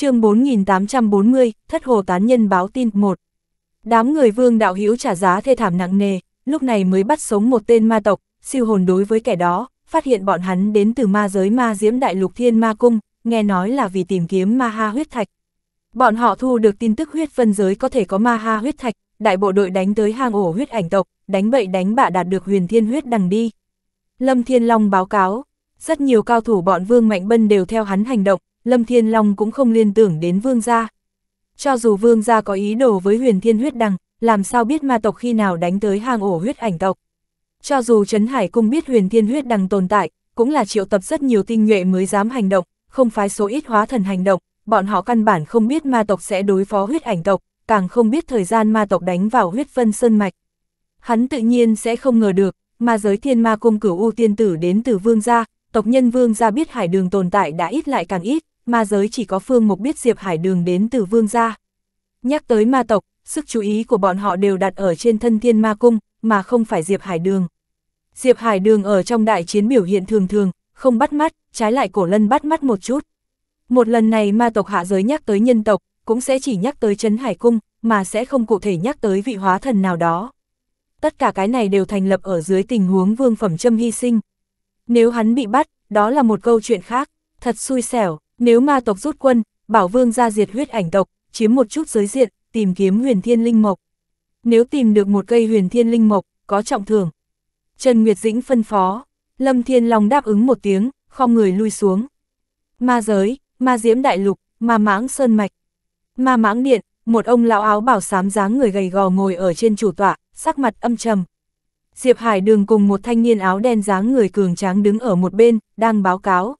chương 4840, Thất Hồ Tán Nhân báo tin 1. Đám người vương đạo hữu trả giá thê thảm nặng nề, lúc này mới bắt sống một tên ma tộc, siêu hồn đối với kẻ đó, phát hiện bọn hắn đến từ ma giới ma diễm đại lục thiên ma cung, nghe nói là vì tìm kiếm ma ha huyết thạch. Bọn họ thu được tin tức huyết phân giới có thể có ma ha huyết thạch, đại bộ đội đánh tới hang ổ huyết ảnh tộc, đánh bậy đánh bạ đạt được huyền thiên huyết đằng đi. Lâm Thiên Long báo cáo, rất nhiều cao thủ bọn Vương Mạnh Bân đều theo hắn hành động, Lâm Thiên Long cũng không liên tưởng đến vương gia. Cho dù vương gia có ý đồ với huyền thiên huyết đằng, làm sao biết ma tộc khi nào đánh tới hang ổ huyết ảnh tộc. Cho dù Trấn Hải Cung biết huyền thiên huyết đằng tồn tại, cũng là triệu tập rất nhiều tinh nhuệ mới dám hành động, không phải số ít hóa thần hành động, bọn họ căn bản không biết ma tộc sẽ đối phó huyết ảnh tộc, càng không biết thời gian ma tộc đánh vào huyết Vân sơn mạch. Hắn tự nhiên sẽ không ngờ được, ma giới thiên ma cung cửu u tiên tử đến từ vương gia, tộc nhân vương gia biết hải đường tồn tại đã ít lại càng ít, ma giới chỉ có Phương Mục biết Diệp Hải Đường đến từ Vương gia. Nhắc tới ma tộc, sức chú ý của bọn họ đều đặt ở trên thân thiên ma cung, mà không phải Diệp Hải Đường. Diệp Hải Đường ở trong đại chiến biểu hiện thường thường, không bắt mắt, trái lại cổ lân bắt mắt một chút. Một lần này ma tộc hạ giới nhắc tới nhân tộc, cũng sẽ chỉ nhắc tới Trấn Hải Cung, mà sẽ không cụ thể nhắc tới vị hóa thần nào đó. Tất cả cái này đều thành lập ở dưới tình huống vương phẩm châm hy sinh. Nếu hắn bị bắt, đó là một câu chuyện khác, thật xui xẻo. Nếu ma tộc rút quân, bảo vương ra diệt huyết ảnh tộc, chiếm một chút giới diện, tìm kiếm huyền thiên linh mộc. Nếu tìm được một cây huyền thiên linh mộc, có trọng thưởng. Trần Nguyệt Dĩnh phân phó, Lâm Thiên Long đáp ứng một tiếng, không người lui xuống. Ma giới, ma diễm đại lục, ma mãng sơn mạch. Ma mãng điện, một ông lão áo bảo sám dáng người gầy gò ngồi ở trên chủ tọa, sắc mặt âm trầm. Diệp Hải Đường cùng một thanh niên áo đen dáng người cường tráng đứng ở một bên, đang báo cáo.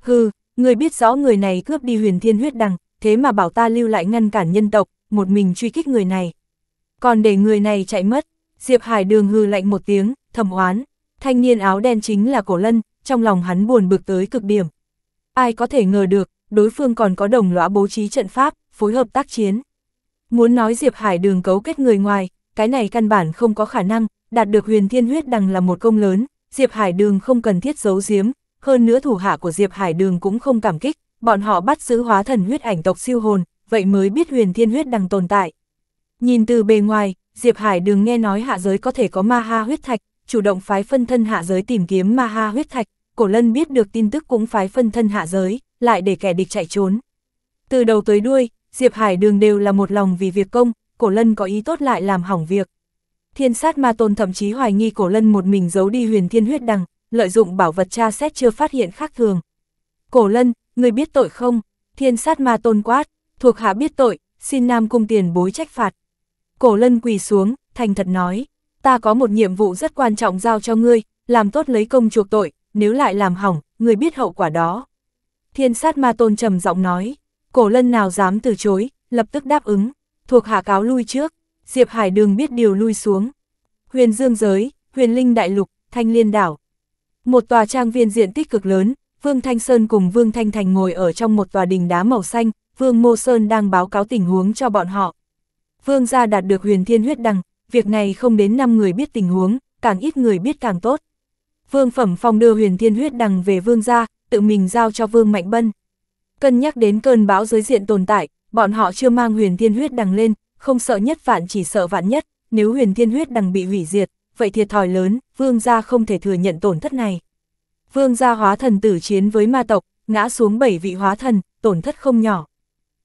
Hừ, Người biết rõ người này cướp đi huyền thiên huyết đằng, thế mà bảo ta lưu lại ngăn cản nhân tộc, một mình truy kích người này. Còn để người này chạy mất, Diệp Hải đường hư lạnh một tiếng, thầm oán. Thanh niên áo đen chính là cổ lân, trong lòng hắn buồn bực tới cực điểm. Ai có thể ngờ được, đối phương còn có đồng lõa bố trí trận pháp, phối hợp tác chiến. Muốn nói Diệp Hải đường cấu kết người ngoài, cái này căn bản không có khả năng, đạt được huyền thiên huyết đằng là một công lớn, Diệp Hải đường không cần thiết giấu giếm, hơn nữa thủ hạ của Diệp Hải Đường cũng không cảm kích, bọn họ bắt giữ hóa thần huyết ảnh tộc siêu hồn, vậy mới biết huyền thiên huyết đang tồn tại. Nhìn từ bề ngoài, Diệp Hải Đường nghe nói hạ giới có thể có ma ha huyết thạch, chủ động phái phân thân hạ giới tìm kiếm ma ha huyết thạch, cổ lân biết được tin tức cũng phái phân thân hạ giới, lại để kẻ địch chạy trốn. Từ đầu tới đuôi, Diệp Hải Đường đều là một lòng vì việc công, cổ lân có ý tốt lại làm hỏng việc. Thiên sát ma tôn thậm chí hoài nghi cổ lân một mình giấu đi huyền thiên huyết đằng, lợi dụng bảo vật tra xét chưa phát hiện khác thường. Cổ lân, người biết tội không? Thiên sát ma tôn quát, thuộc hạ biết tội, xin nam cung tiền bối trách phạt. Cổ lân quỳ xuống, thành thật nói, ta có một nhiệm vụ rất quan trọng giao cho ngươi, làm tốt lấy công chuộc tội, nếu lại làm hỏng, người biết hậu quả đó. Thiên sát ma tôn trầm giọng nói, cổ lân nào dám từ chối, lập tức đáp ứng, thuộc hạ cáo lui trước, Diệp Hải Đường biết điều lui xuống. Huyền Dương Giới, Huyền Linh Đại Lục, Thanh Liên Đảo, một tòa trang viên diện tích cực lớn, Vương Thanh Sơn cùng Vương Thanh Thành ngồi ở trong một tòa đình đá màu xanh, Vương Mô Sơn đang báo cáo tình huống cho bọn họ. Vương gia đạt được huyền thiên huyết đằng, việc này không đến 5 người biết tình huống, càng ít người biết càng tốt. Vương Phẩm Phong đưa huyền thiên huyết đằng về vương gia, tự mình giao cho Vương Mạnh Bân. Cân nhắc đến cơn bão giới diện tồn tại, bọn họ chưa mang huyền thiên huyết đằng lên, không sợ nhất vạn chỉ sợ vạn nhất, nếu huyền thiên huyết đằng bị hủy diệt, vậy thiệt thòi lớn, vương gia không thể thừa nhận tổn thất này. Vương gia hóa thần tử chiến với ma tộc, ngã xuống bảy vị hóa thần, tổn thất không nhỏ.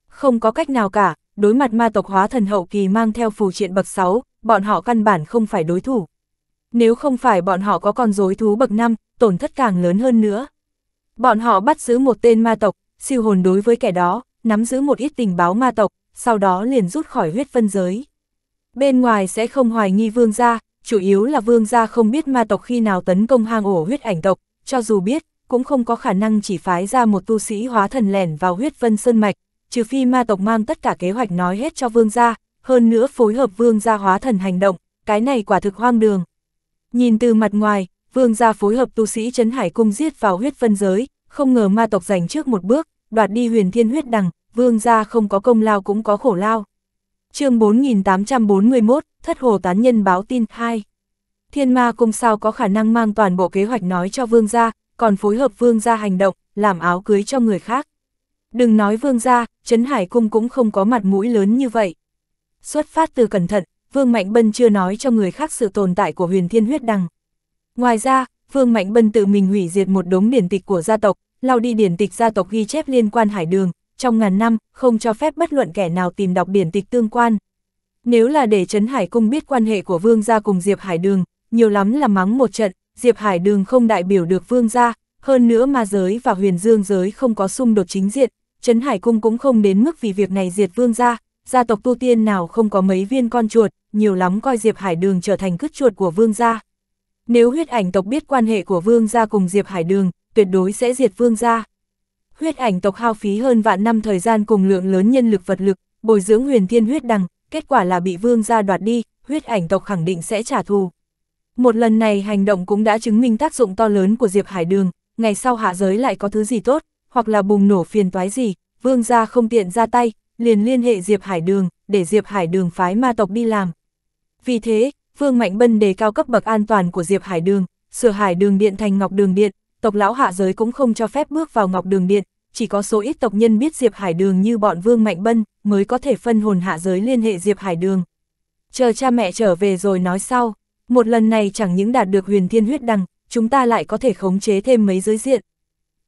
Không có cách nào cả, đối mặt ma tộc hóa thần hậu kỳ mang theo phù triện bậc 6, bọn họ căn bản không phải đối thủ. Nếu không phải bọn họ có con rối thú bậc 5, tổn thất càng lớn hơn nữa. Bọn họ bắt giữ một tên ma tộc, siêu hồn đối với kẻ đó, nắm giữ một ít tình báo ma tộc, sau đó liền rút khỏi huyết phân giới. Bên ngoài sẽ không hoài nghi vương gia, chủ yếu là vương gia không biết ma tộc khi nào tấn công hang ổ huyết ảnh tộc, cho dù biết, cũng không có khả năng chỉ phái ra một tu sĩ hóa thần lẻn vào huyết vân sơn mạch, trừ phi ma tộc mang tất cả kế hoạch nói hết cho vương gia, hơn nữa phối hợp vương gia hóa thần hành động, cái này quả thực hoang đường. Nhìn từ mặt ngoài, vương gia phối hợp tu sĩ Trấn Hải Cung giết vào huyết vân giới, không ngờ ma tộc giành trước một bước, đoạt đi huyền thiên huyết đằng, vương gia không có công lao cũng có khổ lao chương 4841, Thất Hồ Tán Nhân báo tin 2. Thiên Ma Cung sao có khả năng mang toàn bộ kế hoạch nói cho vương gia, còn phối hợp vương gia hành động, làm áo cưới cho người khác. Đừng nói vương gia, Trấn Hải Cung cũng không có mặt mũi lớn như vậy. Xuất phát từ cẩn thận, Vương Mạnh Bân chưa nói cho người khác sự tồn tại của huyền thiên huyết đằng. Ngoài ra, Vương Mạnh Bân tự mình hủy diệt một đống điển tịch của gia tộc, lau đi điển tịch gia tộc ghi chép liên quan hải đường, trong ngàn năm, không cho phép bất luận kẻ nào tìm đọc biển tịch tương quan. Nếu là để Trấn Hải Cung biết quan hệ của Vương gia cùng Diệp Hải Đường, nhiều lắm là mắng một trận, Diệp Hải Đường không đại biểu được Vương gia, hơn nữa ma giới và huyền dương giới không có xung đột chính diện, Trấn Hải Cung cũng không đến mức vì việc này diệt Vương gia, gia tộc tu tiên nào không có mấy viên con chuột, nhiều lắm coi Diệp Hải Đường trở thành cứt chuột của Vương gia. Nếu huyết ảnh tộc biết quan hệ của Vương gia cùng Diệp Hải Đường, tuyệt đối sẽ diệt Vương gia huyết ảnh tộc hao phí hơn vạn năm thời gian cùng lượng lớn nhân lực vật lực, bồi dưỡng huyền thiên huyết đằng, kết quả là bị vương gia đoạt đi, huyết ảnh tộc khẳng định sẽ trả thù. Một lần này hành động cũng đã chứng minh tác dụng to lớn của Diệp Hải Đường, ngày sau hạ giới lại có thứ gì tốt, hoặc là bùng nổ phiền toái gì, vương gia không tiện ra tay, liền liên hệ Diệp Hải Đường, để Diệp Hải Đường phái ma tộc đi làm. Vì thế, Vương Mạnh Bân đề cao cấp bậc an toàn của Diệp Hải Đường, sửa Hải Đường Điện thành Ngọc Đường Điện, tộc lão hạ giới cũng không cho phép bước vào ngọc đường điện, chỉ có số ít tộc nhân biết Diệp Hải Đường như bọn Vương Mạnh Bân mới có thể phân hồn hạ giới liên hệ Diệp Hải Đường. Chờ cha mẹ trở về rồi nói sau, một lần này chẳng những đạt được huyền thiên huyết đằng, chúng ta lại có thể khống chế thêm mấy giới diện.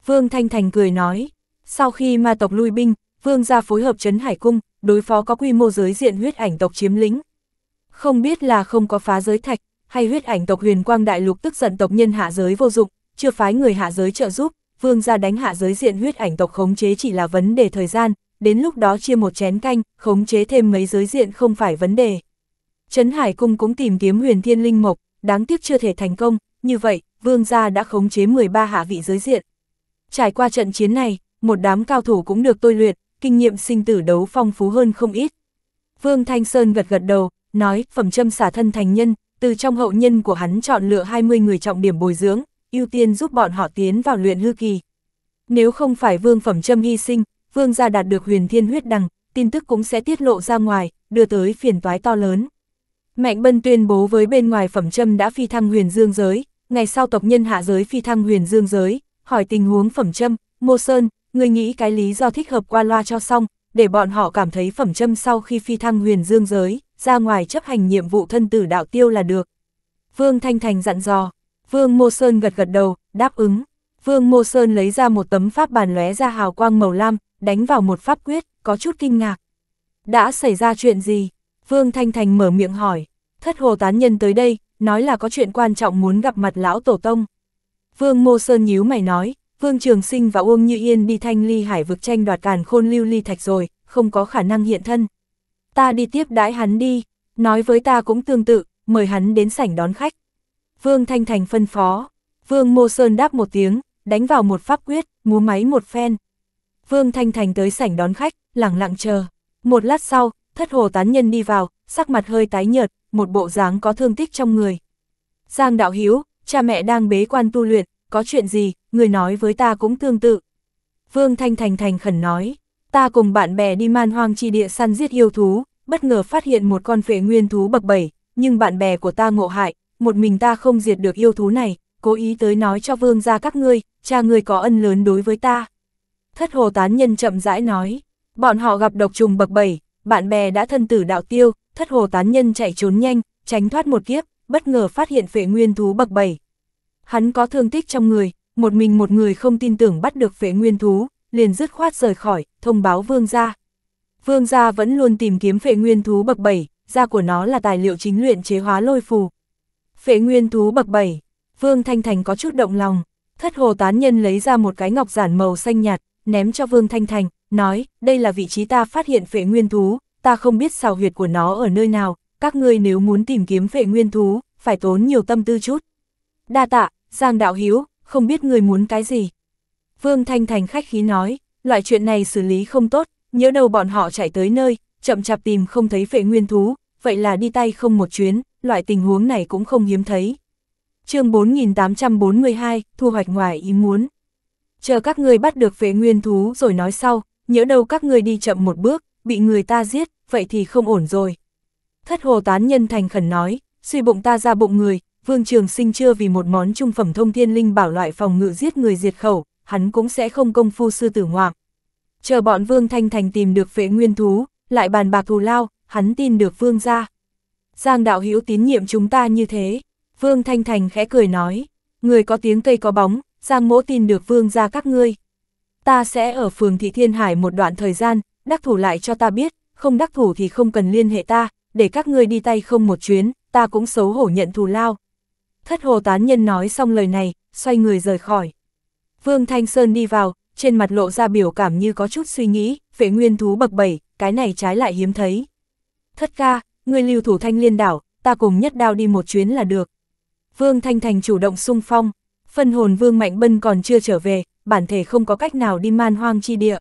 Vương Thanh Thành cười nói, sau khi ma tộc lui binh, Vương gia phối hợp trấn Hải Cung, đối phó có quy mô giới diện huyết ảnh tộc chiếm lĩnh. Không biết là không có phá giới thạch, hay huyết ảnh tộc huyền quang đại lục tức giận tộc nhân hạ giới vô dụng, chưa phái người hạ giới trợ giúp, vương gia đánh hạ giới diện huyết ảnh tộc khống chế chỉ là vấn đề thời gian, đến lúc đó chia một chén canh, khống chế thêm mấy giới diện không phải vấn đề. Trấn Hải Cung cũng tìm kiếm huyền thiên linh mộc, đáng tiếc chưa thể thành công, như vậy, vương gia đã khống chế 13 hạ vị giới diện. Trải qua trận chiến này, một đám cao thủ cũng được tôi luyện, kinh nghiệm sinh tử đấu phong phú hơn không ít. Vương Thanh Sơn gật gật đầu, nói, phẩm châm xả thân thành nhân, từ trong hậu nhân của hắn chọn lựa 20 người trọng điểm bồi dưỡng, ưu tiên giúp bọn họ tiến vào luyện hư kỳ. Nếu không phải vương phẩm châm hy sinh, vương gia đạt được huyền thiên huyết đằng, tin tức cũng sẽ tiết lộ ra ngoài, đưa tới phiền toái to lớn. Mạnh Bân tuyên bố với bên ngoài phẩm châm đã phi thăng huyền dương giới, ngày sau tộc nhân hạ giới phi thăng huyền dương giới, hỏi tình huống phẩm châm, Mô Sơn, người nghĩ cái lý do thích hợp qua loa cho xong, để bọn họ cảm thấy phẩm châm sau khi phi thăng huyền dương giới, ra ngoài chấp hành nhiệm vụ thân tử đạo tiêu là được. Vương Thanh Thành dặn dò. Vương Mô Sơn gật gật đầu, đáp ứng. Vương Mô Sơn lấy ra một tấm pháp bàn lóe ra hào quang màu lam, đánh vào một pháp quyết, có chút kinh ngạc. Đã xảy ra chuyện gì? Vương Thanh Thành mở miệng hỏi. Thất hồ tán nhân tới đây, nói là có chuyện quan trọng muốn gặp mặt lão tổ tông. Vương Mô Sơn nhíu mày nói, Vương Trường Sinh và Uông Như Yên đi thanh ly hải vực tranh đoạt càn khôn lưu ly thạch rồi, không có khả năng hiện thân. Ta đi tiếp đãi hắn đi, nói với ta cũng tương tự, mời hắn đến sảnh đón khách. Vương Thanh Thành phân phó. Vương Mô Sơn đáp một tiếng, đánh vào một pháp quyết, múa máy một phen. Vương Thanh Thành tới sảnh đón khách, lẳng lặng chờ. Một lát sau, thất hồ tán nhân đi vào, sắc mặt hơi tái nhợt, một bộ dáng có thương tích trong người. Giang Đạo Hiếu, cha mẹ đang bế quan tu luyện, có chuyện gì, người nói với ta cũng tương tự. Vương Thanh Thành thành khẩn nói, ta cùng bạn bè đi man hoang chi địa săn giết yêu thú, bất ngờ phát hiện một con phệ nguyên thú bậc 7, nhưng bạn bè của ta ngộ hại, một mình ta không diệt được yêu thú này, cố ý tới nói cho vương gia các ngươi, cha ngươi có ân lớn đối với ta. Thất hồ tán nhân chậm rãi nói, bọn họ gặp độc trùng bậc bảy, bạn bè đã thân tử đạo tiêu, thất hồ tán nhân chạy trốn nhanh, tránh thoát một kiếp, bất ngờ phát hiện phệ nguyên thú bậc bảy. Hắn có thương tích trong người, một mình một người không tin tưởng bắt được phệ nguyên thú, liền dứt khoát rời khỏi, thông báo vương gia. Vương gia vẫn luôn tìm kiếm phệ nguyên thú bậc bảy, da của nó là tài liệu chính luyện chế hóa lôi phù, Phệ nguyên thú bậc 7, Vương Thanh Thành có chút động lòng, thất hồ tán nhân lấy ra một cái ngọc giản màu xanh nhạt, ném cho Vương Thanh Thành, nói, đây là vị trí ta phát hiện phệ nguyên thú, ta không biết sao huyệt của nó ở nơi nào, các ngươi nếu muốn tìm kiếm phệ nguyên thú, phải tốn nhiều tâm tư chút. Đa tạ, Giang Đạo Hiếu, không biết người muốn cái gì. Vương Thanh Thành khách khí nói, loại chuyện này xử lý không tốt, nhớ đầu bọn họ chạy tới nơi, chậm chạp tìm không thấy phệ nguyên thú, vậy là đi tay không một chuyến, loại tình huống này cũng không hiếm thấy. chương 4842, thu hoạch ngoài ý muốn. Chờ các người bắt được phế nguyên thú rồi nói sau, nhớ đâu các người đi chậm một bước, bị người ta giết, vậy thì không ổn rồi. Thất hồ tán nhân thành khẩn nói, suy bụng ta ra bụng người, vương trường sinh chưa vì một món trung phẩm thông thiên linh bảo loại phòng ngự giết người diệt khẩu, hắn cũng sẽ không công phu sư tử ngoạm. Chờ bọn vương thanh thành tìm được phế nguyên thú, lại bàn bạc thù lao, hắn tin được vương gia. Giang đạo hữu tín nhiệm chúng ta như thế, vương thanh thành khẽ cười nói, người có tiếng cây có bóng, giang mỗ tin được vương gia các ngươi. Ta sẽ ở phường thị thiên hải một đoạn thời gian, đắc thủ lại cho ta biết, không đắc thủ thì không cần liên hệ ta, để các ngươi đi tay không một chuyến, ta cũng xấu hổ nhận thù lao. Thất hồ tán nhân nói xong lời này, xoay người rời khỏi. Vương Thanh Sơn đi vào, trên mặt lộ ra biểu cảm như có chút suy nghĩ, vệ nguyên thú bậc 7, cái này trái lại hiếm thấy thất ca, người lưu thủ thanh liên đảo, ta cùng nhất đao đi một chuyến là được. Vương Thanh Thành chủ động sung phong, phân hồn Vương Mạnh Bân còn chưa trở về, bản thể không có cách nào đi man hoang chi địa.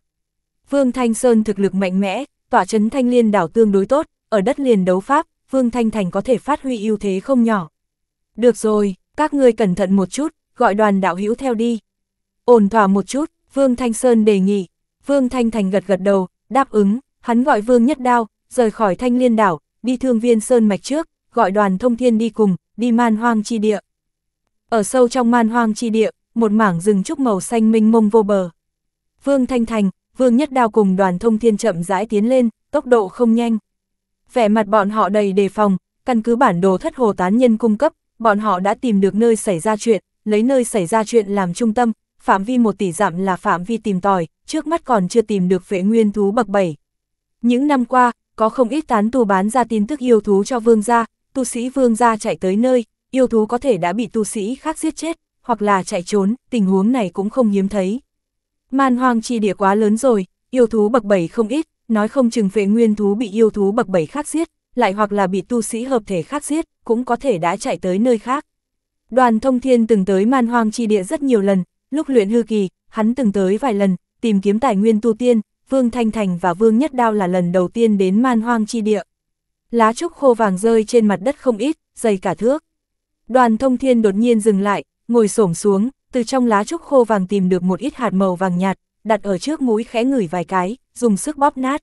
Vương Thanh Sơn thực lực mạnh mẽ, tỏa chấn thanh liên đảo tương đối tốt, ở đất liền đấu pháp, Vương Thanh Thành có thể phát huy ưu thế không nhỏ. Được rồi, các ngươi cẩn thận một chút, gọi đoàn đạo hữu theo đi. Ổn thỏa một chút, Vương Thanh Sơn đề nghị. Vương Thanh Thành gật gật đầu, đáp ứng, hắn gọi Vương Nhất Đao, rời khỏi thanh liên đảo, đi thương viên sơn mạch trước, gọi đoàn thông thiên đi cùng, đi man hoang chi địa. Ở sâu trong man hoang chi địa, một mảng rừng trúc màu xanh minh mông vô bờ. Vương Thanh Thành, Vương Nhất Đao cùng đoàn thông thiên chậm rãi tiến lên, tốc độ không nhanh. Vẻ mặt bọn họ đầy đề phòng, căn cứ bản đồ thất hồ tán nhân cung cấp, bọn họ đã tìm được nơi xảy ra chuyện, lấy nơi xảy ra chuyện làm trung tâm, phạm vi một tỷ dặm là phạm vi tìm tòi, trước mắt còn chưa tìm được vệ nguyên thú bậc 7. Những năm qua, có không ít tán tu bán ra tin tức yêu thú cho vương gia, tu sĩ vương gia chạy tới nơi, yêu thú có thể đã bị tu sĩ khác giết chết, hoặc là chạy trốn, tình huống này cũng không hiếm thấy. Man hoang chi địa quá lớn rồi, yêu thú bậc 7 không ít, nói không chừng phệ nguyên thú bị yêu thú bậc 7 khác giết, lại hoặc là bị tu sĩ hợp thể khác giết, cũng có thể đã chạy tới nơi khác. Đoàn thông thiên từng tới man hoang chi địa rất nhiều lần, lúc luyện hư kỳ, hắn từng tới vài lần, tìm kiếm tài nguyên tu tiên, Vương Thanh Thành và Vương Nhất Đao là lần đầu tiên đến man hoang chi địa. Lá trúc khô vàng rơi trên mặt đất không ít, dày cả thước. Đoàn thông thiên đột nhiên dừng lại, ngồi xổm xuống, từ trong lá trúc khô vàng tìm được một ít hạt màu vàng nhạt, đặt ở trước mũi khẽ ngửi vài cái, dùng sức bóp nát.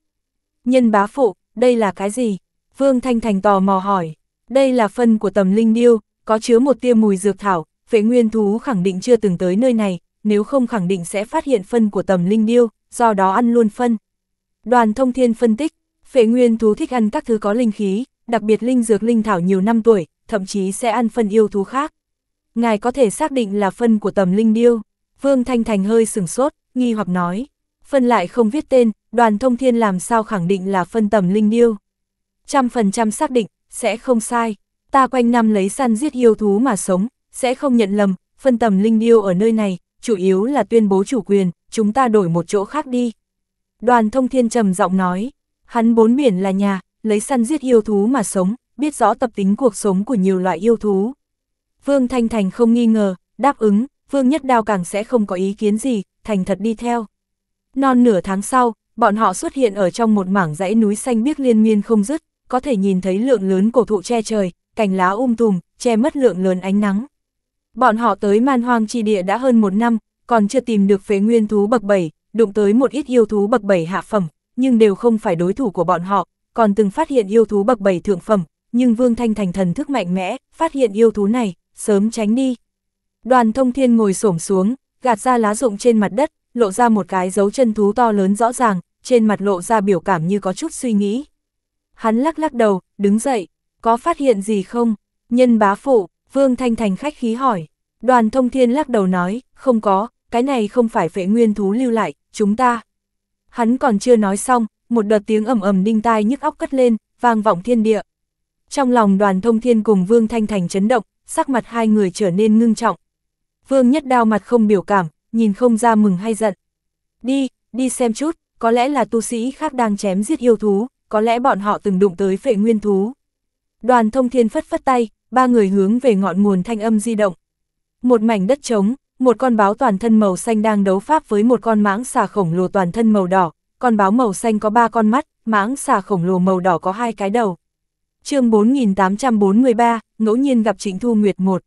Nhân bá phụ, đây là cái gì? Vương Thanh Thành tò mò hỏi. Đây là phân của tầm linh điêu, có chứa một tia mùi dược thảo, vệ nguyên thú khẳng định chưa từng tới nơi này, nếu không khẳng định sẽ phát hiện phân của tầm linh điêu, do đó ăn luôn phân. Đoàn thông thiên phân tích, phệ nguyên thú thích ăn các thứ có linh khí, đặc biệt linh dược linh thảo nhiều năm tuổi, thậm chí sẽ ăn phân yêu thú khác. Ngài có thể xác định là phân của tầm linh điêu. Vương Thanh Thành hơi sửng sốt, nghi hoặc nói. Phân lại không viết tên, đoàn thông thiên làm sao khẳng định là phân tầm linh điêu. Trăm phần trăm xác định, sẽ không sai. Ta quanh năm lấy săn giết yêu thú mà sống, sẽ không nhận lầm, phân tầm linh điêu ở nơi này, chủ yếu là tuyên bố chủ quyền, chúng ta đổi một chỗ khác đi. Đoàn thông thiên trầm giọng nói, hắn bốn biển là nhà, lấy săn giết yêu thú mà sống, biết rõ tập tính cuộc sống của nhiều loại yêu thú. Vương Thanh Thành không nghi ngờ, đáp ứng, Vương Nhất Đao càng sẽ không có ý kiến gì, Thành thật đi theo. Non nửa tháng sau, bọn họ xuất hiện ở trong một mảng dãy núi xanh biếc liên miên không dứt, có thể nhìn thấy lượng lớn cổ thụ che trời, cành lá um tùm, che mất lượng lớn ánh nắng. Bọn họ tới man hoang chi địa đã hơn một năm, còn chưa tìm được phế nguyên thú bậc 7, đụng tới một ít yêu thú bậc 7 hạ phẩm, nhưng đều không phải đối thủ của bọn họ, còn từng phát hiện yêu thú bậc 7 thượng phẩm, nhưng Vương Thanh Thành thần thức mạnh mẽ, phát hiện yêu thú này, sớm tránh đi. Đoàn thông thiên ngồi xổm xuống, gạt ra lá rụng trên mặt đất, lộ ra một cái dấu chân thú to lớn rõ ràng, trên mặt lộ ra biểu cảm như có chút suy nghĩ. Hắn lắc lắc đầu, đứng dậy, có phát hiện gì không? Nhân bá phụ, Vương Thanh Thành khách khí hỏi. Đoàn thông thiên lắc đầu nói, không có, cái này không phải phệ nguyên thú lưu lại, chúng ta. Hắn còn chưa nói xong, một đợt tiếng ầm ầm đinh tai nhức óc cất lên, vang vọng thiên địa. Trong lòng đoàn thông thiên cùng Vương Thanh Thành chấn động, sắc mặt hai người trở nên ngưng trọng. Vương nhất đao mặt không biểu cảm, nhìn không ra mừng hay giận. Đi, đi xem chút, có lẽ là tu sĩ khác đang chém giết yêu thú, có lẽ bọn họ từng đụng tới phệ nguyên thú. Đoàn thông thiên phất phất tay, ba người hướng về ngọn nguồn thanh âm di động một mảnh đất trống, một con báo toàn thân màu xanh đang đấu pháp với một con mãng xà khổng lồ toàn thân màu đỏ, con báo màu xanh có ba con mắt, mãng xà khổng lồ màu đỏ có hai cái đầu. chương 4843, ngẫu nhiên gặp Trịnh Thu Nguyệt một.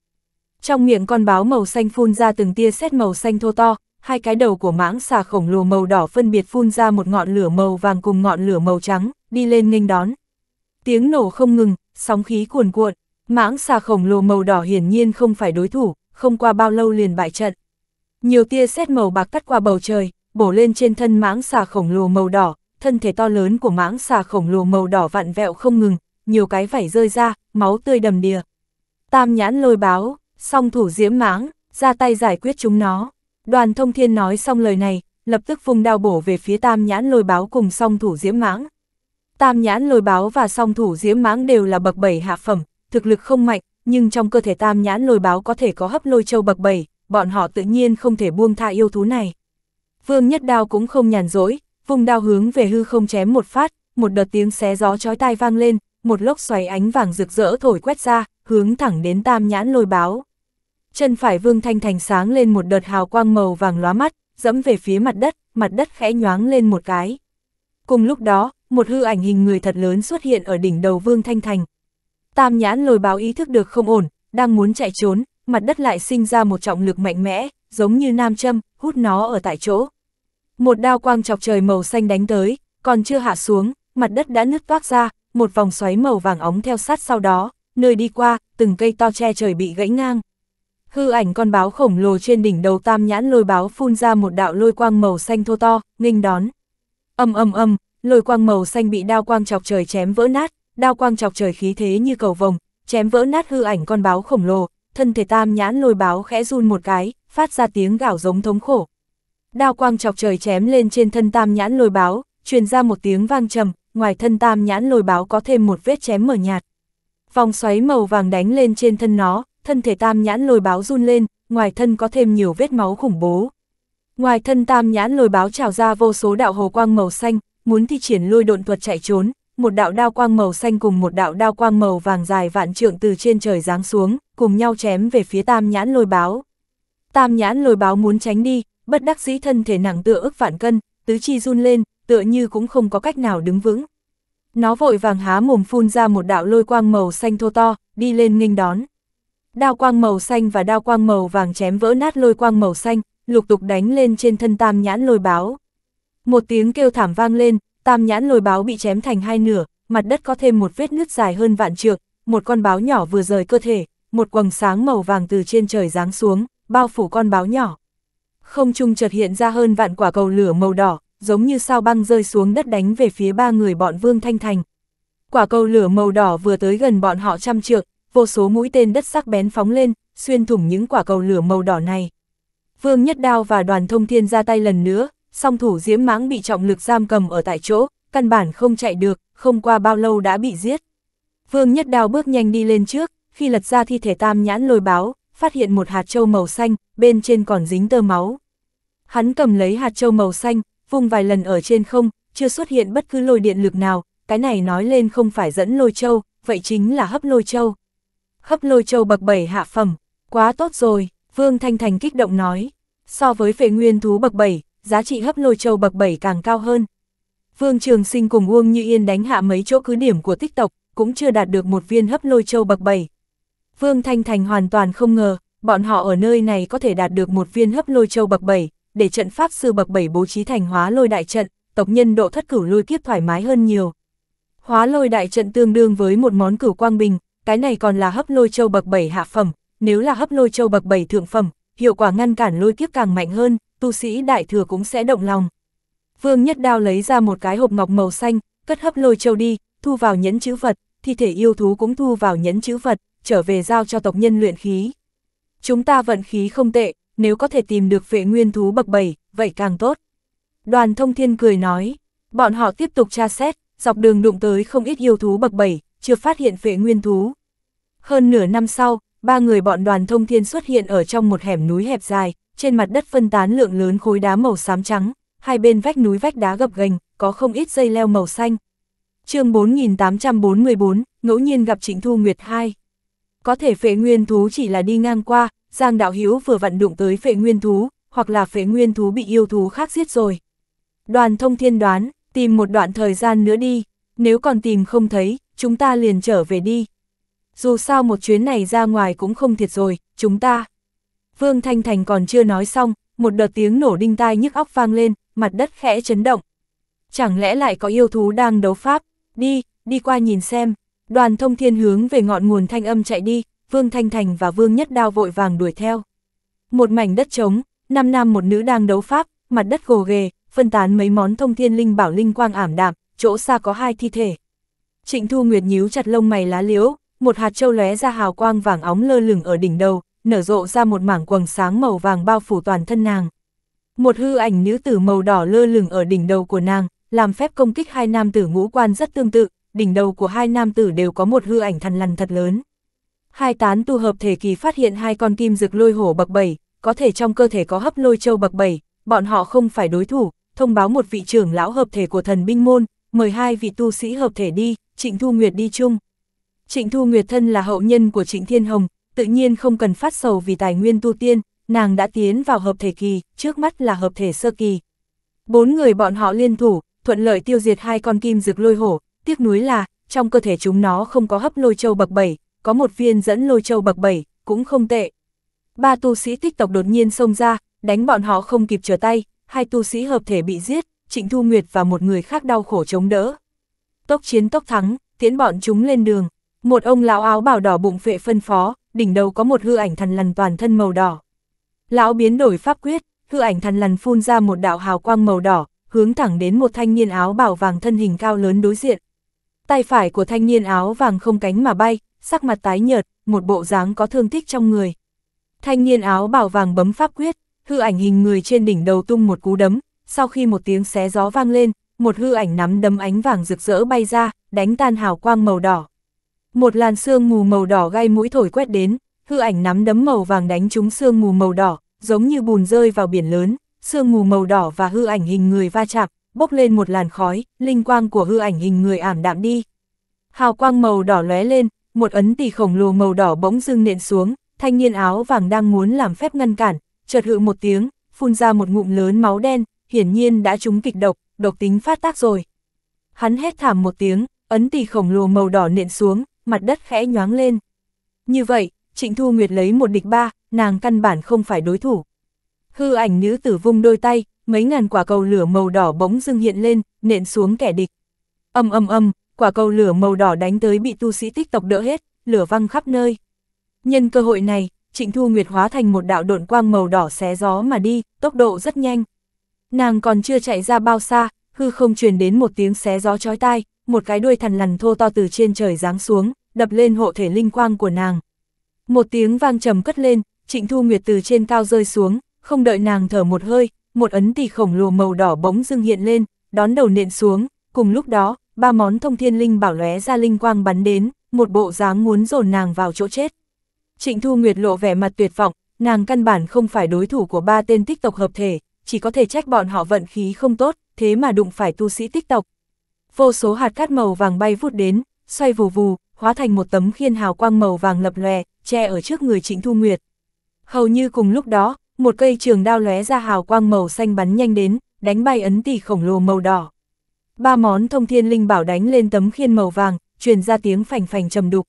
Trong miệng con báo màu xanh phun ra từng tia sét màu xanh thô to, hai cái đầu của mãng xà khổng lồ màu đỏ phân biệt phun ra một ngọn lửa màu vàng cùng ngọn lửa màu trắng, đi lên nghênh đón. Tiếng nổ không ngừng, sóng khí cuồn cuộn, mãng xà khổng lồ màu đỏ hiển nhiên không phải đối thủ, không qua bao lâu liền bại trận. Nhiều tia sét màu bạc cắt qua bầu trời, bổ lên trên thân mãng xà khổng lồ màu đỏ, thân thể to lớn của mãng xà khổng lồ màu đỏ vặn vẹo không ngừng, nhiều cái vảy rơi ra, máu tươi đầm đìa. Tam nhãn lôi báo, song thủ diễm mãng, ra tay giải quyết chúng nó. Đoàn thông thiên nói xong lời này, lập tức vùng đao bổ về phía tam nhãn lôi báo cùng song thủ diễm mãng. Tam nhãn lôi báo và song thủ diễm mãng đều là bậc bảy hạ phẩm, thực lực không mạnh, nhưng trong cơ thể tam nhãn lôi báo có thể có hấp lôi châu bậc bảy, bọn họ tự nhiên không thể buông tha yêu thú này. Vương Nhất Đao cũng không nhàn rỗi, vùng đao hướng về hư không chém một phát, một đợt tiếng xé gió chói tai vang lên, một lốc xoáy ánh vàng rực rỡ thổi quét ra, hướng thẳng đến tam nhãn lôi báo. Chân phải Vương Thanh Thành sáng lên một đợt hào quang màu vàng lóa mắt, dẫm về phía mặt đất, mặt đất khẽ nhoáng lên một cái. Cùng lúc đó, một hư ảnh hình người thật lớn xuất hiện ở đỉnh đầu Vương Thanh Thành, Tam nhãn lồi báo ý thức được không ổn, đang muốn chạy trốn, mặt đất lại sinh ra một trọng lực mạnh mẽ, giống như nam châm, hút nó ở tại chỗ. Một đao quang chọc trời màu xanh đánh tới, còn chưa hạ xuống, mặt đất đã nứt toát ra, một vòng xoáy màu vàng óng theo sát sau đó, nơi đi qua, từng cây to che trời bị gãy ngang. Hư ảnh con báo khổng lồ trên đỉnh đầu tam nhãn lôi báo phun ra một đạo lôi quang màu xanh thô to, nghênh đón. Âm âm âm, lôi quang màu xanh bị đao quang chọc trời chém vỡ nát, đao quang chọc trời khí thế như cầu vồng, chém vỡ nát hư ảnh con báo khổng lồ, thân thể tam nhãn lôi báo khẽ run một cái, phát ra tiếng gào giống thống khổ. Đao quang chọc trời chém lên trên thân tam nhãn lôi báo, truyền ra một tiếng vang trầm, ngoài thân tam nhãn lôi báo có thêm một vết chém mở nhạt. Vòng xoáy màu vàng đánh lên trên thân nó, thân thể tam nhãn lôi báo run lên, ngoài thân có thêm nhiều vết máu khủng bố. Ngoài thân tam nhãn lôi báo trào ra vô số đạo hồ quang màu xanh, muốn thi triển lôi độn thuật chạy trốn, một đạo đao quang màu xanh cùng một đạo đao quang màu vàng dài vạn trượng từ trên trời giáng xuống, cùng nhau chém về phía tam nhãn lôi báo. Tam nhãn lôi báo muốn tránh đi, bất đắc dĩ thân thể nặng tựa ức vạn cân, tứ chi run lên, tựa như cũng không có cách nào đứng vững. Nó vội vàng há mồm phun ra một đạo lôi quang màu xanh thô to, đi lên nghênh đón. Đao quang màu xanh và đao quang màu vàng chém vỡ nát lôi quang màu xanh, lục tục đánh lên trên thân tam nhãn lôi báo. Một tiếng kêu thảm vang lên, tam nhãn lôi báo bị chém thành hai nửa, mặt đất có thêm một vết nứt dài hơn vạn trượng, một con báo nhỏ vừa rời cơ thể, một quầng sáng màu vàng từ trên trời giáng xuống, bao phủ con báo nhỏ. Không trung chợt hiện ra hơn vạn quả cầu lửa màu đỏ, giống như sao băng rơi xuống đất đánh về phía ba người bọn Vương Thanh Thành. Quả cầu lửa màu đỏ vừa tới gần bọn họ trăm trượng, vô số mũi tên đất sắc bén phóng lên, xuyên thủng những quả cầu lửa màu đỏ này. Vương Nhất Đao và đoàn thông thiên ra tay lần nữa, song thủ diễm mãng bị trọng lực giam cầm ở tại chỗ, căn bản không chạy được, không qua bao lâu đã bị giết. Vương Nhất Đao bước nhanh đi lên trước, khi lật ra thi thể tam nhãn lôi báo, phát hiện một hạt trâu màu xanh, bên trên còn dính tơ máu. Hắn cầm lấy hạt trâu màu xanh, vùng vài lần ở trên không, chưa xuất hiện bất cứ lôi điện lực nào, cái này nói lên không phải dẫn lôi châu, vậy chính là hấp lôi châu. Hấp lôi châu bậc 7 hạ phẩm, quá tốt rồi, Vương Thanh Thành kích động nói. So với phệ nguyên thú bậc 7, giá trị hấp lôi châu bậc 7 càng cao hơn. Vương Trường Sinh cùng Uông Như Yên đánh hạ mấy chỗ cứ điểm của tích tộc, cũng chưa đạt được một viên hấp lôi châu bậc 7. Vương Thanh Thành hoàn toàn không ngờ, bọn họ ở nơi này có thể đạt được một viên hấp lôi châu bậc 7, để trận pháp sư bậc 7 bố trí thành hóa lôi đại trận, tộc nhân độ thất cửu lôi kiếp thoải mái hơn nhiều. Hóa lôi đại trận tương đương với một món cửu quang bình, cái này còn là hấp lôi châu bậc 7 hạ phẩm, nếu là hấp lôi châu bậc 7 thượng phẩm, hiệu quả ngăn cản lôi kiếp càng mạnh hơn tu sĩ đại thừa cũng sẽ động lòng. Vương Nhất Đao lấy ra một cái hộp ngọc màu xanh, cất hấp lôi châu đi, thu vào nhẫn chữ vật, thi thể yêu thú cũng thu vào nhẫn chữ vật, trở về giao cho tộc nhân luyện khí. Chúng ta vận khí không tệ, nếu có thể tìm được vệ nguyên thú bậc 7, vậy càng tốt. Đoàn thông thiên cười nói, bọn họ tiếp tục tra xét, dọc đường đụng tới không ít yêu thú bậc 7, chưa phát hiện vệ nguyên thú. Hơn nửa năm sau, ba người bọn đoàn thông thiên xuất hiện ở trong một hẻm núi hẹp dài, trên mặt đất phân tán lượng lớn khối đá màu xám trắng, hai bên vách núi vách đá gập ghềnh, có không ít dây leo màu xanh. Chương 4844, ngẫu nhiên gặp Trịnh Thu Nguyệt 2. Có thể phệ nguyên thú chỉ là đi ngang qua, Giang Đạo hiếu vừa vặn đụng tới phệ nguyên thú, hoặc là phệ nguyên thú bị yêu thú khác giết rồi. Đoàn Thông Thiên đoán, tìm một đoạn thời gian nữa đi, nếu còn tìm không thấy, chúng ta liền trở về đi. Dù sao một chuyến này ra ngoài cũng không thiệt rồi, chúng ta Vương Thanh Thành còn chưa nói xong, một đợt tiếng nổ đinh tai nhức óc vang lên, mặt đất khẽ chấn động. Chẳng lẽ lại có yêu thú đang đấu pháp? Đi, đi qua nhìn xem. Đoàn thông thiên hướng về ngọn nguồn thanh âm chạy đi, Vương Thanh Thành và Vương Nhất Đao vội vàng đuổi theo. Một mảnh đất trống, năm nam một nữ đang đấu pháp, mặt đất gồ ghề, phân tán mấy món thông thiên linh bảo linh quang ảm đạm, chỗ xa có hai thi thể. Trịnh Thu Nguyệt nhíu chặt lông mày lá liễu, một hạt châu lóe ra hào quang vàng óng lơ lửng ở đỉnh đầu, nở rộ ra một mảng quầng sáng màu vàng bao phủ toàn thân nàng. Một hư ảnh nữ tử màu đỏ lơ lửng ở đỉnh đầu của nàng, làm phép công kích hai nam tử ngũ quan rất tương tự, đỉnh đầu của hai nam tử đều có một hư ảnh thần lằn thật lớn. Hai tán tu hợp thể kỳ phát hiện hai con kim rực lôi hổ bậc 7, có thể trong cơ thể có hấp lôi châu bậc 7, bọn họ không phải đối thủ, thông báo một vị trưởng lão hợp thể của thần binh môn, mời hai vị tu sĩ hợp thể đi, Trịnh Thu Nguyệt đi chung. Trịnh Thu Nguyệt thân là hậu nhân của Trịnh Thiên Hồng, tự nhiên không cần phát sầu vì tài nguyên tu tiên, nàng đã tiến vào hợp thể kỳ, trước mắt là hợp thể sơ kỳ. Bốn người bọn họ liên thủ, thuận lợi tiêu diệt hai con kim rực lôi hổ, tiếc nuối là, trong cơ thể chúng nó không có hấp lôi châu bậc 7, có một viên dẫn lôi châu bậc 7, cũng không tệ. Ba tu sĩ tích tộc đột nhiên xông ra, đánh bọn họ không kịp trở tay, hai tu sĩ hợp thể bị giết, Trịnh Thu Nguyệt và một người khác đau khổ chống đỡ. Tốc chiến tốc thắng, tiến bọn chúng lên đường. Một ông lão áo bảo đỏ bụng phệ phân phó, đỉnh đầu có một hư ảnh thần lằn toàn thân màu đỏ. Lão biến đổi pháp quyết, hư ảnh thần lằn phun ra một đạo hào quang màu đỏ, hướng thẳng đến một thanh niên áo bảo vàng thân hình cao lớn đối diện. Tay phải của thanh niên áo vàng không cánh mà bay, sắc mặt tái nhợt, một bộ dáng có thương tích trong người. Thanh niên áo bảo vàng bấm pháp quyết, hư ảnh hình người trên đỉnh đầu tung một cú đấm, sau khi một tiếng xé gió vang lên, một hư ảnh nắm đấm ánh vàng rực rỡ bay ra, đánh tan hào quang màu đỏ. Một làn sương mù màu đỏ gai mũi thổi quét đến, hư ảnh nắm đấm màu vàng đánh trúng sương mù màu đỏ, giống như bùn rơi vào biển lớn, sương mù màu đỏ và hư ảnh hình người va chạm, bốc lên một làn khói, linh quang của hư ảnh hình người ảm đạm đi. Hào quang màu đỏ lóe lên, một ấn tỷ khổng lồ màu đỏ bỗng dưng nện xuống, thanh niên áo vàng đang muốn làm phép ngăn cản, chợt hự một tiếng, phun ra một ngụm lớn máu đen, hiển nhiên đã trúng kịch độc, độc tính phát tác rồi. Hắn hét thảm một tiếng, ấn tỷ khổng lồ màu đỏ nện xuống, mặt đất khẽ nhoáng lên. Như vậy, Trịnh Thu Nguyệt lấy một địch ba, nàng căn bản không phải đối thủ. Hư ảnh nữ tử vung đôi tay, mấy ngàn quả cầu lửa màu đỏ bóng dưng hiện lên, nện xuống kẻ địch. Âm âm âm, quả cầu lửa màu đỏ đánh tới bị tu sĩ tích tộc đỡ hết, lửa văng khắp nơi. Nhân cơ hội này, Trịnh Thu Nguyệt hóa thành một đạo độn quang màu đỏ xé gió mà đi, tốc độ rất nhanh. Nàng còn chưa chạy ra bao xa, hư không truyền đến một tiếng xé gió chói tai, một cái đuôi thằn lằn thô to từ trên trời giáng xuống, đập lên hộ thể linh quang của nàng. Một tiếng vang trầm cất lên, Trịnh Thu Nguyệt từ trên cao rơi xuống, không đợi nàng thở một hơi, một ấn tỷ khổng lồ màu đỏ bóng dưng hiện lên, đón đầu nện xuống, cùng lúc đó, ba món thông thiên linh bảo lóe ra linh quang bắn đến, một bộ dáng muốn dồn nàng vào chỗ chết. Trịnh Thu Nguyệt lộ vẻ mặt tuyệt vọng, nàng căn bản không phải đối thủ của ba tên tích tộc hợp thể, chỉ có thể trách bọn họ vận khí không tốt, thế mà đụng phải tu sĩ tích tộc, vô số hạt cát màu vàng bay vút đến, xoay vù vù, hóa thành một tấm khiên hào quang màu vàng lập lòe, che ở trước người Trịnh Thu Nguyệt. Hầu như cùng lúc đó, một cây trường đao lóe ra hào quang màu xanh bắn nhanh đến, đánh bay ấn tỷ khổng lồ màu đỏ. Ba món thông thiên linh bảo đánh lên tấm khiên màu vàng, truyền ra tiếng phành phành trầm đục.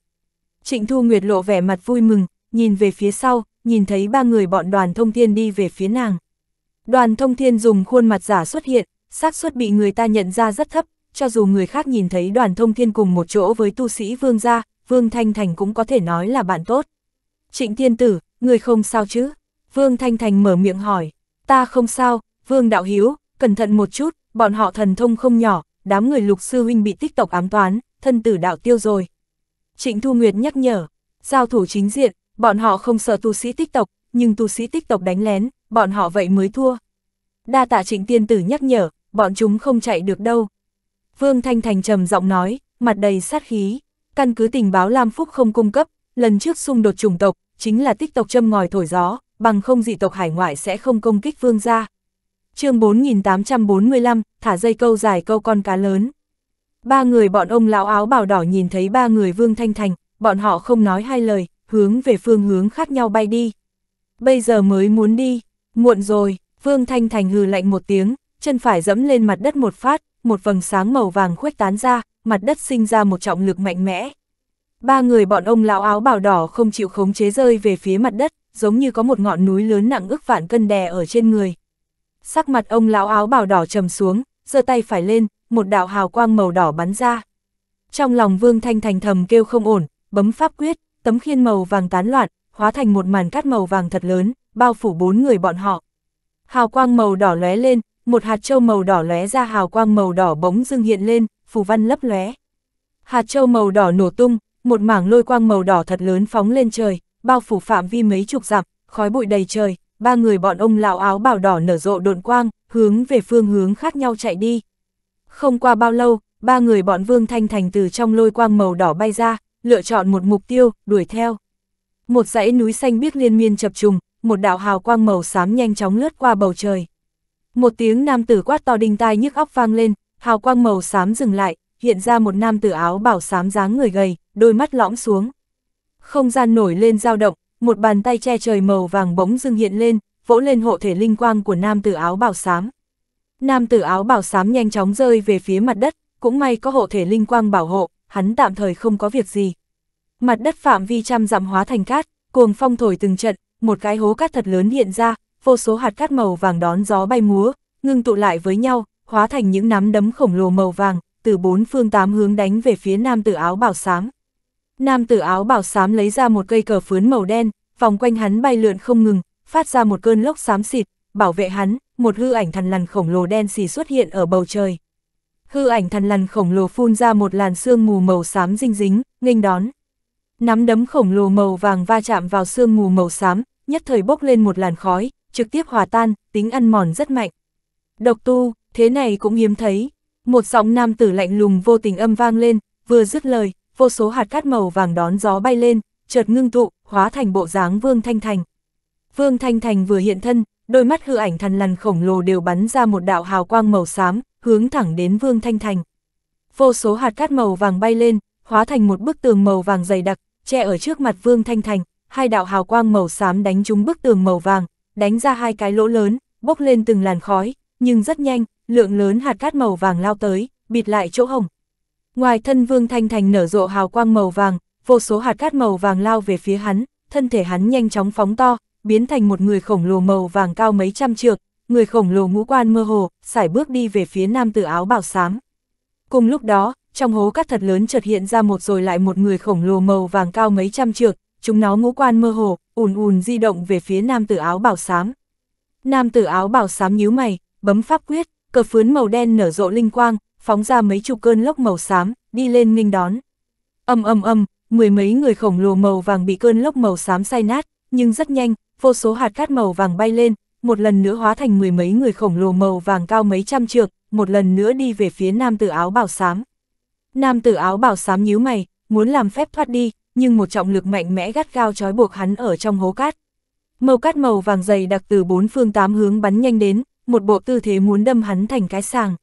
Trịnh Thu Nguyệt lộ vẻ mặt vui mừng, nhìn về phía sau, nhìn thấy ba người bọn đoàn thông thiên đi về phía nàng. Đoàn thông thiên dùng khuôn mặt giả xuất hiện, xác suất bị người ta nhận ra rất thấp, cho dù người khác nhìn thấy đoàn thông thiên cùng một chỗ với tu sĩ Vương gia, Vương Thanh Thành cũng có thể nói là bạn tốt. Trịnh Thiên Tử, người không sao chứ? Vương Thanh Thành mở miệng hỏi, ta không sao, Vương Đạo Hiếu, cẩn thận một chút, bọn họ thần thông không nhỏ, đám người lục sư huynh bị tích tộc ám toán, thân tử đạo tiêu rồi. Trịnh Thu Nguyệt nhắc nhở, giao thủ chính diện, bọn họ không sợ tu sĩ tích tộc, nhưng tu sĩ tích tộc đánh lén, bọn họ vậy mới thua. Đa tạ trịnh tiên tử nhắc nhở, bọn chúng không chạy được đâu. Vương Thanh Thành trầm giọng nói, mặt đầy sát khí. Căn cứ tình báo Lam Phúc không cung cấp, lần trước xung đột chủng tộc, chính là tích tộc châm ngòi thổi gió, bằng không dị tộc hải ngoại sẽ không công kích vương gia. chương 4845, thả dây câu dài câu con cá lớn. Ba người bọn ông lão áo bào đỏ nhìn thấy ba người vương thanh thành, bọn họ không nói hai lời, hướng về phương hướng khác nhau bay đi. Bây giờ mới muốn đi, muộn rồi, vương thanh thành hừ lạnh một tiếng, chân phải dẫm lên mặt đất một phát, một vầng sáng màu vàng khuếch tán ra, mặt đất sinh ra một trọng lực mạnh mẽ. Ba người bọn ông lão áo bào đỏ không chịu khống chế rơi về phía mặt đất, giống như có một ngọn núi lớn nặng ức vạn cân đè ở trên người. Sắc mặt ông lão áo bào đỏ trầm xuống, giơ tay phải lên, một đạo hào quang màu đỏ bắn ra. Trong lòng Vương Thanh Thành thầm kêu không ổn, bấm pháp quyết, tấm khiên màu vàng tán loạn, hóa thành một màn cát màu vàng thật lớn, bao phủ bốn người bọn họ. Hào quang màu đỏ lóe lên, một hạt châu màu đỏ lóe ra hào quang màu đỏ bóng dưng hiện lên, phù văn lấp lóe. Hạt châu màu đỏ nổ tung, một mảng lôi quang màu đỏ thật lớn phóng lên trời, bao phủ phạm vi mấy chục dặm, khói bụi đầy trời, ba người bọn ông lão áo bảo đỏ nở rộ độn quang, hướng về phương hướng khác nhau chạy đi. Không qua bao lâu, ba người bọn Vương Thanh Thành từ trong lôi quang màu đỏ bay ra, lựa chọn một mục tiêu, đuổi theo. Một dãy núi xanh biếc liên miên chập trùng, một đạo hào quang màu xám nhanh chóng lướt qua bầu trời. Một tiếng nam tử quát to đinh tai nhức óc vang lên, hào quang màu xám dừng lại, hiện ra một nam tử áo bảo xám dáng người gầy, đôi mắt lõm xuống. Không gian nổi lên dao động, một bàn tay che trời màu vàng bỗng dưng hiện lên, vỗ lên hộ thể linh quang của nam tử áo bảo xám. Nam tử áo bảo xám nhanh chóng rơi về phía mặt đất, cũng may có hộ thể linh quang bảo hộ, hắn tạm thời không có việc gì. Mặt đất phạm vi trăm dặm hóa thành cát, cuồng phong thổi từng trận, một cái hố cát thật lớn hiện ra, vô số hạt cát màu vàng đón gió bay múa, ngưng tụ lại với nhau, hóa thành những nắm đấm khổng lồ màu vàng, từ bốn phương tám hướng đánh về phía nam tử áo bảo xám. Nam tử áo bảo xám lấy ra một cây cờ phướn màu đen, vòng quanh hắn bay lượn không ngừng, phát ra một cơn lốc xám xịt, bảo vệ hắn, một hư ảnh thần lằn khổng lồ đen xì xuất hiện ở bầu trời. Hư ảnh thần lằn khổng lồ phun ra một làn sương mù màu xám dinh dính, nghênh đón. Nắm đấm khổng lồ màu vàng va chạm vào sương mù màu xám, nhất thời bốc lên một làn khói, trực tiếp hòa tan, tính ăn mòn rất mạnh. Độc tu, thế này cũng hiếm thấy. Một giọng nam tử lạnh lùng vô tình âm vang lên, vừa dứt lời, vô số hạt cát màu vàng đón gió bay lên, chợt ngưng tụ, hóa thành bộ dáng Vương Thanh Thành. Vương Thanh Thành vừa hiện thân, đôi mắt hư ảnh thần lằn khổng lồ đều bắn ra một đạo hào quang màu xám, hướng thẳng đến Vương Thanh Thành. Vô số hạt cát màu vàng bay lên, hóa thành một bức tường màu vàng dày đặc, che ở trước mặt Vương Thanh Thành, hai đạo hào quang màu xám đánh trúng bức tường màu vàng, đánh ra hai cái lỗ lớn, bốc lên từng làn khói, nhưng rất nhanh, lượng lớn hạt cát màu vàng lao tới, bịt lại chỗ hồng. Ngoài thân Vương Thanh Thành nở rộ hào quang màu vàng, vô số hạt cát màu vàng lao về phía hắn, thân thể hắn nhanh chóng phóng to, biến thành một người khổng lồ màu vàng cao mấy trăm trượng, người khổng lồ ngũ quan mơ hồ, sải bước đi về phía nam tử áo bảo xám. Cùng lúc đó, trong hố cát thật lớn chợt hiện ra một rồi lại một người khổng lồ màu vàng cao mấy trăm trượng, chúng nó ngũ quan mơ hồ, ùn ùn di động về phía nam tử áo bảo xám. Nam tử áo bảo xám nhíu mày, bấm pháp quyết, cờ phướn màu đen nở rộ linh quang, phóng ra mấy chục cơn lốc màu xám, đi lên nghênh đón. Ầm ầm ầm, mười mấy người khổng lồ màu vàng bị cơn lốc màu xám say nát, nhưng rất nhanh, vô số hạt cát màu vàng bay lên, một lần nữa hóa thành mười mấy người khổng lồ màu vàng cao mấy trăm trượng, một lần nữa đi về phía nam tử áo bảo xám. Nam tử áo bảo xám nhíu mày, muốn làm phép thoát đi, nhưng một trọng lực mạnh mẽ gắt gao trói buộc hắn ở trong hố cát. Màu cát màu vàng dày đặc từ bốn phương tám hướng bắn nhanh đến, một bộ tư thế muốn đâm hắn thành cái sàng.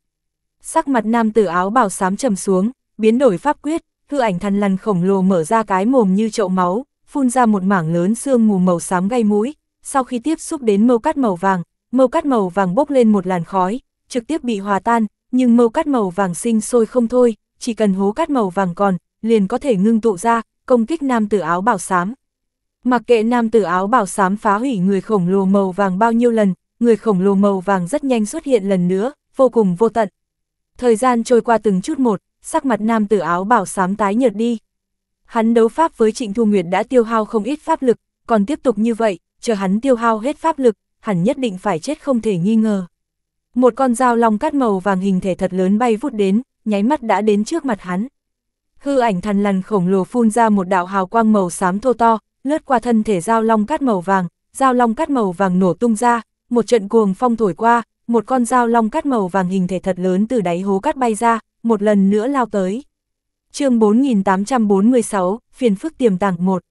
Sắc mặt nam tử áo bào xám trầm xuống, biến đổi pháp quyết, hư ảnh thần lằn khổng lồ mở ra cái mồm như chậu máu, phun ra một mảng lớn xương mù màu xám gây mũi, sau khi tiếp xúc đến mâu cát màu vàng, mâu cát màu vàng bốc lên một làn khói, trực tiếp bị hòa tan, nhưng mâu cát màu vàng sinh sôi không thôi, chỉ cần hố cát màu vàng còn, liền có thể ngưng tụ ra, công kích nam tử áo bảo xám. Mặc kệ nam tử áo bảo xám phá hủy người khổng lồ màu vàng bao nhiêu lần, người khổng lồ màu vàng rất nhanh xuất hiện lần nữa, vô cùng vô tận. Thời gian trôi qua từng chút một, sắc mặt nam tử áo bảo xám tái nhợt đi. Hắn đấu pháp với Trịnh Thu Nguyệt đã tiêu hao không ít pháp lực, còn tiếp tục như vậy, chờ hắn tiêu hao hết pháp lực, hẳn nhất định phải chết không thể nghi ngờ. Một con dao long cắt màu vàng hình thể thật lớn bay vút đến, nháy mắt đã đến trước mặt hắn. Hư ảnh thần lằn khổng lồ phun ra một đạo hào quang màu xám thô to, lướt qua thân thể giao long cắt màu vàng, giao long cắt màu vàng nổ tung ra, một trận cuồng phong thổi qua, một con giao long cắt màu vàng hình thể thật lớn từ đáy hố cắt bay ra, một lần nữa lao tới. chương 4846, phiền phức tiềm tàng 1.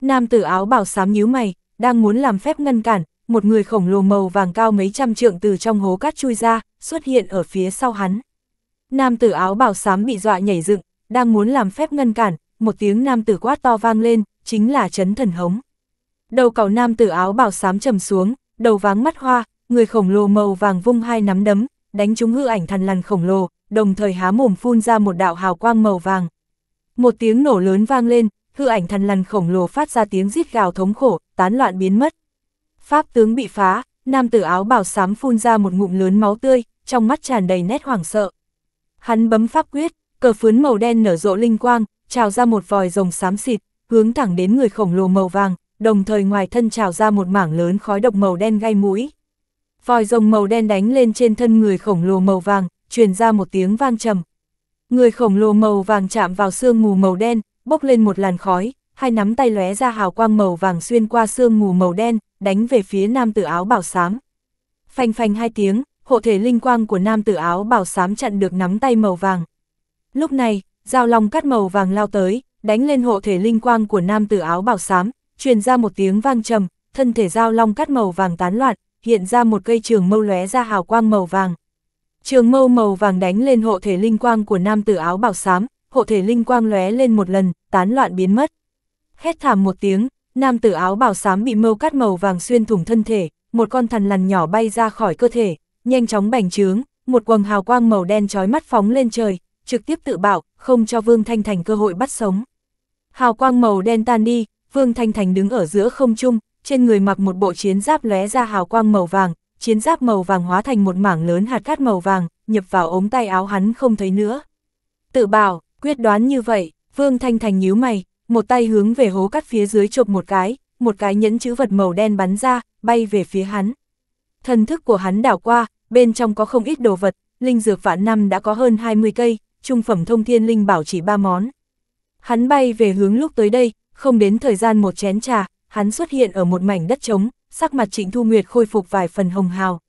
Nam tử áo bảo xám nhíu mày, đang muốn làm phép ngăn cản, một người khổng lồ màu vàng cao mấy trăm trượng từ trong hố cát chui ra, xuất hiện ở phía sau hắn. Nam tử áo bảo xám bị dọa nhảy dựng, đang muốn làm phép ngăn cản, một tiếng nam tử quát to vang lên, chính là chấn thần hống. Đầu cậu nam tử áo bào xám trầm xuống, đầu váng mắt hoa, người khổng lồ màu vàng vung hai nắm đấm, đánh trúng hư ảnh thần lằn khổng lồ, đồng thời há mồm phun ra một đạo hào quang màu vàng. Một tiếng nổ lớn vang lên, hư ảnh thần lằn khổng lồ phát ra tiếng rít gào thống khổ, tán loạn biến mất. Pháp tướng bị phá, nam tử áo bào xám phun ra một ngụm lớn máu tươi, trong mắt tràn đầy nét hoảng sợ. Hắn bấm pháp quyết, cờ phướn màu đen nở rộ linh quang, trào ra một vòi rồng xám xịt, hướng thẳng đến người khổng lồ màu vàng, đồng thời ngoài thân trào ra một mảng lớn khói độc màu đen gai mũi. Vòi rồng màu đen đánh lên trên thân người khổng lồ màu vàng, truyền ra một tiếng vang trầm. Người khổng lồ màu vàng chạm vào sương mù màu đen, bốc lên một làn khói, hai nắm tay lóe ra hào quang màu vàng xuyên qua sương mù màu đen, đánh về phía nam tử áo bảo xám. Phanh phanh hai tiếng, hộ thể linh quang của nam tử áo bảo xám chặn được nắm tay màu vàng. Lúc này, dao long cắt màu vàng lao tới, đánh lên hộ thể linh quang của nam tử áo bảo xám, truyền ra một tiếng vang trầm, thân thể dao long cắt màu vàng tán loạn, hiện ra một cây trường mâu lóe ra hào quang màu vàng. Trường mâu màu vàng đánh lên hộ thể linh quang của nam tử áo bảo xám, hộ thể linh quang lóe lên một lần, tán loạn biến mất. Hét thảm một tiếng, nam tử áo bảo xám bị mâu cắt màu vàng xuyên thủng thân thể, một con thần lằn nhỏ bay ra khỏi cơ thể, nhanh chóng bành trướng, một quầng hào quang màu đen chói mắt phóng lên trời, trực tiếp tự bảo, không cho Vương Thanh Thành cơ hội bắt sống. Hào quang màu đen tan đi, Vương Thanh Thành đứng ở giữa không trung, trên người mặc một bộ chiến giáp lóe ra hào quang màu vàng, chiến giáp màu vàng hóa thành một mảng lớn hạt cát màu vàng, nhập vào ống tay áo hắn không thấy nữa. Tự bảo, quyết đoán như vậy, Vương Thanh Thành nhíu mày, một tay hướng về hố cắt phía dưới chộp một cái, một cái nhẫn chữ vật màu đen bắn ra, bay về phía hắn. Thần thức của hắn đảo qua, bên trong có không ít đồ vật, linh dược vạn năm đã có hơn 20 cây, trung phẩm thông thiên linh bảo chỉ ba món. Hắn bay về hướng lúc tới đây, không đến thời gian một chén trà, hắn xuất hiện ở một mảnh đất trống, sắc mặt Trịnh Thu Nguyệt khôi phục vài phần hồng hào.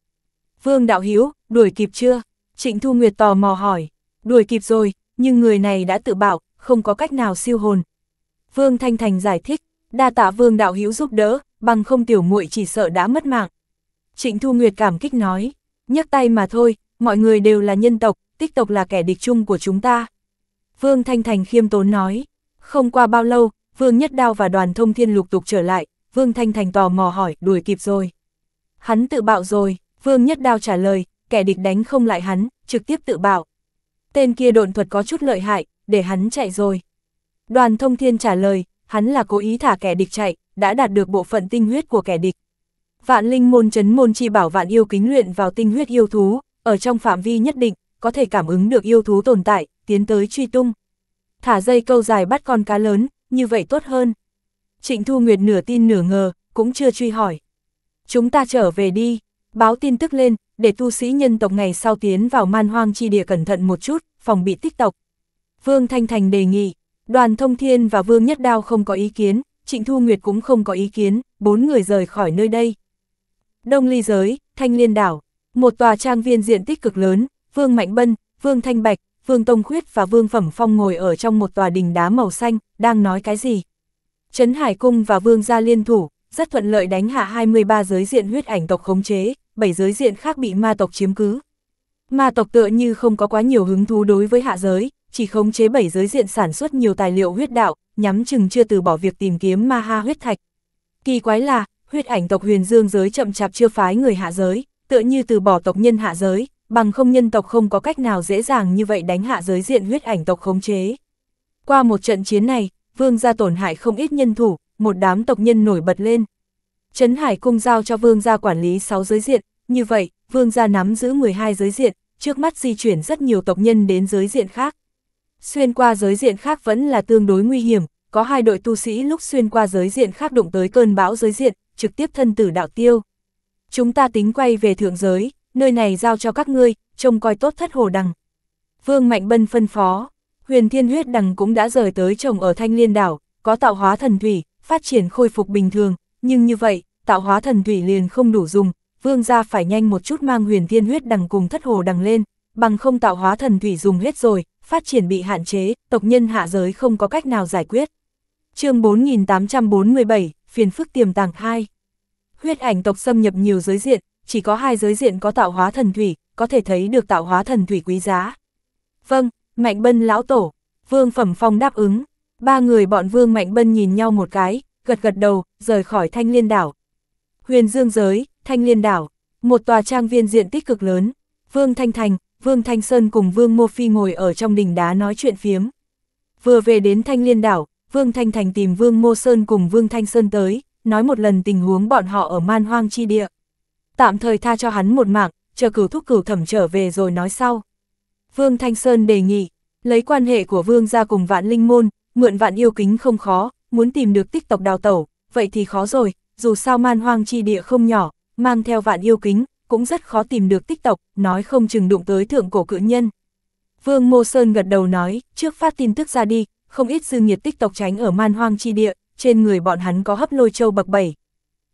Vương Đạo Hiếu, đuổi kịp chưa? Trịnh Thu Nguyệt tò mò hỏi. Đuổi kịp rồi, nhưng người này đã tự bảo, không có cách nào siêu hồn. Vương Thanh Thành giải thích, đa tạ Vương Đạo Hiếu giúp đỡ, bằng không tiểu muội chỉ sợ đã mất mạng. Trịnh Thu Nguyệt cảm kích nói, nhấc tay mà thôi, mọi người đều là nhân tộc, tích tộc là kẻ địch chung của chúng ta. Vương Thanh Thành khiêm tốn nói, không qua bao lâu, Vương Nhất Đao và đoàn thông thiên lục tục trở lại, Vương Thanh Thành tò mò hỏi, đuổi kịp rồi. Hắn tự bạo rồi, Vương Nhất Đao trả lời, kẻ địch đánh không lại hắn, trực tiếp tự bạo. Tên kia độn thuật có chút lợi hại, để hắn chạy rồi. Đoàn thông thiên trả lời, hắn là cố ý thả kẻ địch chạy, đã đạt được bộ phận tinh huyết của kẻ địch. Vạn linh môn Trấn môn chi bảo vạn yêu kính luyện vào tinh huyết yêu thú, ở trong phạm vi nhất định, có thể cảm ứng được yêu thú tồn tại, tiến tới truy tung. Thả dây câu dài bắt con cá lớn, như vậy tốt hơn. Trịnh Thu Nguyệt nửa tin nửa ngờ, cũng chưa truy hỏi. Chúng ta trở về đi, báo tin tức lên, để tu sĩ nhân tộc ngày sau tiến vào man hoang chi địa cẩn thận một chút, phòng bị tích tộc. Vương Thanh Thành đề nghị, đoàn thông thiên và Vương Nhất Đao không có ý kiến, Trịnh Thu Nguyệt cũng không có ý kiến, bốn người rời khỏi nơi đây. Đông ly giới, Thanh Liên đảo, một tòa trang viên diện tích cực lớn, Vương Mạnh Bân, Vương Thanh Bạch, Vương Tông Khuyết và Vương Phẩm Phong ngồi ở trong một tòa đình đá màu xanh, đang nói cái gì? Trấn Hải Cung và Vương gia liên thủ, rất thuận lợi đánh hạ 23 giới diện huyết ảnh tộc khống chế, 7 giới diện khác bị ma tộc chiếm cứ. Ma tộc tựa như không có quá nhiều hứng thú đối với hạ giới, chỉ khống chế 7 giới diện sản xuất nhiều tài liệu huyết đạo, nhắm chừng chưa từ bỏ việc tìm kiếm ma ha huyết thạch. Kỳ quái là, huyết ảnh tộc huyền dương giới chậm chạp chưa phái người hạ giới, tựa như từ bỏ tộc nhân hạ giới, bằng không nhân tộc không có cách nào dễ dàng như vậy đánh hạ giới diện huyết ảnh tộc khống chế. Qua một trận chiến này, vương gia tổn hại không ít nhân thủ, một đám tộc nhân nổi bật lên. Trấn Hải cung giao cho vương gia quản lý 6 giới diện, như vậy, vương gia nắm giữ 12 giới diện, trước mắt di chuyển rất nhiều tộc nhân đến giới diện khác. Xuyên qua giới diện khác vẫn là tương đối nguy hiểm, có hai đội tu sĩ lúc xuyên qua giới diện khác đụng tới cơn bão giới diện, trực tiếp thân tử đạo tiêu. Chúng ta tính quay về thượng giới, nơi này giao cho các ngươi, trông coi tốt thất hồ đằng. Vương Mạnh Bân phân phó, huyền thiên huyết đằng cũng đã rời tới trồng ở thanh liên đảo, có tạo hóa thần thủy, phát triển khôi phục bình thường, nhưng như vậy, tạo hóa thần thủy liền không đủ dùng, vương gia phải nhanh một chút mang huyền thiên huyết đằng cùng thất hồ đằng lên, bằng không tạo hóa thần thủy dùng hết rồi, phát triển bị hạn chế, tộc nhân hạ giới không có cách nào giải quyết. chương 4847, phiền phức tiềm tàng 2 Huyết ảnh tộc xâm nhập nhiều giới diện, chỉ có hai giới diện có tạo hóa thần thủy, có thể thấy được tạo hóa thần thủy quý giá. Vâng, Mạnh Bân lão tổ, Vương Phẩm Phong đáp ứng. Ba người bọn Vương Mạnh Bân nhìn nhau một cái, gật gật đầu, rời khỏi Thanh Liên Đảo. Huyền Dương Giới, Thanh Liên Đảo, một tòa trang viên diện tích cực lớn. Vương Thanh Thành, Vương Thanh Sơn cùng Vương Mô Phi ngồi ở trong đỉnh đá nói chuyện phiếm. Vừa về đến Thanh Liên Đảo, Vương Thanh Thành tìm Vương Mô Sơn cùng Vương Thanh Sơn tới, nói một lần tình huống bọn họ ở man hoang chi địa tạm thời tha cho hắn một mạng, chờ cửu thúc cửu thẩm trở về rồi nói sau. Vương Thanh Sơn đề nghị, lấy quan hệ của Vương ra cùng vạn linh môn, mượn vạn yêu kính không khó, muốn tìm được tích tộc đào tẩu, vậy thì khó rồi, dù sao man hoang chi địa không nhỏ, mang theo vạn yêu kính, cũng rất khó tìm được tích tộc, nói không chừng đụng tới thượng cổ cự nhân. Vương Mô Sơn gật đầu nói, trước phát tin tức ra đi, không ít dư nghiệt tích tộc tránh ở man hoang chi địa, trên người bọn hắn có hấp lôi châu bậc bảy.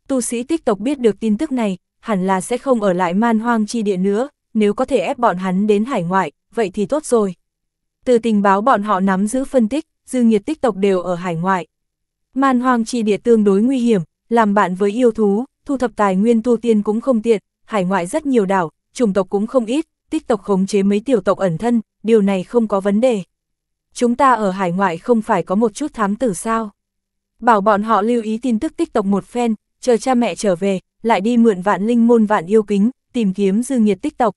Tu sĩ tích tộc biết được tin tức này, hẳn là sẽ không ở lại man hoang chi địa nữa, nếu có thể ép bọn hắn đến hải ngoại, vậy thì tốt rồi. Từ tình báo bọn họ nắm giữ phân tích, dư nghiệt tích tộc đều ở hải ngoại. Man hoang chi địa tương đối nguy hiểm, làm bạn với yêu thú, thu thập tài nguyên tu tiên cũng không tiện, hải ngoại rất nhiều đảo, chủng tộc cũng không ít, tích tộc khống chế mấy tiểu tộc ẩn thân, điều này không có vấn đề. Chúng ta ở hải ngoại không phải có một chút thám tử sao? Bảo bọn họ lưu ý tin tức tích tộc một phen, chờ cha mẹ trở về, lại đi mượn vạn linh môn vạn yêu kính, tìm kiếm dư nghiệt tích tộc.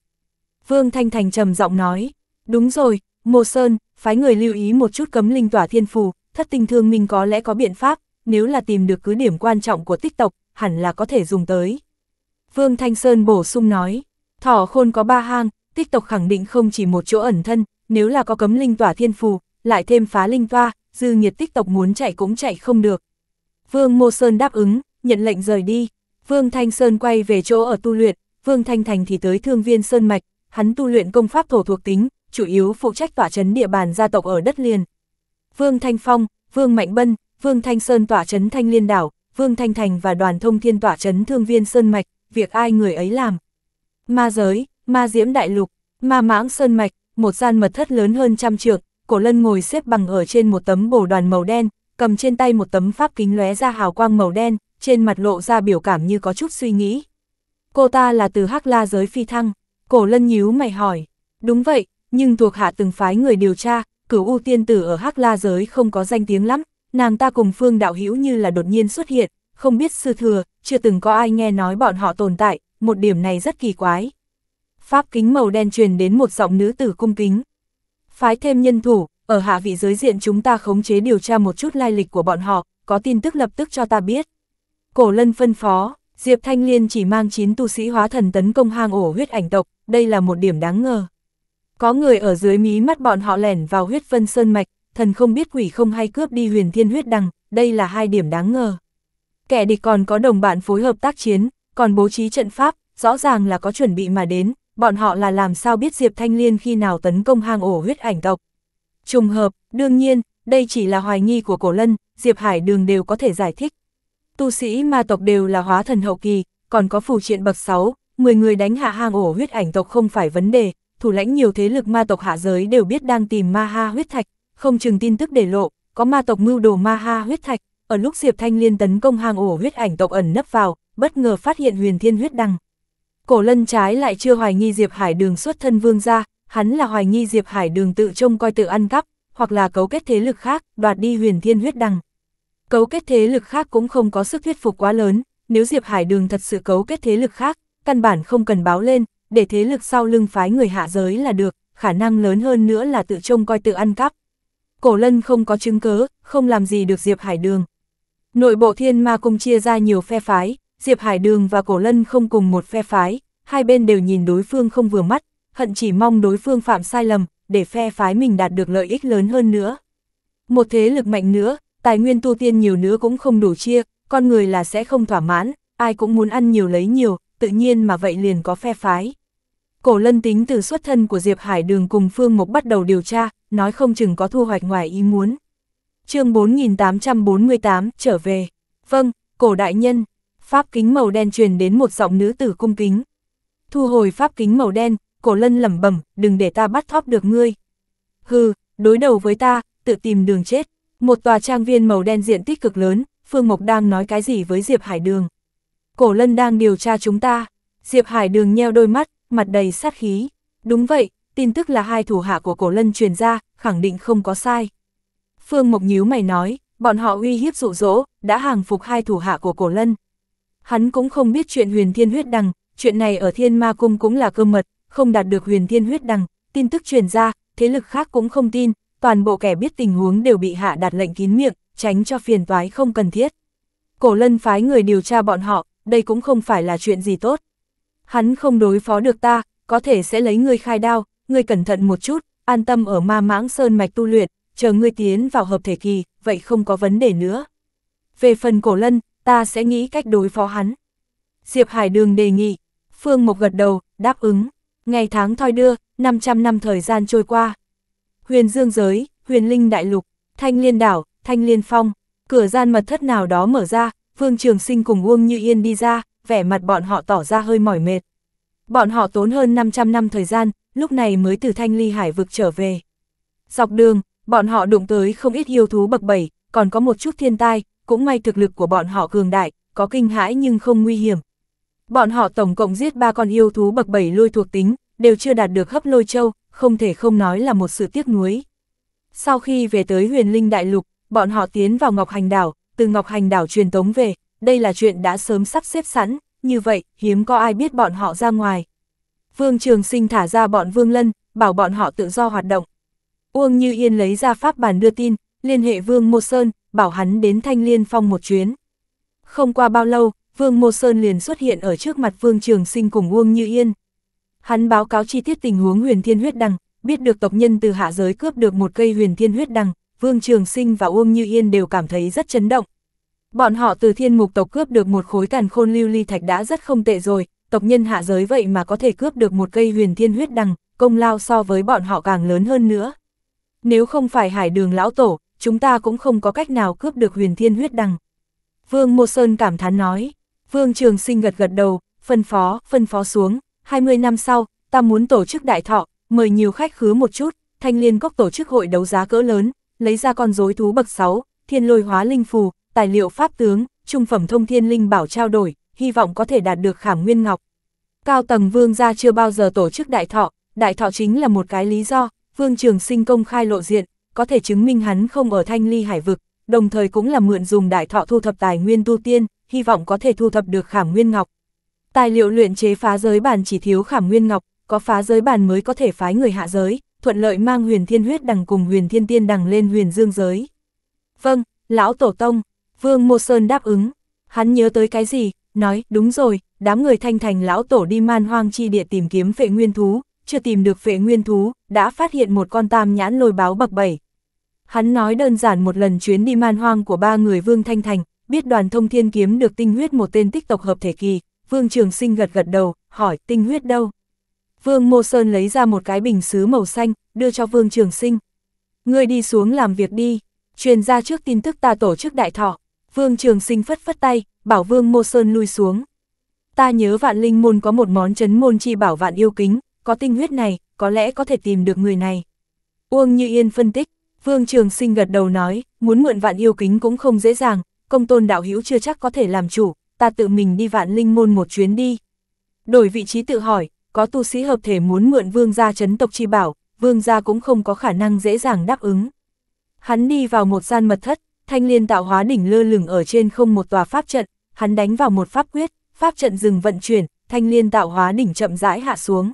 Vương Thanh Thành trầm giọng nói, đúng rồi, mô Sơn, phái người lưu ý một chút cấm linh tỏa thiên phù, thất tinh thương minh có lẽ có biện pháp, nếu là tìm được cứ điểm quan trọng của tích tộc, hẳn là có thể dùng tới. Vương Thanh Sơn bổ sung nói, thỏ khôn có ba hang, tích tộc khẳng định không chỉ một chỗ ẩn thân, nếu là có cấm linh tỏa thiên phù, lại thêm phá linh toa, dư nghiệt tích tộc muốn chạy cũng chạy không được. Vương Mô Sơn đáp ứng, nhận lệnh rời đi. Vương Thanh Sơn quay về chỗ ở tu luyện, Vương Thanh Thành thì tới thương viên Sơn Mạch, hắn tu luyện công pháp thổ thuộc tính, chủ yếu phụ trách tỏa chấn địa bàn gia tộc ở đất liền. Vương Thanh Phong, Vương Mạnh Bân, Vương Thanh Sơn tỏa chấn Thanh Liên Đảo, Vương Thanh Thành và đoàn thông thiên tỏa chấn thương viên Sơn Mạch, việc ai người ấy làm. Ma giới, ma diễm đại lục, ma mãng Sơn Mạch, một gian mật thất lớn hơn trăm trượng, cổ lân ngồi xếp bằng ở trên một tấm bồ đoàn màu đen, cầm trên tay một tấm pháp kính lóe ra hào quang màu đen, trên mặt lộ ra biểu cảm như có chút suy nghĩ. Cô ta là từ hắc la giới phi thăng, cổ lân nhíu mày hỏi. Đúng vậy, nhưng thuộc hạ từng phái người điều tra, cửu u tiên tử ở hắc la giới không có danh tiếng lắm, nàng ta cùng phương đạo hữu như là đột nhiên xuất hiện, không biết sư thừa, chưa từng có ai nghe nói bọn họ tồn tại, một điểm này rất kỳ quái. Pháp kính màu đen truyền đến một giọng nữ tử cung kính. Phái thêm nhân thủ, ở hạ vị giới diện chúng ta khống chế điều tra một chút lai lịch của bọn họ, có tin tức lập tức cho ta biết. Cổ lân phân phó, Diệp Thanh Liên chỉ mang 9 tu sĩ hóa thần tấn công hang ổ huyết ảnh tộc, đây là một điểm đáng ngờ. Có người ở dưới mí mắt bọn họ lẻn vào huyết vân sơn mạch, thần không biết quỷ không hay cướp đi huyền thiên huyết đằng, đây là hai điểm đáng ngờ. Kẻ địch còn có đồng bạn phối hợp tác chiến, còn bố trí trận pháp, rõ ràng là có chuẩn bị mà đến, bọn họ là làm sao biết Diệp Thanh Liên khi nào tấn công hang ổ huyết ảnh tộc. Trùng hợp, đương nhiên, đây chỉ là hoài nghi của cổ lân, Diệp Hải Đường đều có thể giải thích. Tu sĩ ma tộc đều là hóa thần hậu kỳ, còn có phù triện bậc 6, 10 người đánh hạ hang ổ huyết ảnh tộc không phải vấn đề, thủ lãnh nhiều thế lực ma tộc hạ giới đều biết đang tìm ma ha huyết thạch, không chừng tin tức để lộ, có ma tộc mưu đồ ma ha huyết thạch, ở lúc Diệp Thanh Liên tấn công hang ổ huyết ảnh tộc ẩn nấp vào, bất ngờ phát hiện huyền thiên huyết đăng. Cổ lân trái lại chưa hoài nghi Diệp Hải đường xuất thân vương gia, hắn là hoài nghi Diệp Hải đường tự trông coi tự ăn cắp, hoặc là cấu kết thế lực khác, đoạt đi huyền thiên huyết đăng. Cấu kết thế lực khác cũng không có sức thuyết phục quá lớn, nếu Diệp Hải Đường thật sự cấu kết thế lực khác, căn bản không cần báo lên, để thế lực sau lưng phái người hạ giới là được, khả năng lớn hơn nữa là tự trông coi tự ăn cắp. Cổ lân không có chứng cớ, không làm gì được Diệp Hải Đường. Nội bộ thiên ma cung chia ra nhiều phe phái, Diệp Hải Đường và Cổ lân không cùng một phe phái, hai bên đều nhìn đối phương không vừa mắt, hận chỉ mong đối phương phạm sai lầm, để phe phái mình đạt được lợi ích lớn hơn nữa. Một thế lực mạnh nữa, tài nguyên tu tiên nhiều nữa cũng không đủ chia, con người là sẽ không thỏa mãn, ai cũng muốn ăn nhiều lấy nhiều, tự nhiên mà vậy liền có phe phái. Cổ lân tính từ xuất thân của Diệp Hải Đường cùng Phương Mộc bắt đầu điều tra, nói không chừng có thu hoạch ngoài ý muốn. chương 4848, trở về. Vâng, cổ đại nhân, pháp kính màu đen truyền đến một giọng nữ tử cung kính. Thu hồi pháp kính màu đen, cổ lân lẩm bẩm đừng để ta bắt thóp được ngươi. Hừ, đối đầu với ta, tự tìm đường chết. Một tòa trang viên màu đen diện tích cực lớn, Phương Mộc đang nói cái gì với Diệp Hải Đường. Cổ lân đang điều tra chúng ta. Diệp Hải Đường nheo đôi mắt, mặt đầy sát khí. Đúng vậy, tin tức là hai thủ hạ của cổ lân truyền ra, khẳng định không có sai. Phương Mộc nhíu mày nói, bọn họ uy hiếp dụ dỗ, đã hàng phục hai thủ hạ của cổ lân. Hắn cũng không biết chuyện huyền thiên huyết đằng, chuyện này ở thiên ma cung cũng là cơ mật, không đạt được huyền thiên huyết đằng, tin tức truyền ra, thế lực khác cũng không tin, toàn bộ kẻ biết tình huống đều bị hạ đặt lệnh kín miệng, tránh cho phiền toái không cần thiết. Cổ lân phái người điều tra bọn họ, đây cũng không phải là chuyện gì tốt. Hắn không đối phó được ta, có thể sẽ lấy ngươi khai đao, ngươi cẩn thận một chút, an tâm ở ma mãng sơn mạch tu luyện, chờ ngươi tiến vào hợp thể kỳ, vậy không có vấn đề nữa. Về phần cổ lân, ta sẽ nghĩ cách đối phó hắn. Diệp Hải Đường đề nghị, Phương Mộc gật đầu, đáp ứng. Ngày tháng thoi đưa, 500 năm thời gian trôi qua, huyền dương giới, huyền linh đại lục, thanh liên đảo, thanh liên phong, cửa gian mật thất nào đó mở ra, Vương Trường Sinh cùng Uông Như Yên đi ra, vẻ mặt bọn họ tỏ ra hơi mỏi mệt. Bọn họ tốn hơn 500 năm thời gian, lúc này mới từ thanh ly hải vực trở về. Dọc đường, bọn họ đụng tới không ít yêu thú bậc bảy, còn có một chút thiên tai, cũng may thực lực của bọn họ cường đại, có kinh hãi nhưng không nguy hiểm. Bọn họ tổng cộng giết ba con yêu thú bậc bảy lôi thuộc tính, đều chưa đạt được hấp lôi châu, không thể không nói là một sự tiếc nuối. Sau khi về tới huyền linh đại lục, bọn họ tiến vào Ngọc Hành Đảo, từ Ngọc Hành Đảo truyền tống về, đây là chuyện đã sớm sắp xếp sẵn, như vậy, hiếm có ai biết bọn họ ra ngoài. Vương Trường Sinh thả ra bọn Vương Lân, bảo bọn họ tự do hoạt động. Uông Như Yên lấy ra pháp bản đưa tin, liên hệ Vương Mô Sơn, bảo hắn đến Thanh Liên Phong một chuyến. Không qua bao lâu, Vương Mô Sơn liền xuất hiện ở trước mặt Vương Trường Sinh cùng Uông Như Yên. Hắn báo cáo chi tiết tình huống huyền thiên huyết đằng, biết được tộc nhân từ hạ giới cướp được một cây huyền thiên huyết đằng, Vương Trường Sinh và Uông Như Yên đều cảm thấy rất chấn động. Bọn họ từ thiên mục tộc cướp được một khối càn khôn lưu ly thạch đã rất không tệ rồi, tộc nhân hạ giới vậy mà có thể cướp được một cây huyền thiên huyết đằng, công lao so với bọn họ càng lớn hơn nữa. Nếu không phải hải đường lão tổ, chúng ta cũng không có cách nào cướp được huyền thiên huyết đằng. Vương Mô Sơn cảm thán nói, Vương Trường Sinh gật gật đầu, phân phó, phân phó xuống, 20 năm sau, ta muốn tổ chức đại thọ, mời nhiều khách khứa một chút, thanh liên cốc tổ chức hội đấu giá cỡ lớn, lấy ra con rối thú bậc 6, thiên lôi hóa linh phù, tài liệu pháp tướng, trung phẩm thông thiên linh bảo trao đổi, hy vọng có thể đạt được khảm nguyên ngọc. Cao tầng vương gia chưa bao giờ tổ chức đại thọ, đại thọ chính là một cái lý do, vương trường sinh công khai lộ diện, có thể chứng minh hắn không ở thanh ly hải vực, đồng thời cũng là mượn dùng đại thọ thu thập tài nguyên tu tiên, hy vọng có thể thu thập được khảm nguyên ngọc. Tài liệu luyện chế phá giới bản chỉ thiếu khảm nguyên ngọc, có phá giới bản mới có thể phái người hạ giới, thuận lợi mang huyền thiên huyết đằng cùng huyền thiên tiên đằng lên huyền dương giới. Vâng, lão tổ tông, vương mô sơn đáp ứng, hắn nhớ tới cái gì, nói, đúng rồi, đám người thanh thành lão tổ đi man hoang chi địa tìm kiếm phệ nguyên thú, chưa tìm được phệ nguyên thú, đã phát hiện một con tam nhãn lôi báo bậc bảy. Hắn nói đơn giản một lần chuyến đi man hoang của ba người vương thanh thành, biết đoàn thông thiên kiếm được tinh huyết một tên tích tộc hợp thể kỳ, Vương Trường Sinh gật gật đầu, hỏi tinh huyết đâu? Vương Mô Sơn lấy ra một cái bình xứ màu xanh, đưa cho Vương Trường Sinh. Ngươi đi xuống làm việc đi, truyền ra trước tin tức ta tổ chức đại thọ. Vương Trường Sinh phất phất tay, bảo Vương Mô Sơn lui xuống. Ta nhớ vạn linh môn có một món chấn môn chi bảo vạn yêu kính, có tinh huyết này, có lẽ có thể tìm được người này. Uông Như Yên phân tích, Vương Trường Sinh gật đầu nói, muốn mượn vạn yêu kính cũng không dễ dàng, công tôn đạo hữu chưa chắc có thể làm chủ, ta tự mình đi vạn linh môn một chuyến đi. Đổi vị trí tự hỏi, có tu sĩ hợp thể muốn mượn vương gia chấn tộc chi bảo, vương gia cũng không có khả năng dễ dàng đáp ứng. Hắn đi vào một gian mật thất, thanh liên tạo hóa đỉnh lơ lửng ở trên không một tòa pháp trận, hắn đánh vào một pháp quyết, pháp trận dừng vận chuyển, thanh liên tạo hóa đỉnh chậm rãi hạ xuống.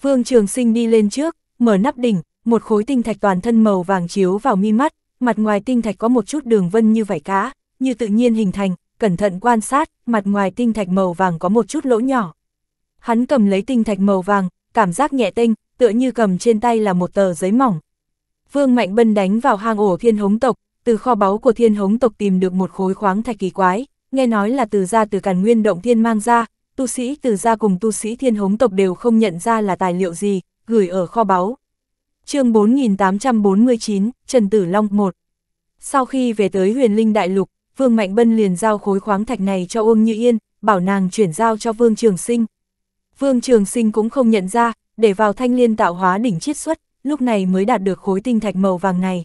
Vương Trường Sinh đi lên trước, mở nắp đỉnh, một khối tinh thạch toàn thân màu vàng chiếu vào mi mắt, mặt ngoài tinh thạch có một chút đường vân như vảy cá, như tự nhiên hình thành, cẩn thận quan sát, mặt ngoài tinh thạch màu vàng có một chút lỗ nhỏ. Hắn cầm lấy tinh thạch màu vàng, cảm giác nhẹ tinh, tựa như cầm trên tay là một tờ giấy mỏng. Vương Mạnh Bân đánh vào hang ổ thiên hống tộc, từ kho báu của thiên hống tộc tìm được một khối khoáng thạch kỳ quái, nghe nói là từ ra từ càn nguyên động thiên mang ra, tu sĩ từ ra cùng tu sĩ thiên hống tộc đều không nhận ra là tài liệu gì, gửi ở kho báu. chương 4849, Trần Tử Long 1 Sau khi về tới huyền linh đại lục, Vương Mạnh Bân liền giao khối khoáng thạch này cho Uông Như Yên, bảo nàng chuyển giao cho Vương Trường Sinh. Vương Trường Sinh cũng không nhận ra, để vào thanh liên tạo hóa đỉnh chiết xuất, lúc này mới đạt được khối tinh thạch màu vàng này.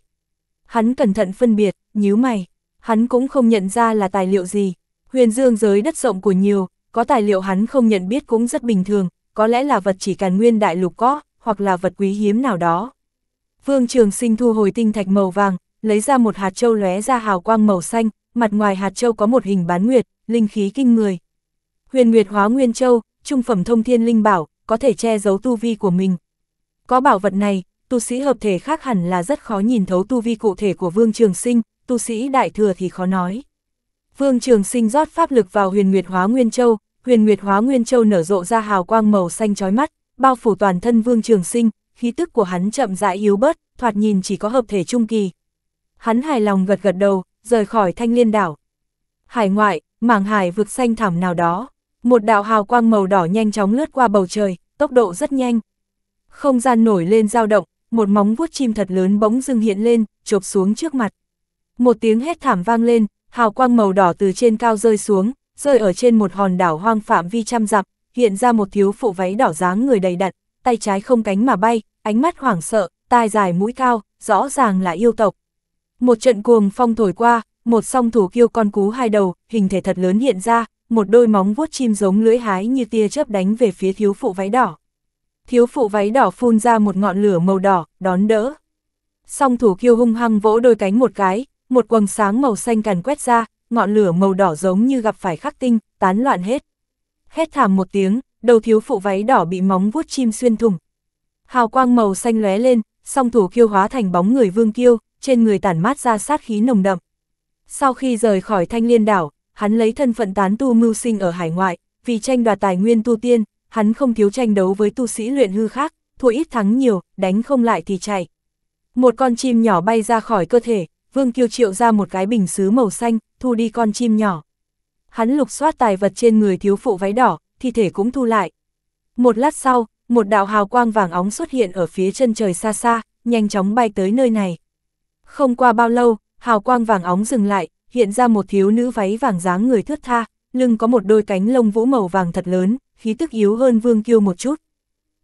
Hắn cẩn thận phân biệt, nhíu mày, hắn cũng không nhận ra là tài liệu gì. Huyền dương giới đất rộng của nhiều, có tài liệu hắn không nhận biết cũng rất bình thường, có lẽ là vật chỉ càn nguyên đại lục có, hoặc là vật quý hiếm nào đó. Vương Trường Sinh thu hồi tinh thạch màu vàng, lấy ra một hạt châu lóe ra hào quang màu xanh, mặt ngoài hạt châu có một hình bán nguyệt, linh khí kinh người. Huyền nguyệt hóa nguyên châu, trung phẩm thông thiên linh bảo, có thể che giấu tu vi của mình. Có bảo vật này, tu sĩ hợp thể khác hẳn là rất khó nhìn thấu tu vi cụ thể của Vương Trường Sinh, tu sĩ đại thừa thì khó nói. Vương Trường Sinh rót pháp lực vào Huyền Nguyệt Hóa Nguyên Châu, Huyền Nguyệt Hóa Nguyên Châu nở rộ ra hào quang màu xanh chói mắt, bao phủ toàn thân Vương Trường Sinh, khí tức của hắn chậm rãi yếu bớt, thoạt nhìn chỉ có hợp thể trung kỳ. Hắn hài lòng gật gật đầu, rời khỏi thanh liên đảo. Hải ngoại, mảng hải vực xanh thẳm nào đó, một đạo hào quang màu đỏ nhanh chóng lướt qua bầu trời, tốc độ rất nhanh. Không gian nổi lên dao động, một móng vuốt chim thật lớn bỗng dưng hiện lên, chụp xuống trước mặt. Một tiếng hét thảm vang lên, hào quang màu đỏ từ trên cao rơi xuống, rơi ở trên một hòn đảo hoang phạm vi trăm dặm, hiện ra một thiếu phụ váy đỏ dáng người đầy đặn, tay trái không cánh mà bay, ánh mắt hoảng sợ, tai dài mũi cao, rõ ràng là yêu tộc. Một trận cuồng phong thổi qua, một song thủ kiêu con cú hai đầu, hình thể thật lớn hiện ra, một đôi móng vuốt chim giống lưỡi hái như tia chớp đánh về phía thiếu phụ váy đỏ. Thiếu phụ váy đỏ phun ra một ngọn lửa màu đỏ, đón đỡ. Song thủ kiêu hung hăng vỗ đôi cánh một cái, một quầng sáng màu xanh càn quét ra, ngọn lửa màu đỏ giống như gặp phải khắc tinh, tán loạn hết. Hét thảm một tiếng, đầu thiếu phụ váy đỏ bị móng vuốt chim xuyên thủng. Hào quang màu xanh lóe lên, song thủ kiêu hóa thành bóng người vương kiêu, trên người tản mát ra sát khí nồng đậm. Sau khi rời khỏi thanh liên đảo, hắn lấy thân phận tán tu mưu sinh ở hải ngoại, vì tranh đoạt tài nguyên tu tiên, hắn không thiếu tranh đấu với tu sĩ luyện hư khác, thua ít thắng nhiều, đánh không lại thì chạy. Một con chim nhỏ bay ra khỏi cơ thể, Vương Kiêu triệu ra một cái bình xứ màu xanh, thu đi con chim nhỏ. Hắn lục soát tài vật trên người thiếu phụ váy đỏ, thi thể cũng thu lại. Một lát sau, một đạo hào quang vàng óng xuất hiện ở phía chân trời xa xa, nhanh chóng bay tới nơi này. Không qua bao lâu, hào quang vàng óng dừng lại, hiện ra một thiếu nữ váy vàng dáng người thướt tha, lưng có một đôi cánh lông vũ màu vàng thật lớn, khí tức yếu hơn Vương Kiêu một chút.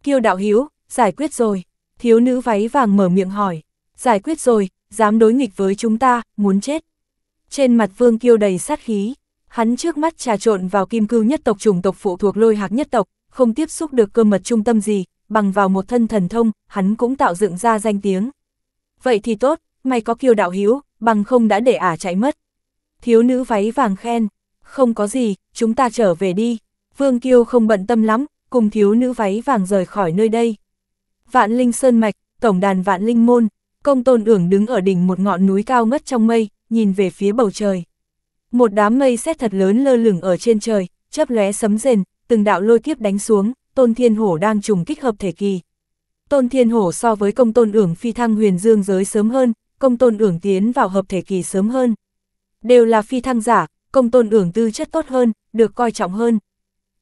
Kiêu đạo hiếu, giải quyết rồi. Thiếu nữ váy vàng mở miệng hỏi, giải quyết rồi, dám đối nghịch với chúng ta, muốn chết. Trên mặt Vương Kiêu đầy sát khí, hắn trước mắt trà trộn vào kim cưu nhất tộc chủng tộc phụ thuộc lôi hạc nhất tộc, không tiếp xúc được cơ mật trung tâm gì, bằng vào một thân thần thông, hắn cũng tạo dựng ra danh tiếng. Vậy thì tốt, may có kiêu đạo hiếu, bằng không đã để ả chạy mất. Thiếu nữ váy vàng khen, không có gì, chúng ta trở về đi. Vương Kiêu không bận tâm lắm, cùng thiếu nữ váy vàng rời khỏi nơi đây. Vạn Linh Sơn Mạch, tổng đàn Vạn Linh Môn, công tôn ưởng đứng ở đỉnh một ngọn núi cao ngất trong mây, nhìn về phía bầu trời. Một đám mây xét thật lớn lơ lửng ở trên trời, chớp lóe sấm rền, từng đạo lôi kiếp đánh xuống, Tôn Thiên Hổ đang trùng kích hợp thể kỳ. Tôn Thiên Hổ so với công tôn ưởng phi thăng huyền dương giới sớm hơn, công tôn ưởng tiến vào hợp thể kỳ sớm hơn. Đều là phi thăng giả, công tôn ưởng tư chất tốt hơn, được coi trọng hơn.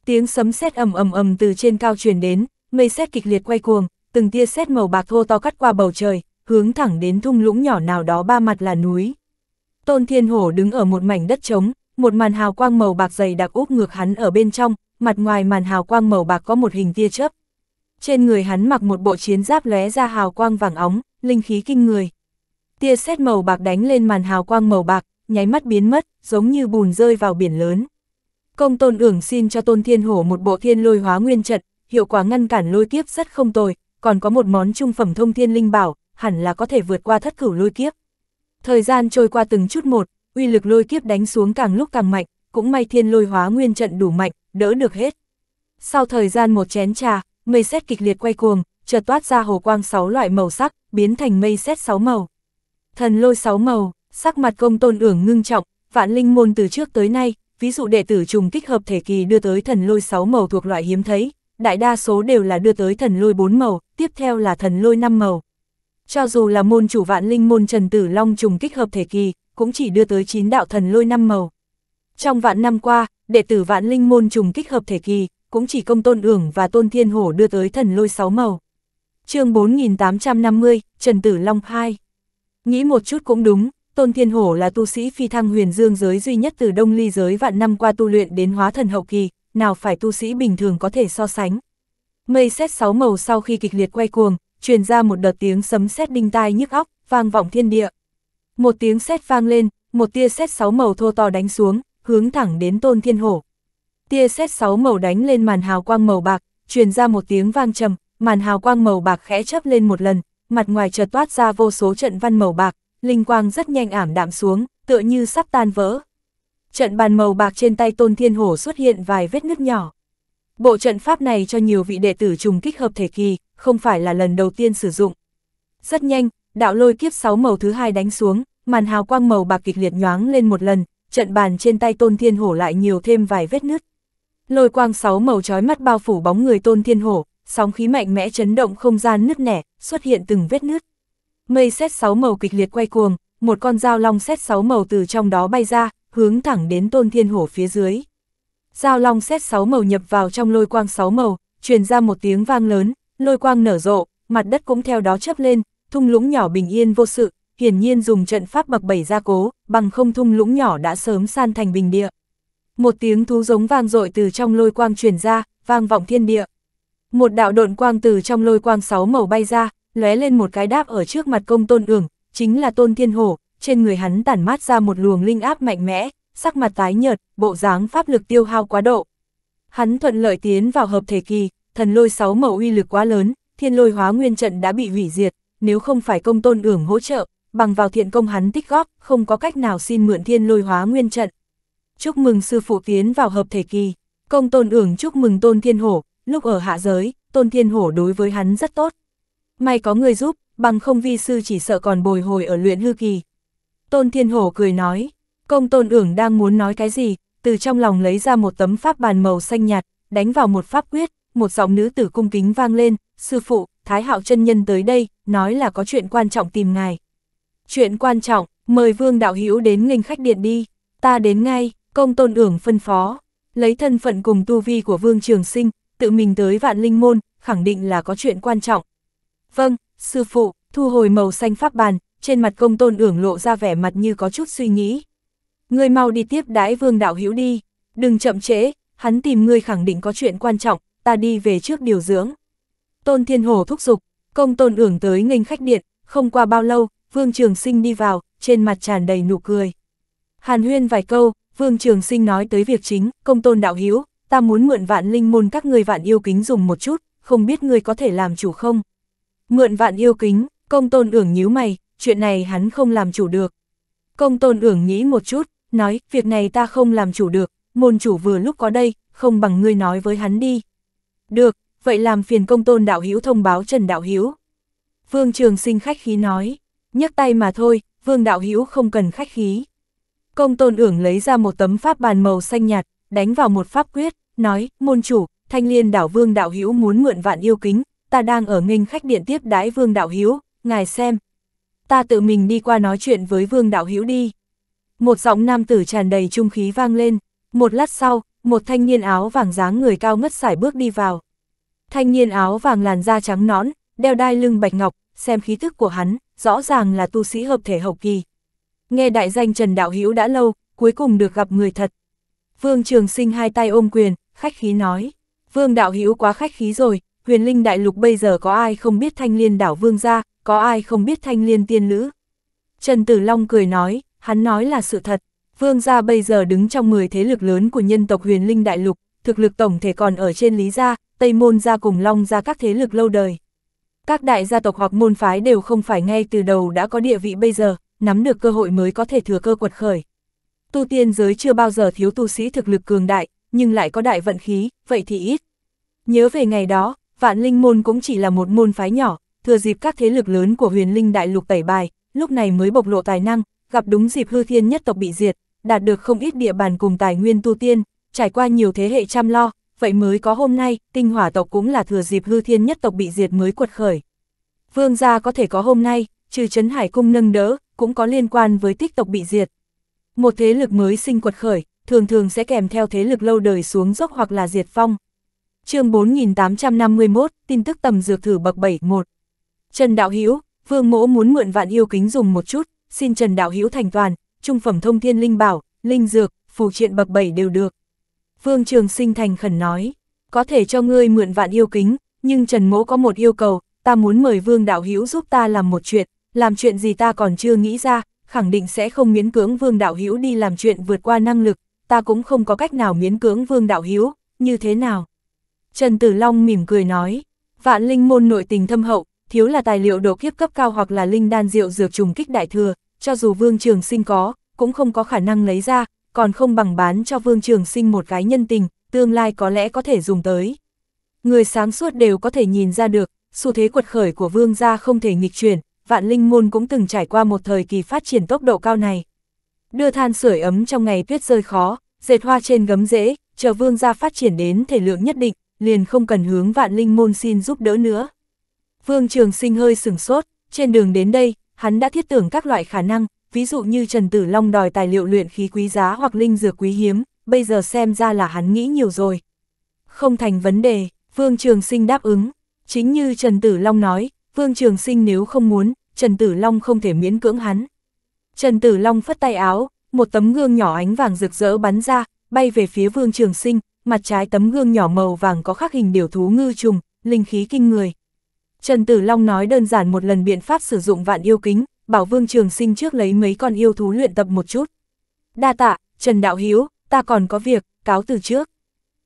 Tiếng sấm sét ầm ầm ầm từ trên cao truyền đến, mây sét kịch liệt quay cuồng, từng tia sét màu bạc thô to cắt qua bầu trời, hướng thẳng đến thung lũng nhỏ nào đó ba mặt là núi. Tôn Thiên Hổ đứng ở một mảnh đất trống, một màn hào quang màu bạc dày đặc úp ngược hắn ở bên trong, mặt ngoài màn hào quang màu bạc có một hình tia chớp. Trên người hắn mặc một bộ chiến giáp lóe ra hào quang vàng óng, linh khí kinh người tia sét màu bạc đánh lên màn hào quang màu bạc, nháy mắt biến mất, giống như bùn rơi vào biển lớn. Công tôn ưởng xin cho tôn thiên hổ một bộ thiên lôi hóa nguyên trận, hiệu quả ngăn cản lôi kiếp rất không tồi, còn có một món trung phẩm thông thiên linh bảo, hẳn là có thể vượt qua thất cửu lôi kiếp. Thời gian trôi qua từng chút một, uy lực lôi kiếp đánh xuống càng lúc càng mạnh, cũng may thiên lôi hóa nguyên trận đủ mạnh, đỡ được hết. Sau thời gian một chén trà, mây xét kịch liệt quay cuồng, chợt toát ra hồ quang sáu loại màu sắc, biến thành mây xét sáu màu. Thần lôi sáu màu, sắc mặt công tôn ưởng ngưng trọng, vạn linh môn từ trước tới nay, ví dụ đệ tử trùng kích hợp thể kỳ đưa tới thần lôi sáu màu thuộc loại hiếm thấy, đại đa số đều là đưa tới thần lôi bốn màu, tiếp theo là thần lôi năm màu. Cho dù là môn chủ vạn linh môn Trần Tử Long trùng kích hợp thể kỳ, cũng chỉ đưa tới chín đạo thần lôi năm màu. Trong vạn năm qua, đệ tử vạn linh môn trùng kích hợp thể kỳ, cũng chỉ công tôn ưởng và tôn thiên hổ đưa tới thần lôi sáu màu. chương 4850, Trần Tử Long 2 Nghĩ một chút cũng đúng, Tôn Thiên Hổ là tu sĩ phi thăng huyền dương giới duy nhất từ đông ly giới vạn năm qua tu luyện đến hóa thần hậu kỳ, nào phải tu sĩ bình thường có thể so sánh. Mây xét sáu màu sau khi kịch liệt quay cuồng, truyền ra một đợt tiếng sấm sét đinh tai nhức óc, vang vọng thiên địa. Một tiếng sét vang lên, một tia sét sáu màu thô to đánh xuống, hướng thẳng đến Tôn Thiên Hổ. Tia sét sáu màu đánh lên màn hào quang màu bạc, truyền ra một tiếng vang trầm, màn hào quang màu bạc khẽ chớp lên một lần, mặt ngoài chợt toát ra vô số trận văn màu bạc, linh quang rất nhanh ảm đạm xuống, tựa như sắp tan vỡ. Trận bàn màu bạc trên tay Tôn Thiên Hổ xuất hiện vài vết nứt nhỏ. Bộ trận pháp này cho nhiều vị đệ tử trùng kích hợp thể kỳ, không phải là lần đầu tiên sử dụng. Rất nhanh, đạo lôi kiếp sáu màu thứ hai đánh xuống, màn hào quang màu bạc kịch liệt nhoáng lên một lần, trận bàn trên tay Tôn Thiên Hổ lại nhiều thêm vài vết nứt. Lôi quang sáu màu trói mắt bao phủ bóng người Tôn Thiên Hổ, sóng khí mạnh mẽ chấn động không gian nứt nẻ, xuất hiện từng vết nứt. Mây xét sáu màu kịch liệt quay cuồng, một con dao long xét sáu màu từ trong đó bay ra, hướng thẳng đến Tôn Thiên Hổ phía dưới. Dao long xét sáu màu nhập vào trong lôi quang sáu màu, truyền ra một tiếng vang lớn, lôi quang nở rộ, mặt đất cũng theo đó chớp lên, thung lũng nhỏ bình yên vô sự, hiển nhiên dùng trận pháp bậc bảy gia cố, bằng không thung lũng nhỏ đã sớm san thành bình địa. Một tiếng thú giống vang dội từ trong lôi quang truyền ra, vang vọng thiên địa. Một đạo độn quang từ trong lôi quang sáu màu bay ra, lóe lên một cái đáp ở trước mặt công tôn ưởng, chính là tôn thiên hổ, trên người hắn tản mát ra một luồng linh áp mạnh mẽ, sắc mặt tái nhợt, bộ dáng pháp lực tiêu hao quá độ. Hắn thuận lợi tiến vào hợp thể kỳ, thần lôi sáu màu uy lực quá lớn, thiên lôi hóa nguyên trận đã bị hủy diệt, nếu không phải công tôn ưởng hỗ trợ, bằng vào thiện công hắn tích góp, không có cách nào xin mượn thiên lôi hóa nguyên trận. Chúc mừng sư phụ tiến vào hợp thể kỳ, công tôn ưởng chúc mừng tôn thiên hổ, lúc ở hạ giới, Tôn Thiên Hổ đối với hắn rất tốt. May có người giúp, bằng không vi sư chỉ sợ còn bồi hồi ở luyện hư kỳ. Tôn Thiên Hổ cười nói, công tôn ưởng đang muốn nói cái gì, từ trong lòng lấy ra một tấm pháp bàn màu xanh nhạt, đánh vào một pháp quyết, một giọng nữ tử cung kính vang lên, sư phụ, Thái Hạo chân nhân tới đây, nói là có chuyện quan trọng tìm ngài. Chuyện quan trọng, mời Vương Đạo Hữu đến nghênh khách điện đi, ta đến ngay, công tôn ưởng phân phó, lấy thân phận cùng tu vi của Vương Trường Sinh, tự mình tới vạn linh môn, khẳng định là có chuyện quan trọng. Vâng, sư phụ, thu hồi màu xanh pháp bàn, trên mặt công tôn ưởng lộ ra vẻ mặt như có chút suy nghĩ. người mau đi tiếp đái vương đạo hữu đi, đừng chậm trễ, hắn tìm người khẳng định có chuyện quan trọng, ta đi về trước điều dưỡng. Tôn Thiên hồ thúc giục, công tôn ưởng tới nghênh khách điện, không qua bao lâu, vương trường sinh đi vào, trên mặt tràn đầy nụ cười. Hàn huyên vài câu, vương trường sinh nói tới việc chính, công tôn đạo hữu ta muốn mượn vạn linh môn các người vạn yêu kính dùng một chút, không biết người có thể làm chủ không? Mượn vạn yêu kính, công tôn ưởng nhíu mày, chuyện này hắn không làm chủ được. Công tôn ưởng nghĩ một chút, nói, việc này ta không làm chủ được, môn chủ vừa lúc có đây, không bằng ngươi nói với hắn đi. Được, vậy làm phiền công tôn đạo hữu thông báo Trần đạo hữu. Vương Trường Sinh khách khí nói, nhấc tay mà thôi, Vương đạo hữu không cần khách khí. Công tôn ưởng lấy ra một tấm pháp bàn màu xanh nhạt, đánh vào một pháp quyết, nói, môn chủ, thanh liên đảo vương đạo hữu muốn mượn vạn yêu kính, ta đang ở nghênh khách điện tiếp đái vương đạo hữu ngài xem. Ta tự mình đi qua nói chuyện với vương đạo hữu đi. Một giọng nam tử tràn đầy trung khí vang lên, một lát sau, một thanh niên áo vàng dáng người cao ngất sải bước đi vào. Thanh niên áo vàng làn da trắng nõn, đeo đai lưng bạch ngọc, xem khí thức của hắn, rõ ràng là tu sĩ hợp thể hậu kỳ. Nghe đại danh Trần Đạo Hữu đã lâu, cuối cùng được gặp người thật, Vương Trường Sinh hai tay ôm quyền, khách khí nói, Vương Đạo Hữu quá khách khí rồi, huyền linh đại lục bây giờ có ai không biết thanh liên đảo Vương gia, có ai không biết thanh liên tiên lữ. Trần Tử Long cười nói, hắn nói là sự thật, Vương gia bây giờ đứng trong 10 thế lực lớn của nhân tộc huyền linh đại lục, thực lực tổng thể còn ở trên Lý gia, Tây Môn gia cùng Long gia các thế lực lâu đời. Các đại gia tộc hoặc môn phái đều không phải ngay từ đầu đã có địa vị bây giờ, nắm được cơ hội mới có thể thừa cơ quật khởi, Tu tiên giới chưa bao giờ thiếu tu sĩ thực lực cường đại, nhưng lại có đại vận khí, vậy thì ít. Nhớ về ngày đó, vạn linh môn cũng chỉ là một môn phái nhỏ, thừa dịp các thế lực lớn của huyền linh đại lục tẩy bài, lúc này mới bộc lộ tài năng, gặp đúng dịp hư thiên nhất tộc bị diệt, đạt được không ít địa bàn cùng tài nguyên tu tiên, trải qua nhiều thế hệ chăm lo, vậy mới có hôm nay, tinh hỏa tộc cũng là thừa dịp hư thiên nhất tộc bị diệt mới quật khởi. Vương gia có thể có hôm nay, trừ chấn hải cung nâng đỡ, cũng có liên quan với tích tộc bị diệt. Một thế lực mới sinh quật khởi, thường thường sẽ kèm theo thế lực lâu đời xuống dốc hoặc là diệt phong. chương 4851, tin tức tầm dược thử bậc 71. Trần Đạo Hữu Vương Mỗ muốn mượn vạn yêu kính dùng một chút, xin Trần Đạo Hữu thành toàn, trung phẩm thông thiên linh bảo, linh dược, phù triện bậc 7 đều được. Vương Trường Sinh thành khẩn nói, có thể cho ngươi mượn vạn yêu kính, nhưng Trần Mỗ có một yêu cầu, ta muốn mời Vương Đạo Hữu giúp ta làm một chuyện, làm chuyện gì ta còn chưa nghĩ ra, khẳng định sẽ không miễn cưỡng Vương Đạo Hữu đi làm chuyện vượt qua năng lực, ta cũng không có cách nào miễn cưỡng Vương Đạo Hữu như thế nào. Trần Tử Long mỉm cười nói, vạn linh môn nội tình thâm hậu, thiếu là tài liệu đồ kiếp cấp cao hoặc là linh đan rượu dược trùng kích đại thừa, cho dù Vương Trường Sinh có, cũng không có khả năng lấy ra, còn không bằng bán cho Vương Trường Sinh một cái nhân tình, tương lai có lẽ có thể dùng tới. Người sáng suốt đều có thể nhìn ra được, xu thế quật khởi của Vương gia không thể nghịch chuyển, vạn linh môn cũng từng trải qua một thời kỳ phát triển tốc độ cao này. Đưa than sưởi ấm trong ngày tuyết rơi khó, dệt hoa trên gấm dễ. chờ vương gia phát triển đến thể lượng nhất định, liền không cần hướng vạn linh môn xin giúp đỡ nữa. Vương Trường Sinh hơi sửng sốt, trên đường đến đây, hắn đã thiết tưởng các loại khả năng, ví dụ như Trần Tử Long đòi tài liệu luyện khí quý giá hoặc linh dược quý hiếm, bây giờ xem ra là hắn nghĩ nhiều rồi. Không thành vấn đề, Vương Trường Sinh đáp ứng, chính như Trần Tử Long nói, Vương Trường Sinh nếu không muốn, Trần Tử Long không thể miễn cưỡng hắn. Trần Tử Long phất tay áo, một tấm gương nhỏ ánh vàng rực rỡ bắn ra, bay về phía Vương Trường Sinh, mặt trái tấm gương nhỏ màu vàng có khắc hình điều thú ngư trùng, linh khí kinh người. Trần Tử Long nói đơn giản một lần biện pháp sử dụng vạn yêu kính, bảo Vương Trường Sinh trước lấy mấy con yêu thú luyện tập một chút. Đa tạ, Trần Đạo Hiếu, ta còn có việc, cáo từ trước.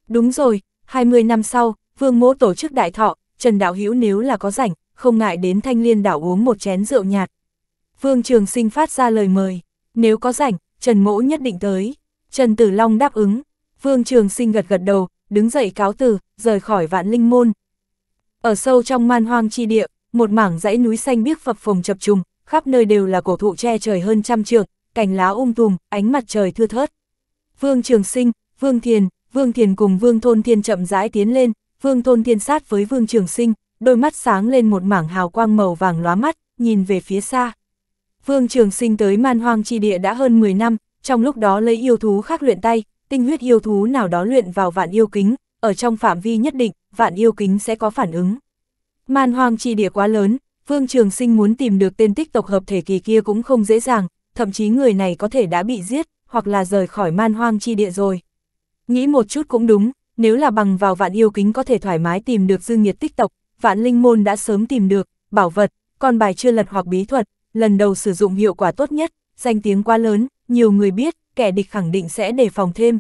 Đúng rồi, 20 năm sau, Vương Mỗ tổ chức đại thọ, Trần Đạo Hiếu nếu là có rảnh, không ngại đến thanh liên đảo uống một chén rượu nhạt. Vương Trường Sinh phát ra lời mời, nếu có rảnh, Trần Mỗ nhất định tới. Trần Tử Long đáp ứng, Vương Trường Sinh gật gật đầu, đứng dậy cáo từ, rời khỏi vạn linh môn. Ở sâu trong man hoang chi địa, một mảng dãy núi xanh biếc phập phồng chập trùng, khắp nơi đều là cổ thụ che trời hơn trăm trường cành lá um tùm, ánh mặt trời thưa thớt. Vương Trường Sinh, Vương Thiền, Vương Thiền cùng Vương Thôn Thiên chậm rãi tiến lên, Vương Thôn Thiên sát với Vương Trường Sinh, đôi mắt sáng lên một mảng hào quang màu vàng lóa mắt, nhìn về phía xa. Vương Trường Sinh tới man hoang chi địa đã hơn 10 năm, trong lúc đó lấy yêu thú khác luyện tay, tinh huyết yêu thú nào đó luyện vào vạn yêu kính, ở trong phạm vi nhất định, vạn yêu kính sẽ có phản ứng. Man hoang chi địa quá lớn, Vương Trường Sinh muốn tìm được tên tích tộc hợp thể kỳ kia cũng không dễ dàng, thậm chí người này có thể đã bị giết, hoặc là rời khỏi man hoang chi địa rồi. Nghĩ một chút cũng đúng, nếu là bằng vào vạn yêu kính có thể thoải mái tìm được dư nghiệt tích tộc, vạn linh môn đã sớm tìm được, bảo vật, còn bài chưa lật hoặc bí thuật, lần đầu sử dụng hiệu quả tốt nhất, danh tiếng quá lớn, nhiều người biết, kẻ địch khẳng định sẽ đề phòng thêm.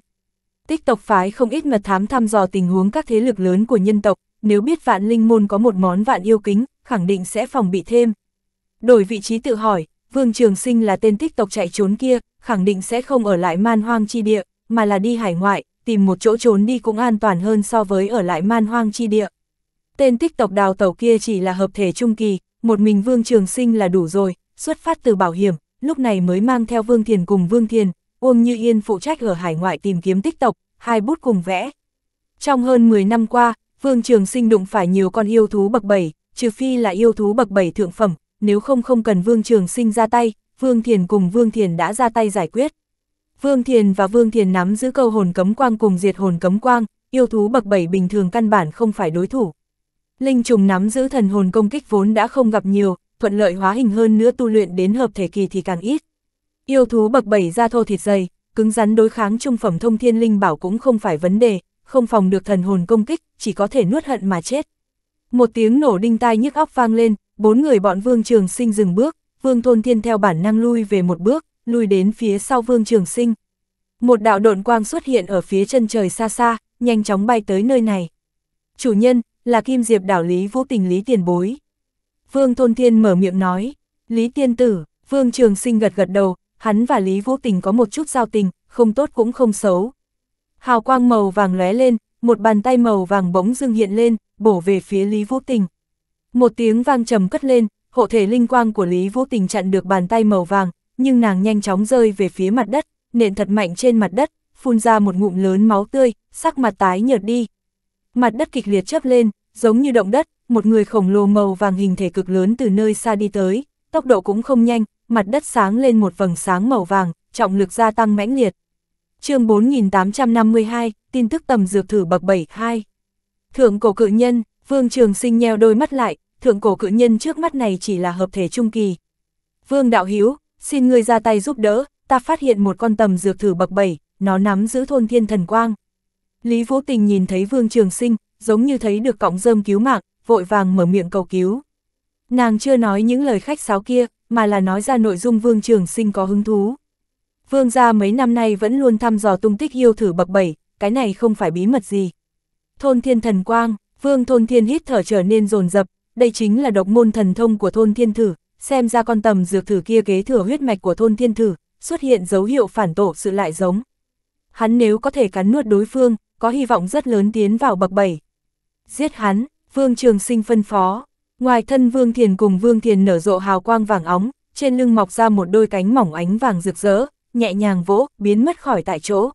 Tích tộc phái không ít mật thám thăm dò tình huống các thế lực lớn của nhân tộc, nếu biết vạn linh môn có một món vạn yêu kính, khẳng định sẽ phòng bị thêm. Đổi vị trí tự hỏi, Vương Trường Sinh là tên tích tộc chạy trốn kia, khẳng định sẽ không ở lại man hoang chi địa, mà là đi hải ngoại, tìm một chỗ trốn đi cũng an toàn hơn so với ở lại man hoang chi địa. Tên tích tộc đào tẩu kia chỉ là hợp thể trung kỳ, một mình Vương Trường Sinh là đủ rồi, xuất phát từ bảo hiểm, lúc này mới mang theo Vương Thiền cùng Vương Thiền, Uông Như Yên phụ trách ở hải ngoại tìm kiếm tích tộc, hai bút cùng vẽ. Trong hơn 10 năm qua, Vương Trường Sinh đụng phải nhiều con yêu thú bậc 7, trừ phi là yêu thú bậc 7 thượng phẩm, nếu không không cần Vương Trường Sinh ra tay, Vương Thiền cùng Vương Thiền đã ra tay giải quyết. Vương Thiền và Vương Thiền nắm giữ câu hồn cấm quang cùng diệt hồn cấm quang, yêu thú bậc 7 bình thường căn bản không phải đối thủ. Linh trùng nắm giữ thần hồn công kích vốn đã không gặp nhiều, thuận lợi hóa hình hơn nữa tu luyện đến hợp thể kỳ thì càng ít. Yêu thú bậc bảy ra thô thịt dày, cứng rắn đối kháng trung phẩm thông thiên linh bảo cũng không phải vấn đề, không phòng được thần hồn công kích, chỉ có thể nuốt hận mà chết. Một tiếng nổ đinh tai nhức óc vang lên, bốn người bọn Vương Trường Sinh dừng bước, Vương Thôn Thiên theo bản năng lui về một bước, lui đến phía sau Vương Trường Sinh. Một đạo độn quang xuất hiện ở phía chân trời xa xa, nhanh chóng bay tới nơi này. Chủ nhân, là Kim Diệp đảo Lý Vô Tình Lý Tiền Bối. Vương Thôn Thiên mở miệng nói, Lý Tiên Tử, Vương Trường Sinh gật gật đầu, hắn và Lý Vô Tình có một chút giao tình, không tốt cũng không xấu. Hào quang màu vàng lóe lên, một bàn tay màu vàng bỗng dưng hiện lên, bổ về phía Lý Vô Tình. Một tiếng vang trầm cất lên, hộ thể linh quang của Lý Vô Tình chặn được bàn tay màu vàng, nhưng nàng nhanh chóng rơi về phía mặt đất, nện thật mạnh trên mặt đất, phun ra một ngụm lớn máu tươi, sắc mặt tái nhợt đi mặt đất kịch liệt chớp lên, giống như động đất, một người khổng lồ màu vàng hình thể cực lớn từ nơi xa đi tới, tốc độ cũng không nhanh, mặt đất sáng lên một vầng sáng màu vàng, trọng lực gia tăng mãnh liệt. chương 4852, tin tức tầm dược thử bậc 72. Thượng cổ cự nhân, Vương Trường Sinh nheo đôi mắt lại, thượng cổ cự nhân trước mắt này chỉ là hợp thể trung kỳ. Vương Đạo Hiếu, xin ngươi ra tay giúp đỡ, ta phát hiện một con tầm dược thử bậc 7, nó nắm giữ thôn thiên thần quang. Lý Vũ Tình nhìn thấy Vương Trường Sinh, giống như thấy được cọng rơm cứu mạng, vội vàng mở miệng cầu cứu. Nàng chưa nói những lời khách sáo kia, mà là nói ra nội dung Vương Trường Sinh có hứng thú. Vương gia mấy năm nay vẫn luôn thăm dò tung tích yêu thử bậc bảy, cái này không phải bí mật gì. Thôn Thiên Thần Quang, Vương Thôn Thiên hít thở trở nên rồn rập, đây chính là độc môn thần thông của Thôn Thiên Thử, xem ra con tầm dược thử kia kế thừa huyết mạch của Thôn Thiên Thử, xuất hiện dấu hiệu phản tổ sự lại giống. Hắn nếu có thể cắn nuốt đối phương, có hy vọng rất lớn tiến vào bậc 7. Giết hắn, Vương Trường Sinh phân phó. Ngoài thân Vương Thiền cùng Vương Thiền nở rộ hào quang vàng óng, trên lưng mọc ra một đôi cánh mỏng ánh vàng rực rỡ, nhẹ nhàng vỗ, biến mất khỏi tại chỗ.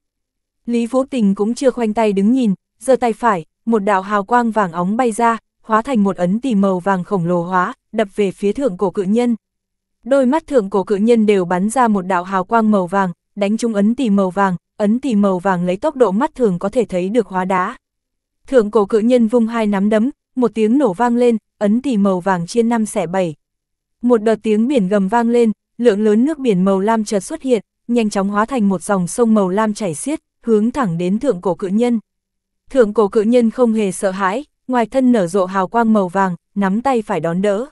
Lý Vũ Tình cũng chưa khoanh tay đứng nhìn, giơ tay phải, một đạo hào quang vàng óng bay ra, hóa thành một ấn tỷ màu vàng khổng lồ hóa, đập về phía thượng cổ cự nhân. Đôi mắt thượng cổ cự nhân đều bắn ra một đạo hào quang màu vàng, đánh trúng ấn tỷ màu vàng, ấn tỷ màu vàng lấy tốc độ mắt thường có thể thấy được hóa đá. Thượng cổ cự nhân vung hai nắm đấm, một tiếng nổ vang lên, ấn tỷ màu vàng chia năm xẻ bảy. Một đợt tiếng biển gầm vang lên, lượng lớn nước biển màu lam chợt xuất hiện, nhanh chóng hóa thành một dòng sông màu lam chảy xiết, hướng thẳng đến thượng cổ cự nhân. Thượng cổ cự nhân không hề sợ hãi, ngoài thân nở rộ hào quang màu vàng, nắm tay phải đón đỡ.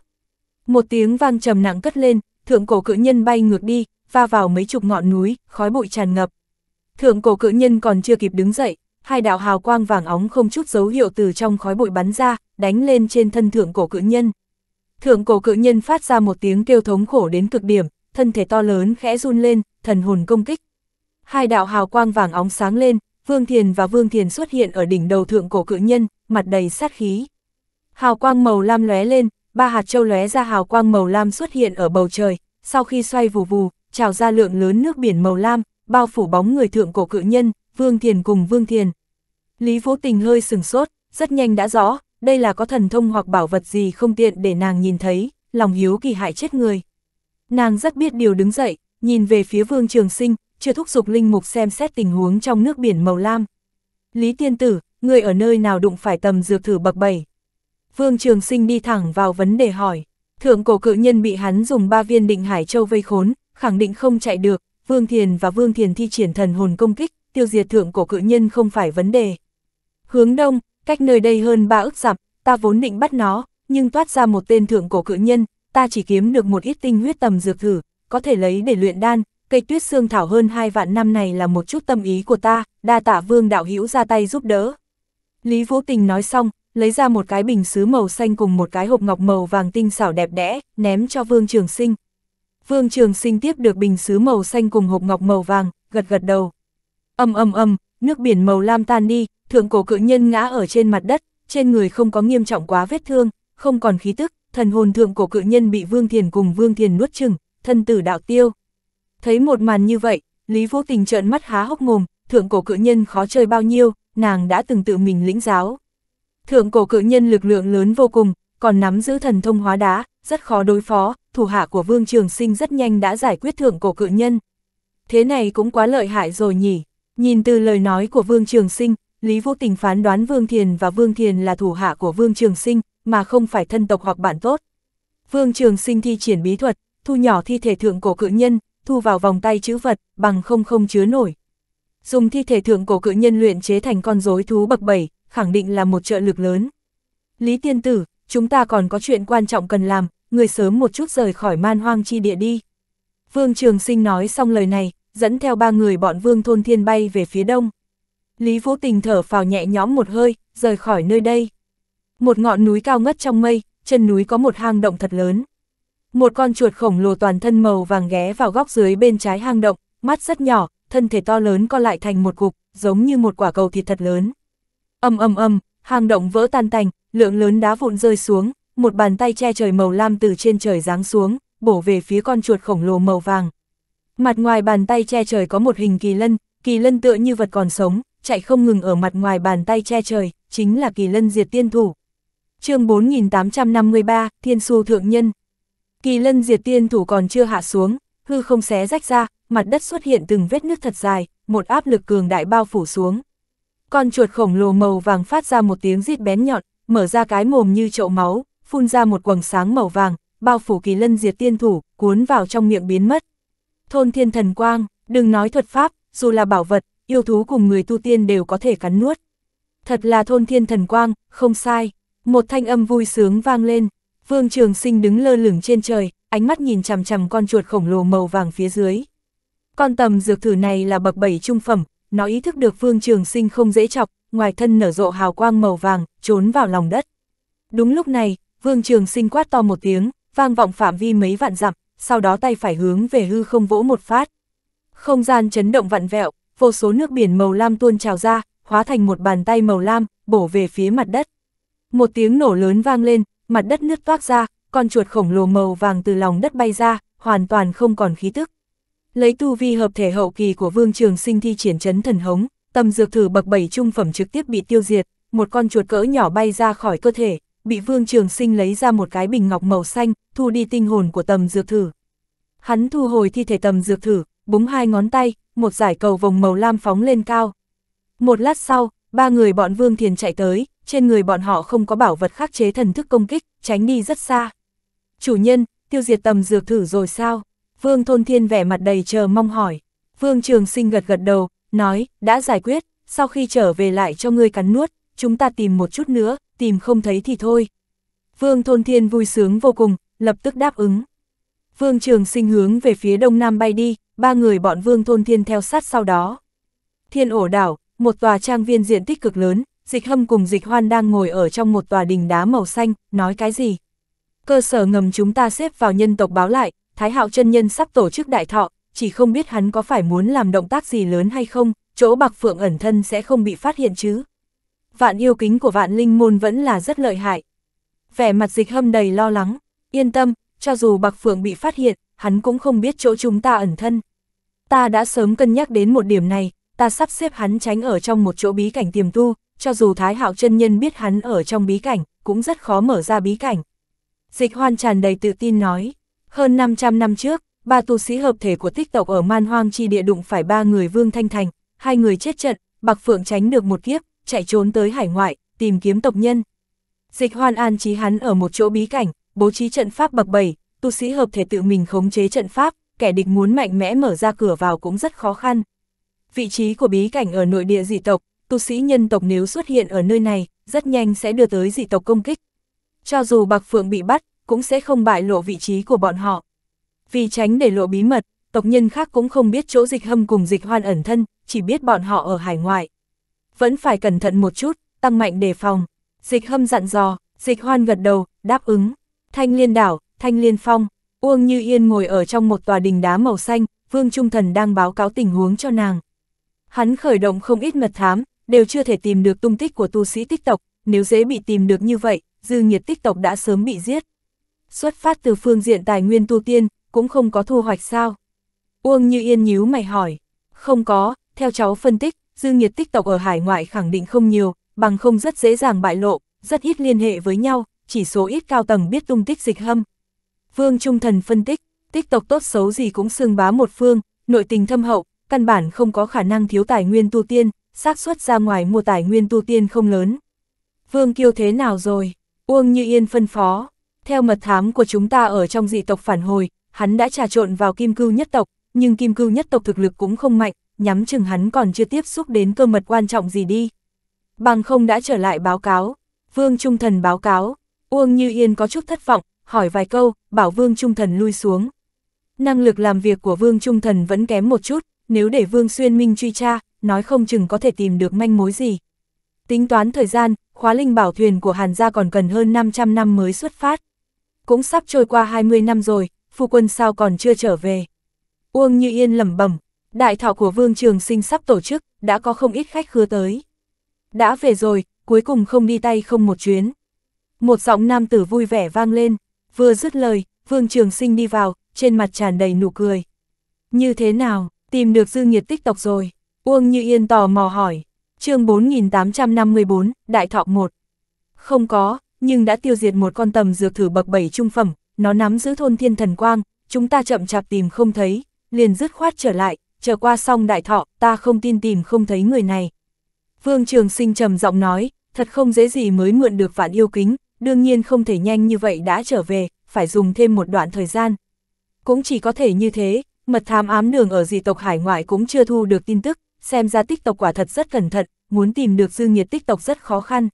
Một tiếng vang trầm nặng cất lên, thượng cổ cự nhân bay ngược đi, va vào mấy chục ngọn núi, khói bụi tràn ngập, Thượng cổ cự nhân còn chưa kịp đứng dậy, hai đạo hào quang vàng óng không chút dấu hiệu từ trong khói bụi bắn ra, đánh lên trên thân thượng cổ cự nhân. Thượng cổ cự nhân phát ra một tiếng kêu thống khổ đến cực điểm, thân thể to lớn khẽ run lên, thần hồn công kích. Hai đạo hào quang vàng óng sáng lên, Vương Thiền và Vương Thiền xuất hiện ở đỉnh đầu thượng cổ cự nhân, mặt đầy sát khí. Hào quang màu lam lóe lên, ba hạt châu lóe ra hào quang màu lam xuất hiện ở bầu trời, sau khi xoay vù vù, trào ra lượng lớn nước biển màu lam, bao phủ bóng người thượng cổ cự nhân, Vương Thiền cùng Vương Thiền. Lý Vũ Tình hơi sừng sốt, rất nhanh đã rõ, đây là có thần thông hoặc bảo vật gì không tiện để nàng nhìn thấy, lòng hiếu kỳ hại chết người. Nàng rất biết điều đứng dậy, nhìn về phía Vương Trường Sinh, chưa thúc dục Linh Mục xem xét tình huống trong nước biển màu lam. Lý Tiên Tử, người ở nơi nào đụng phải tầm dược thử bậc bảy Vương Trường Sinh đi thẳng vào vấn đề hỏi, thượng cổ cự nhân bị hắn dùng ba viên định hải châu vây khốn, khẳng định không chạy được, Vương Thiền và Vương Thiền thi triển thần hồn công kích, tiêu diệt thượng cổ cự nhân không phải vấn đề. Hướng đông, cách nơi đây hơn ba ức dặm, ta vốn định bắt nó, nhưng toát ra một tên thượng cổ cự nhân, ta chỉ kiếm được một ít tinh huyết tầm dược thử, có thể lấy để luyện đan, cây tuyết xương thảo hơn hai vạn năm này là một chút tâm ý của ta, đa tạ vương đạo hữu ra tay giúp đỡ. Lý Vũ Tình nói xong, lấy ra một cái bình sứ màu xanh cùng một cái hộp ngọc màu vàng tinh xảo đẹp đẽ, ném cho vương trường sinh. Vương Trường Sinh tiếp được bình sứ màu xanh cùng hộp ngọc màu vàng, gật gật đầu. Ầm ầm ầm, nước biển màu lam tan đi, thượng cổ cự nhân ngã ở trên mặt đất, trên người không có nghiêm trọng quá vết thương, không còn khí tức, thần hồn thượng cổ cự nhân bị Vương Thiền cùng Vương Thiền nuốt chừng, thân tử đạo tiêu. Thấy một màn như vậy, Lý Vô Tình trợn mắt há hốc mồm, thượng cổ cự nhân khó chơi bao nhiêu, nàng đã từng tự mình lĩnh giáo. Thượng cổ cự nhân lực lượng lớn vô cùng, còn nắm giữ thần thông hóa đá, rất khó đối phó, thủ hạ của Vương Trường Sinh rất nhanh đã giải quyết thượng cổ cự nhân. Thế này cũng quá lợi hại rồi nhỉ, nhìn từ lời nói của Vương Trường Sinh, Lý Vô Tình phán đoán Vương Thiền và Vương Thiền là thủ hạ của Vương Trường Sinh, mà không phải thân tộc hoặc bạn tốt. Vương Trường Sinh thi triển bí thuật, thu nhỏ thi thể thượng cổ cự nhân, thu vào vòng tay chữ vật, bằng không không chứa nổi. Dùng thi thể thượng cổ cự nhân luyện chế thành con rối thú bậc 7, khẳng định là một trợ lực lớn. Lý Tiên Tử, chúng ta còn có chuyện quan trọng cần làm, người sớm một chút rời khỏi man hoang chi địa đi. Vương Trường Sinh nói xong lời này, dẫn theo ba người bọn Vương Thôn Thiên bay về phía đông. Lý Vũ Tình thở phào nhẹ nhõm một hơi, rời khỏi nơi đây. Một ngọn núi cao ngất trong mây, chân núi có một hang động thật lớn. Một con chuột khổng lồ toàn thân màu vàng ghé vào góc dưới bên trái hang động, mắt rất nhỏ, thân thể to lớn co lại thành một cục, giống như một quả cầu thịt thật lớn. Âm âm âm, hang động vỡ tan tành, lượng lớn đá vụn rơi xuống, một bàn tay che trời màu lam từ trên trời giáng xuống, bổ về phía con chuột khổng lồ màu vàng. Mặt ngoài bàn tay che trời có một hình kỳ lân, kỳ lân tựa như vật còn sống, chạy không ngừng ở mặt ngoài bàn tay che trời, chính là kỳ lân diệt tiên thủ. chương 4853, Thiên Xu Thượng Nhân Kỳ lân diệt tiên thủ còn chưa hạ xuống, hư không xé rách ra, mặt đất xuất hiện từng vết nước thật dài, một áp lực cường đại bao phủ xuống. Con chuột khổng lồ màu vàng phát ra một tiếng rít bén nhọn, mở ra cái mồm như chậu máu, phun ra một quầng sáng màu vàng, bao phủ kỳ lân diệt tiên thủ, cuốn vào trong miệng biến mất. Thôn thiên thần quang, đừng nói thuật pháp, dù là bảo vật, yêu thú cùng người tu tiên đều có thể cắn nuốt. Thật là thôn thiên thần quang, không sai. Một thanh âm vui sướng vang lên, vương trường sinh đứng lơ lửng trên trời, ánh mắt nhìn chằm chằm con chuột khổng lồ màu vàng phía dưới. Con tầm dược thử này là bậc bảy trung phẩm, nó ý thức được vương trường sinh không dễ chọc, ngoài thân nở rộ hào quang màu vàng, trốn vào lòng đất. Đúng lúc này, Vương Trường Sinh quát to một tiếng, vang vọng phạm vi mấy vạn dặm, sau đó tay phải hướng về hư không vỗ một phát. Không gian chấn động vặn vẹo, vô số nước biển màu lam tuôn trào ra, hóa thành một bàn tay màu lam, bổ về phía mặt đất. Một tiếng nổ lớn vang lên, mặt đất nứt toác ra, con chuột khổng lồ màu vàng từ lòng đất bay ra, hoàn toàn không còn khí tức. Lấy tu vi hợp thể hậu kỳ của Vương Trường Sinh thi triển chấn thần hống, tâm dược thử bậc 7 trung phẩm trực tiếp bị tiêu diệt, một con chuột cỡ nhỏ bay ra khỏi cơ thể, bị Vương Trường Sinh lấy ra một cái bình ngọc màu xanh, thu đi tinh hồn của tầm dược thử. Hắn thu hồi thi thể tầm dược thử, búng hai ngón tay, một giải cầu vòng màu lam phóng lên cao. Một lát sau, ba người bọn Vương Thiền chạy tới, trên người bọn họ không có bảo vật khắc chế thần thức công kích, tránh đi rất xa. Chủ nhân, tiêu diệt tầm dược thử rồi sao? Vương Thôn Thiên vẻ mặt đầy chờ mong hỏi. Vương Trường Sinh gật gật đầu, nói, đã giải quyết, sau khi trở về lại cho ngươi cắn nuốt, chúng ta tìm một chút nữa, tìm không thấy thì thôi. Vương Thôn Thiên vui sướng vô cùng, lập tức đáp ứng. Vương Trường sinh hướng về phía đông nam bay đi, ba người bọn Vương Thôn Thiên theo sát sau đó. Thiên ổ đảo, một tòa trang viên diện tích cực lớn, dịch hâm cùng dịch hoan đang ngồi ở trong một tòa đình đá màu xanh, nói cái gì? Cơ sở ngầm chúng ta xếp vào nhân tộc báo lại, Thái Hạo chân Nhân sắp tổ chức đại thọ, chỉ không biết hắn có phải muốn làm động tác gì lớn hay không, chỗ bạc phượng ẩn thân sẽ không bị phát hiện chứ vạn yêu kính của vạn linh môn vẫn là rất lợi hại. Vẻ mặt dịch hâm đầy lo lắng, yên tâm, cho dù Bạc Phượng bị phát hiện, hắn cũng không biết chỗ chúng ta ẩn thân. Ta đã sớm cân nhắc đến một điểm này, ta sắp xếp hắn tránh ở trong một chỗ bí cảnh tiềm tu, cho dù Thái Hạo chân nhân biết hắn ở trong bí cảnh, cũng rất khó mở ra bí cảnh. Dịch hoan tràn đầy tự tin nói, hơn 500 năm trước, ba tu sĩ hợp thể của tích tộc ở Man Hoang Chi địa đụng phải ba người Vương Thanh Thành, hai người chết trận, Bạc Phượng tránh được một kiếp, chạy trốn tới hải ngoại, tìm kiếm tộc nhân. Dịch hoan an trí hắn ở một chỗ bí cảnh, bố trí trận pháp bậc bảy tu sĩ hợp thể tự mình khống chế trận pháp, kẻ địch muốn mạnh mẽ mở ra cửa vào cũng rất khó khăn. Vị trí của bí cảnh ở nội địa dị tộc, tu sĩ nhân tộc nếu xuất hiện ở nơi này, rất nhanh sẽ đưa tới dị tộc công kích. Cho dù Bạc Phượng bị bắt, cũng sẽ không bại lộ vị trí của bọn họ. Vì tránh để lộ bí mật, tộc nhân khác cũng không biết chỗ dịch hâm cùng dịch hoan ẩn thân, chỉ biết bọn họ ở hải ngoại vẫn phải cẩn thận một chút, tăng mạnh đề phòng. Dịch hâm dặn dò, dịch hoan gật đầu, đáp ứng. Thanh liên đảo, thanh liên phong, Uông Như Yên ngồi ở trong một tòa đình đá màu xanh, Vương Trung Thần đang báo cáo tình huống cho nàng. Hắn khởi động không ít mật thám, đều chưa thể tìm được tung tích của tu sĩ tích tộc, nếu dễ bị tìm được như vậy, dư nhiệt tích tộc đã sớm bị giết. Xuất phát từ phương diện tài nguyên tu tiên, cũng không có thu hoạch sao? Uông Như Yên nhíu mày hỏi. Không có, theo cháu phân tích, dư Nhiệt tích tộc ở hải ngoại khẳng định không nhiều, bằng không rất dễ dàng bại lộ, rất ít liên hệ với nhau, chỉ số ít cao tầng biết tung tích dịch hâm. Vương Trung Thần phân tích, tích tộc tốt xấu gì cũng xương bá một phương, nội tình thâm hậu, căn bản không có khả năng thiếu tài nguyên tu tiên, xác suất ra ngoài mua tài nguyên tu tiên không lớn. Vương Kiêu thế nào rồi? Uông Như Yên phân phó. Theo mật thám của chúng ta ở trong dị tộc phản hồi, hắn đã trà trộn vào kim cưu nhất tộc, nhưng kim cưu nhất tộc thực lực cũng không mạnh, nhắm chừng hắn còn chưa tiếp xúc đến cơ mật quan trọng gì đi. Bằng không đã trở lại báo cáo, Vương Trung Thần báo cáo, Uông Như Yên có chút thất vọng, hỏi vài câu, bảo Vương Trung Thần lui xuống. Năng lực làm việc của Vương Trung Thần vẫn kém một chút, nếu để Vương Xuyên Minh truy tra, nói không chừng có thể tìm được manh mối gì. Tính toán thời gian, khóa linh bảo thuyền của Hàn gia còn cần hơn 500 năm mới xuất phát. Cũng sắp trôi qua 20 năm rồi, phu quân sao còn chưa trở về. Uông Như Yên lẩm bẩm, Đại thọ của Vương Trường Sinh sắp tổ chức, đã có không ít khách khứa tới. Đã về rồi, cuối cùng không đi tay không một chuyến. Một giọng nam tử vui vẻ vang lên, vừa dứt lời, Vương Trường Sinh đi vào, trên mặt tràn đầy nụ cười. Như thế nào, tìm được dư nghiệt tích tộc rồi? Uông Như Yên tò mò hỏi. chương 4854, Đại Thọ 1. Không có, nhưng đã tiêu diệt một con tầm dược thử bậc 7 trung phẩm, nó nắm giữ thôn thiên thần quang, chúng ta chậm chạp tìm không thấy, liền dứt khoát trở lại, chờ qua xong đại thọ, ta không tin tìm không thấy người này. Vương Trường Sinh trầm giọng nói, thật không dễ gì mới mượn được vạn yêu kính, đương nhiên không thể nhanh như vậy đã trở về, phải dùng thêm một đoạn thời gian. Cũng chỉ có thể như thế, mật thám ám đường ở dị tộc hải ngoại cũng chưa thu được tin tức, xem ra tích tộc quả thật rất cẩn thận, muốn tìm được dư nghiệt tích tộc rất khó khăn.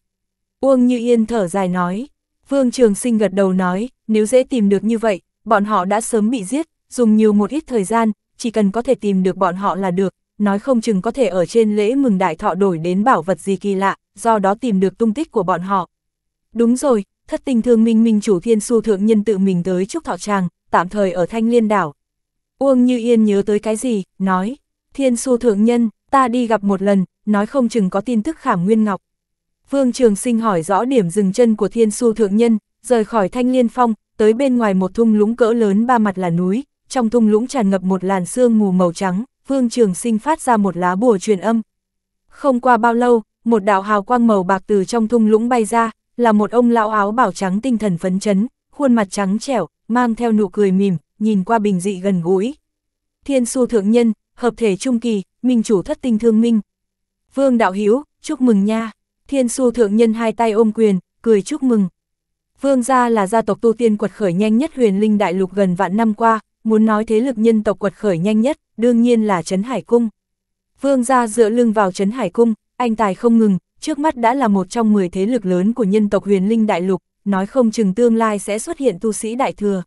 Uông Như Yên thở dài nói, Vương Trường Sinh gật đầu nói, nếu dễ tìm được như vậy, bọn họ đã sớm bị giết, dùng nhiều một ít thời gian, chỉ cần có thể tìm được bọn họ là được, nói không chừng có thể ở trên lễ mừng đại thọ đổi đến bảo vật gì kỳ lạ, do đó tìm được tung tích của bọn họ. Đúng rồi, thất tình thương minh minh chủ thiên su thượng nhân tự mình tới chúc thọ chàng, tạm thời ở thanh liên đảo. Uông Như Yên nhớ tới cái gì, nói, thiên su thượng nhân, ta đi gặp một lần, nói không chừng có tin tức khảm nguyên ngọc. Vương Trường Sinh hỏi rõ điểm dừng chân của thiên su thượng nhân, rời khỏi thanh liên phong, tới bên ngoài một thung lũng cỡ lớn ba mặt là núi, trong thung lũng tràn ngập một làn sương mù màu trắng, Vương Trường Sinh phát ra một lá bùa truyền âm. Không qua bao lâu, một đạo hào quang màu bạc từ trong thung lũng bay ra, là một ông lão áo bảo trắng tinh thần phấn chấn, khuôn mặt trắng trẻo, mang theo nụ cười mỉm, nhìn qua bình dị gần gũi. Thiên su thượng nhân, hợp thể trung kỳ, minh chủ thất tinh thương minh. Vương đạo hữu chúc mừng nha. Thiên su thượng nhân hai tay ôm quyền, cười chúc mừng. Vương gia là gia tộc tu tiên quật khởi nhanh nhất huyền linh đại lục gần vạn năm qua, muốn nói thế lực nhân tộc quật khởi nhanh nhất, đương nhiên là Trấn Hải Cung. Vương gia dựa lưng vào Trấn Hải Cung, anh tài không ngừng, trước mắt đã là một trong 10 thế lực lớn của nhân tộc huyền linh đại lục, nói không chừng tương lai sẽ xuất hiện tu sĩ đại thừa.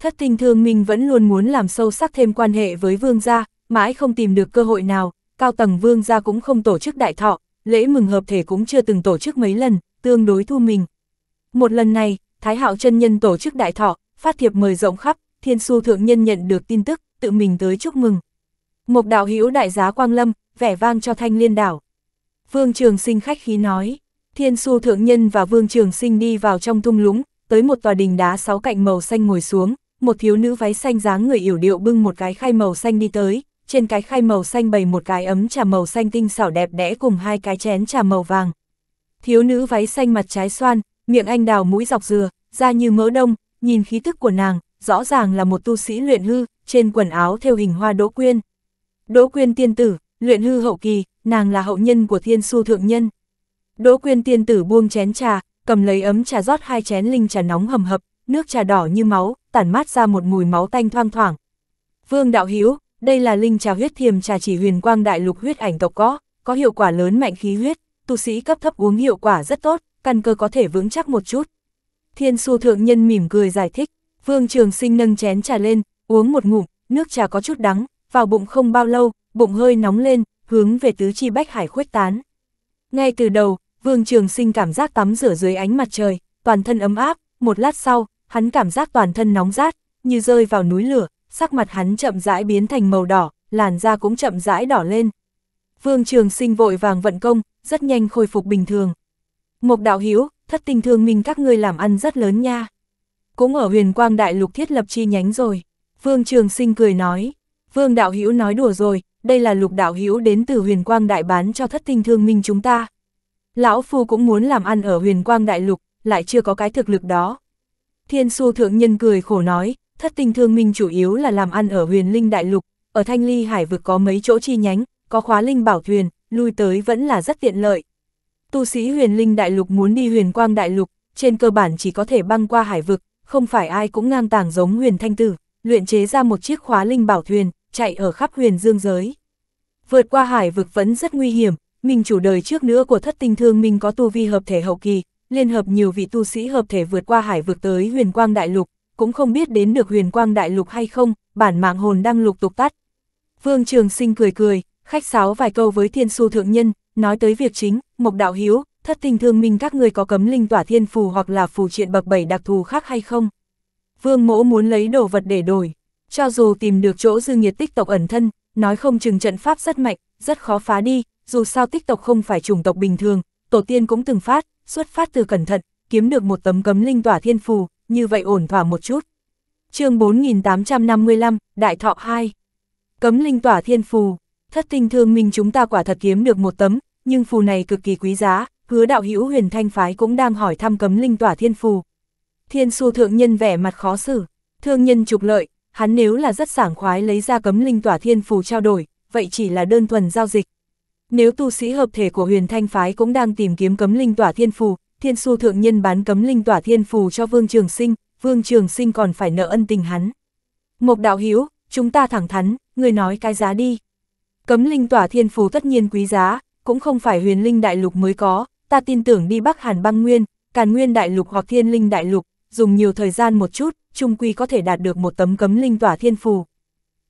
Thất tình thương minh vẫn luôn muốn làm sâu sắc thêm quan hệ với vương gia, mãi không tìm được cơ hội nào, cao tầng vương gia cũng không tổ chức đại thọ, lễ mừng hợp thể cũng chưa từng tổ chức mấy lần, tương đối thu mình. Một lần này, Thái Hạo chân nhân tổ chức đại thọ, phát thiệp mời rộng khắp, Thiên Xu Thượng Nhân nhận được tin tức, tự mình tới chúc mừng. Một đạo hữu đại giá Quang Lâm, vẻ vang cho thanh liên đảo. Vương Trường Sinh khách khí nói, Thiên Xu Thượng Nhân và Vương Trường Sinh đi vào trong thung lũng, tới một tòa đình đá sáu cạnh màu xanh ngồi xuống, một thiếu nữ váy xanh dáng người yểu điệu bưng một cái khay màu xanh đi tới, trên cái khay màu xanh bày một cái ấm trà màu xanh tinh xảo đẹp đẽ cùng hai cái chén trà màu vàng. Thiếu nữ váy xanh mặt trái xoan, miệng anh đào mũi dọc dừa, da như mỡ đông, nhìn khí tức của nàng, rõ ràng là một tu sĩ luyện hư, trên quần áo theo hình hoa đỗ quyên. Đỗ quyên tiên tử, luyện hư hậu kỳ, nàng là hậu nhân của thiên su thượng nhân. Đỗ quyên tiên tử buông chén trà, cầm lấy ấm trà rót hai chén linh trà nóng hầm hập, nước trà đỏ như máu, tản mát ra một mùi máu tanh thoang thoảng. Vương Đạo Hiếu, đây là linh trà huyết thiềm trà chỉ huyền quang đại lục huyết ảnh tộc có, có hiệu quả lớn mạnh khí huyết, tu sĩ cấp thấp uống hiệu quả rất tốt, căn cơ có thể vững chắc một chút. Thiên su thượng nhân mỉm cười giải thích. Vương Trường Sinh nâng chén trà lên, uống một ngụm, nước trà có chút đắng, vào bụng không bao lâu, bụng hơi nóng lên, hướng về tứ chi bách hải khuếch tán. Ngay từ đầu, Vương Trường Sinh cảm giác tắm rửa dưới ánh mặt trời, toàn thân ấm áp, một lát sau, hắn cảm giác toàn thân nóng rát, như rơi vào núi lửa, sắc mặt hắn chậm rãi biến thành màu đỏ, làn da cũng chậm rãi đỏ lên. Vương Trường Sinh vội vàng vận công, rất nhanh khôi phục bình thường. Mộc Đạo Hiếu, thất tình thương minh các ngươi làm ăn rất lớn nha cũng ở huyền quang đại lục thiết lập chi nhánh rồi. Vương Trường Sinh cười nói, Vương Đạo Hữu nói đùa rồi, đây là lục đạo hữu đến từ huyền quang đại bán cho thất tinh thương minh chúng ta. Lão Phu cũng muốn làm ăn ở huyền quang đại lục, lại chưa có cái thực lực đó. Thiên su thượng nhân cười khổ nói, thất tinh thương minh chủ yếu là làm ăn ở huyền linh đại lục, ở thanh ly hải vực có mấy chỗ chi nhánh, có khóa linh bảo thuyền, lui tới vẫn là rất tiện lợi. Tu sĩ huyền linh đại lục muốn đi huyền quang đại lục, trên cơ bản chỉ có thể băng qua hải vực, không phải ai cũng ngang tàng giống huyền thanh tử, luyện chế ra một chiếc khóa linh bảo thuyền, chạy ở khắp huyền dương giới. Vượt qua hải vực vẫn rất nguy hiểm, mình chủ đời trước nữa của thất tinh thương mình có tu vi hợp thể hậu kỳ, liên hợp nhiều vị tu sĩ hợp thể vượt qua hải vực tới huyền quang đại lục, cũng không biết đến được huyền quang đại lục hay không, bản mạng hồn đang lục tục tắt. Vương Trường Sinh cười cười, khách sáo vài câu với thiên su thượng nhân, nói tới việc chính, Mộc Đạo Hiếu, thất tình thương minh các người có cấm linh tỏa thiên phù hoặc là phù triện bậc bảy đặc thù khác hay không? Vương mỗ muốn lấy đồ vật để đổi, cho dù tìm được chỗ dư nghiệt tích tộc ẩn thân, nói không chừng trận pháp rất mạnh, rất khó phá đi, dù sao tích tộc không phải chủng tộc bình thường, tổ tiên cũng từng phát, xuất phát từ cẩn thận, kiếm được một tấm cấm linh tỏa thiên phù, như vậy ổn thỏa một chút. chương 4855, Đại Thọ 2 Cấm linh tỏa thiên phù, thất tình thương minh chúng ta quả thật kiếm được một tấm, nhưng phù này cực kỳ quý giá, hứa đạo hữu huyền thanh phái cũng đang hỏi thăm cấm linh tỏa thiên phù. Thiên su thượng nhân vẻ mặt khó xử, thương nhân trục lợi, hắn nếu là rất sảng khoái lấy ra cấm linh tỏa thiên phù trao đổi, vậy chỉ là đơn thuần giao dịch. Nếu tu sĩ hợp thể của huyền thanh phái cũng đang tìm kiếm cấm linh tỏa thiên phù, thiên su thượng nhân bán cấm linh tỏa thiên phù cho vương trường sinh, vương trường sinh còn phải nợ ân tình hắn. Mộc đạo hữu chúng ta thẳng thắn, người nói cái giá đi. Cấm linh tỏa thiên phù tất nhiên quý giá, cũng không phải huyền linh đại lục mới có, ta tin tưởng đi Bắc Hàn băng nguyên, Càn Nguyên Đại Lục hoặc Thiên Linh Đại Lục, dùng nhiều thời gian một chút, trung quy có thể đạt được một tấm cấm linh tỏa thiên phù.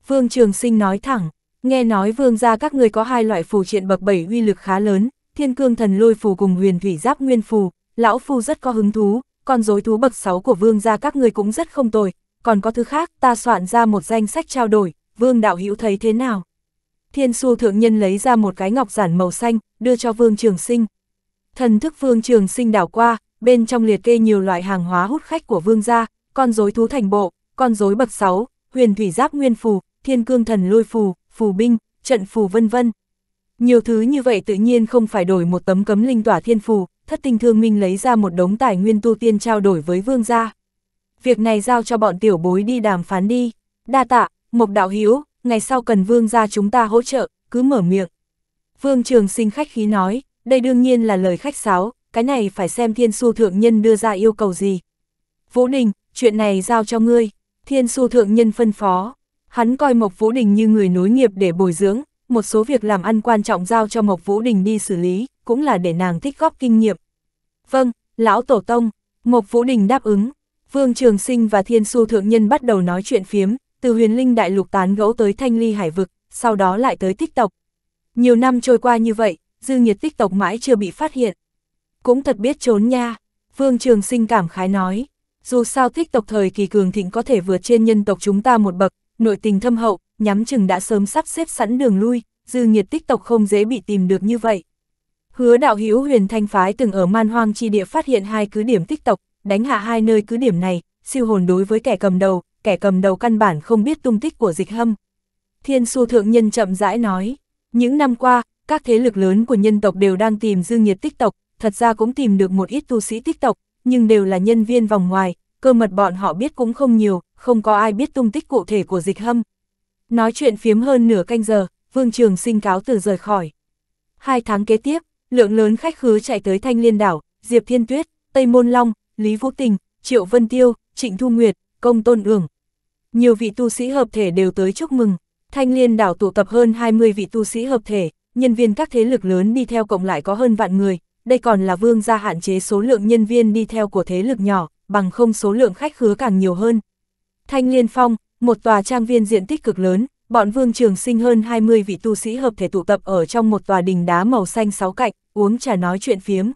Vương Trường Sinh nói thẳng, nghe nói vương gia các người có hai loại phù triện bậc bảy uy lực khá lớn, Thiên Cương Thần Lôi phù cùng Huyền Thủy Giáp Nguyên phù, lão phu rất có hứng thú, còn rối thú bậc 6 của vương gia các người cũng rất không tồi, còn có thứ khác, ta soạn ra một danh sách trao đổi, vương đạo hữu thấy thế nào? Thiên Xu thượng nhân lấy ra một cái ngọc giản màu xanh, đưa cho Vương Trường Sinh, Thần thức Vương Trường Sinh đảo qua, bên trong liệt kê nhiều loại hàng hóa hút khách của vương gia, con rối thú thành bộ, con rối bậc 6, huyền thủy giáp nguyên phù, thiên cương thần lôi phù, phù binh, trận phù vân vân. Nhiều thứ như vậy tự nhiên không phải đổi một tấm cấm linh tỏa thiên phù, thất tinh thương minh lấy ra một đống tài nguyên tu tiên trao đổi với vương gia. Việc này giao cho bọn tiểu bối đi đàm phán đi. Đa tạ, Mộc Đạo Hiếu, ngày sau cần vương gia chúng ta hỗ trợ, cứ mở miệng. Vương Trường Sinh khách khí nói, đây đương nhiên là lời khách sáo, cái này phải xem thiên su thượng nhân đưa ra yêu cầu gì. Vũ Đình, chuyện này giao cho ngươi, thiên su thượng nhân phân phó. Hắn coi Mộc Vũ Đình như người nối nghiệp để bồi dưỡng, một số việc làm ăn quan trọng giao cho Mộc Vũ Đình đi xử lý, cũng là để nàng tích góp kinh nghiệm. Vâng, lão tổ tông, Mộc Vũ Đình đáp ứng. Vương Trường Sinh và Thiên Su Thượng Nhân bắt đầu nói chuyện phiếm, từ huyền linh đại lục tán gẫu tới thanh ly hải vực, sau đó lại tới tích tộc. Nhiều năm trôi qua như vậy, dư nhiệt tích tộc mãi chưa bị phát hiện. Cũng thật biết trốn nha, Vương Trường Sinh cảm khái nói, dù sao tích tộc thời kỳ cường thịnh có thể vượt trên nhân tộc chúng ta một bậc, nội tình thâm hậu, nhắm chừng đã sớm sắp xếp sẵn đường lui, dư nhiệt tích tộc không dễ bị tìm được như vậy. Hứa đạo hữu huyền thanh phái từng ở man hoang chi địa phát hiện hai cứ điểm tích tộc, đánh hạ hai nơi cứ điểm này, siêu hồn đối với kẻ cầm đầu, kẻ cầm đầu căn bản không biết tung tích của dịch hâm. Thiên su thượng nhân chậm rãi nói, những năm qua, các thế lực lớn của nhân tộc đều đang tìm dương nhiệt tích tộc, thật ra cũng tìm được một ít tu sĩ tích tộc, nhưng đều là nhân viên vòng ngoài, cơ mật bọn họ biết cũng không nhiều, không có ai biết tung tích cụ thể của dịch hâm. Nói chuyện phiếm hơn nửa canh giờ, Vương Trường sinh cáo từ rời khỏi. Hai tháng kế tiếp, lượng lớn khách khứ chạy tới Thanh Liên Đảo, Diệp Thiên Tuyết, Tây Môn Long, Lý Vũ Tình, Triệu Vân Tiêu, Trịnh Thu Nguyệt, Công Tôn Ưởng. Nhiều vị tu sĩ hợp thể đều tới chúc mừng. Thanh Liên Đảo tụ tập hơn 20 vị tu sĩ hợp thể, nhân viên các thế lực lớn đi theo cộng lại có hơn vạn người, đây còn là vương gia hạn chế số lượng nhân viên đi theo của thế lực nhỏ, bằng không số lượng khách khứa càng nhiều hơn. Thanh Liên Phong, một tòa trang viên diện tích cực lớn, bọn vương trường sinh hơn 20 vị tu sĩ hợp thể tụ tập ở trong một tòa đình đá màu xanh sáu cạnh, uống trà nói chuyện phiếm.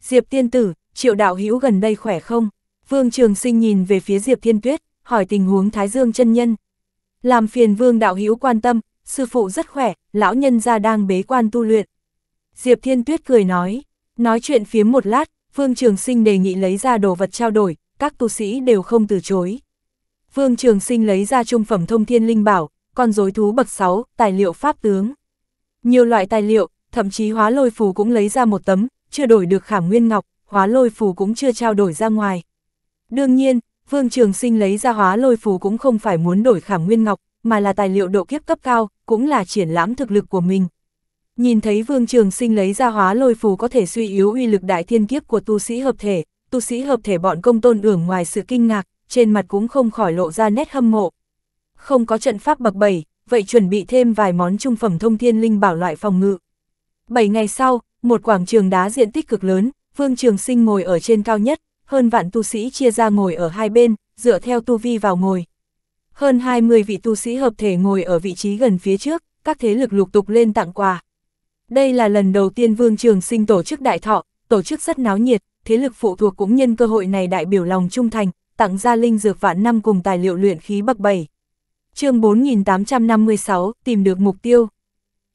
Diệp tiên tử, triệu đạo hữu gần đây khỏe không? Vương trường sinh nhìn về phía Diệp Thiên Tuyết, hỏi tình huống Thái Dương chân nhân. Làm phiền vương đạo hữu quan tâm, sư phụ rất khỏe, lão nhân gia đang bế quan tu luyện. Diệp Thiên Tuyết cười nói, nói chuyện phía một lát, Vương Trường Sinh đề nghị lấy ra đồ vật trao đổi, các tu sĩ đều không từ chối. Vương Trường Sinh lấy ra trung phẩm thông thiên linh bảo, con rối thú bậc 6, tài liệu pháp tướng. Nhiều loại tài liệu, thậm chí hóa lôi phù cũng lấy ra một tấm, chưa đổi được khảm nguyên ngọc, hóa lôi phù cũng chưa trao đổi ra ngoài. Đương nhiên, Vương Trường Sinh lấy ra hóa lôi phù cũng không phải muốn đổi khảm nguyên ngọc, mà là tài liệu độ kiếp cấp cao, cũng là triển lãm thực lực của mình. Nhìn thấy Vương Trường Sinh lấy ra hóa lôi phù có thể suy yếu uy lực đại thiên kiếp của tu sĩ hợp thể, tu sĩ hợp thể bọn công tôn ưởng ngoài sự kinh ngạc, trên mặt cũng không khỏi lộ ra nét hâm mộ. Không có trận pháp bậc 7, vậy chuẩn bị thêm vài món trung phẩm thông thiên linh bảo loại phòng ngự. 7 ngày sau, một quảng trường đá diện tích cực lớn, Vương Trường Sinh ngồi ở trên cao nhất, hơn vạn tu sĩ chia ra ngồi ở hai bên, dựa theo tu vi vào ngồi, hơn 20 vị tu sĩ hợp thể ngồi ở vị trí gần phía trước, các thế lực lục tục lên tặng quà. Đây là lần đầu tiên Vương Trường Sinh tổ chức đại thọ, tổ chức rất náo nhiệt, thế lực phụ thuộc cũng nhân cơ hội này đại biểu lòng trung thành, tặng ra linh dược vạn năm cùng tài liệu luyện khí bậc 7. chương 4856, tìm được mục tiêu.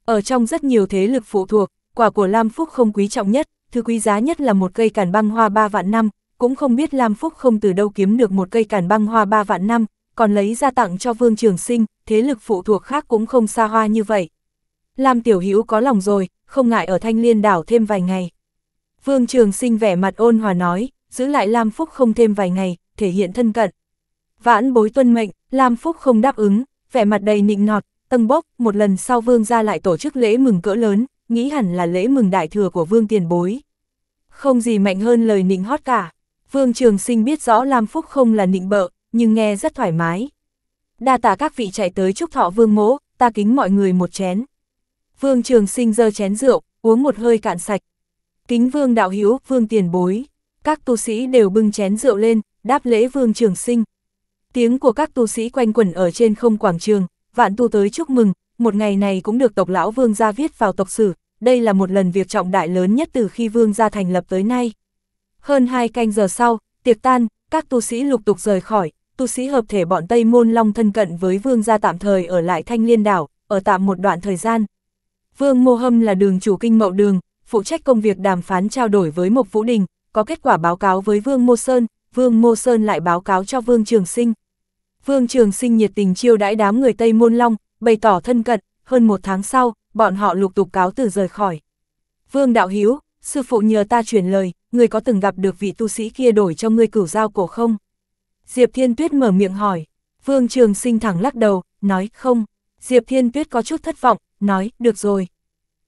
Ở trong rất nhiều thế lực phụ thuộc, quả của Lam Phúc không quý trọng nhất, thứ quý giá nhất là một cây cản băng hoa ba vạn năm, cũng không biết Lam Phúc không từ đâu kiếm được một cây cản băng hoa ba vạn năm, còn lấy ra tặng cho Vương Trường Sinh, thế lực phụ thuộc khác cũng không xa hoa như vậy. Lam Tiểu Hữu có lòng rồi, không ngại ở Thanh Liên đảo thêm vài ngày. Vương Trường Sinh vẻ mặt ôn hòa nói, giữ lại Lam Phúc không thêm vài ngày, thể hiện thân cận. Vãn bối tuân mệnh, Lam Phúc không đáp ứng, vẻ mặt đầy nịnh nọt, tân bốc, một lần sau Vương ra lại tổ chức lễ mừng cỡ lớn, nghĩ hẳn là lễ mừng đại thừa của Vương tiền bối. Không gì mạnh hơn lời nịnh hót cả. Vương Trường Sinh biết rõ Lam Phúc không là nịnh bợ, nhưng nghe rất thoải mái. Đa tả các vị chạy tới chúc thọ vương mỗ, ta kính mọi người một chén. Vương Trường Sinh dơ chén rượu, uống một hơi cạn sạch. Kính Vương Đạo Hiếu, Vương Tiền Bối. Các tu sĩ đều bưng chén rượu lên, đáp lễ Vương Trường Sinh. Tiếng của các tu sĩ quanh quẩn ở trên không quảng trường, vạn tu tới chúc mừng, một ngày này cũng được tộc lão Vương gia viết vào tộc sử, đây là một lần việc trọng đại lớn nhất từ khi Vương gia thành lập tới nay. Hơn hai canh giờ sau, tiệc tan, các tu sĩ lục tục rời khỏi, tu sĩ hợp thể bọn Tây Môn Long thân cận với vương gia tạm thời ở lại Thanh Liên đảo, ở tạm một đoạn thời gian. Vương Mô Hâm là đường chủ kinh mậu đường, phụ trách công việc đàm phán trao đổi với Mộc Vũ Đình, có kết quả báo cáo với Vương Mô Sơn, Vương Mô Sơn lại báo cáo cho Vương Trường Sinh. Vương Trường Sinh nhiệt tình chiêu đãi đám người Tây Môn Long, bày tỏ thân cận, hơn một tháng sau, bọn họ lục tục cáo từ rời khỏi. Vương Đạo Hiếu, sư phụ nhờ ta truyền lời, người có từng gặp được vị tu sĩ kia đổi cho người cửu giao cổ không? Diệp Thiên Tuyết mở miệng hỏi. Vương Trường Sinh thẳng lắc đầu, nói không. Diệp Thiên Tuyết có chút thất vọng, nói, được rồi.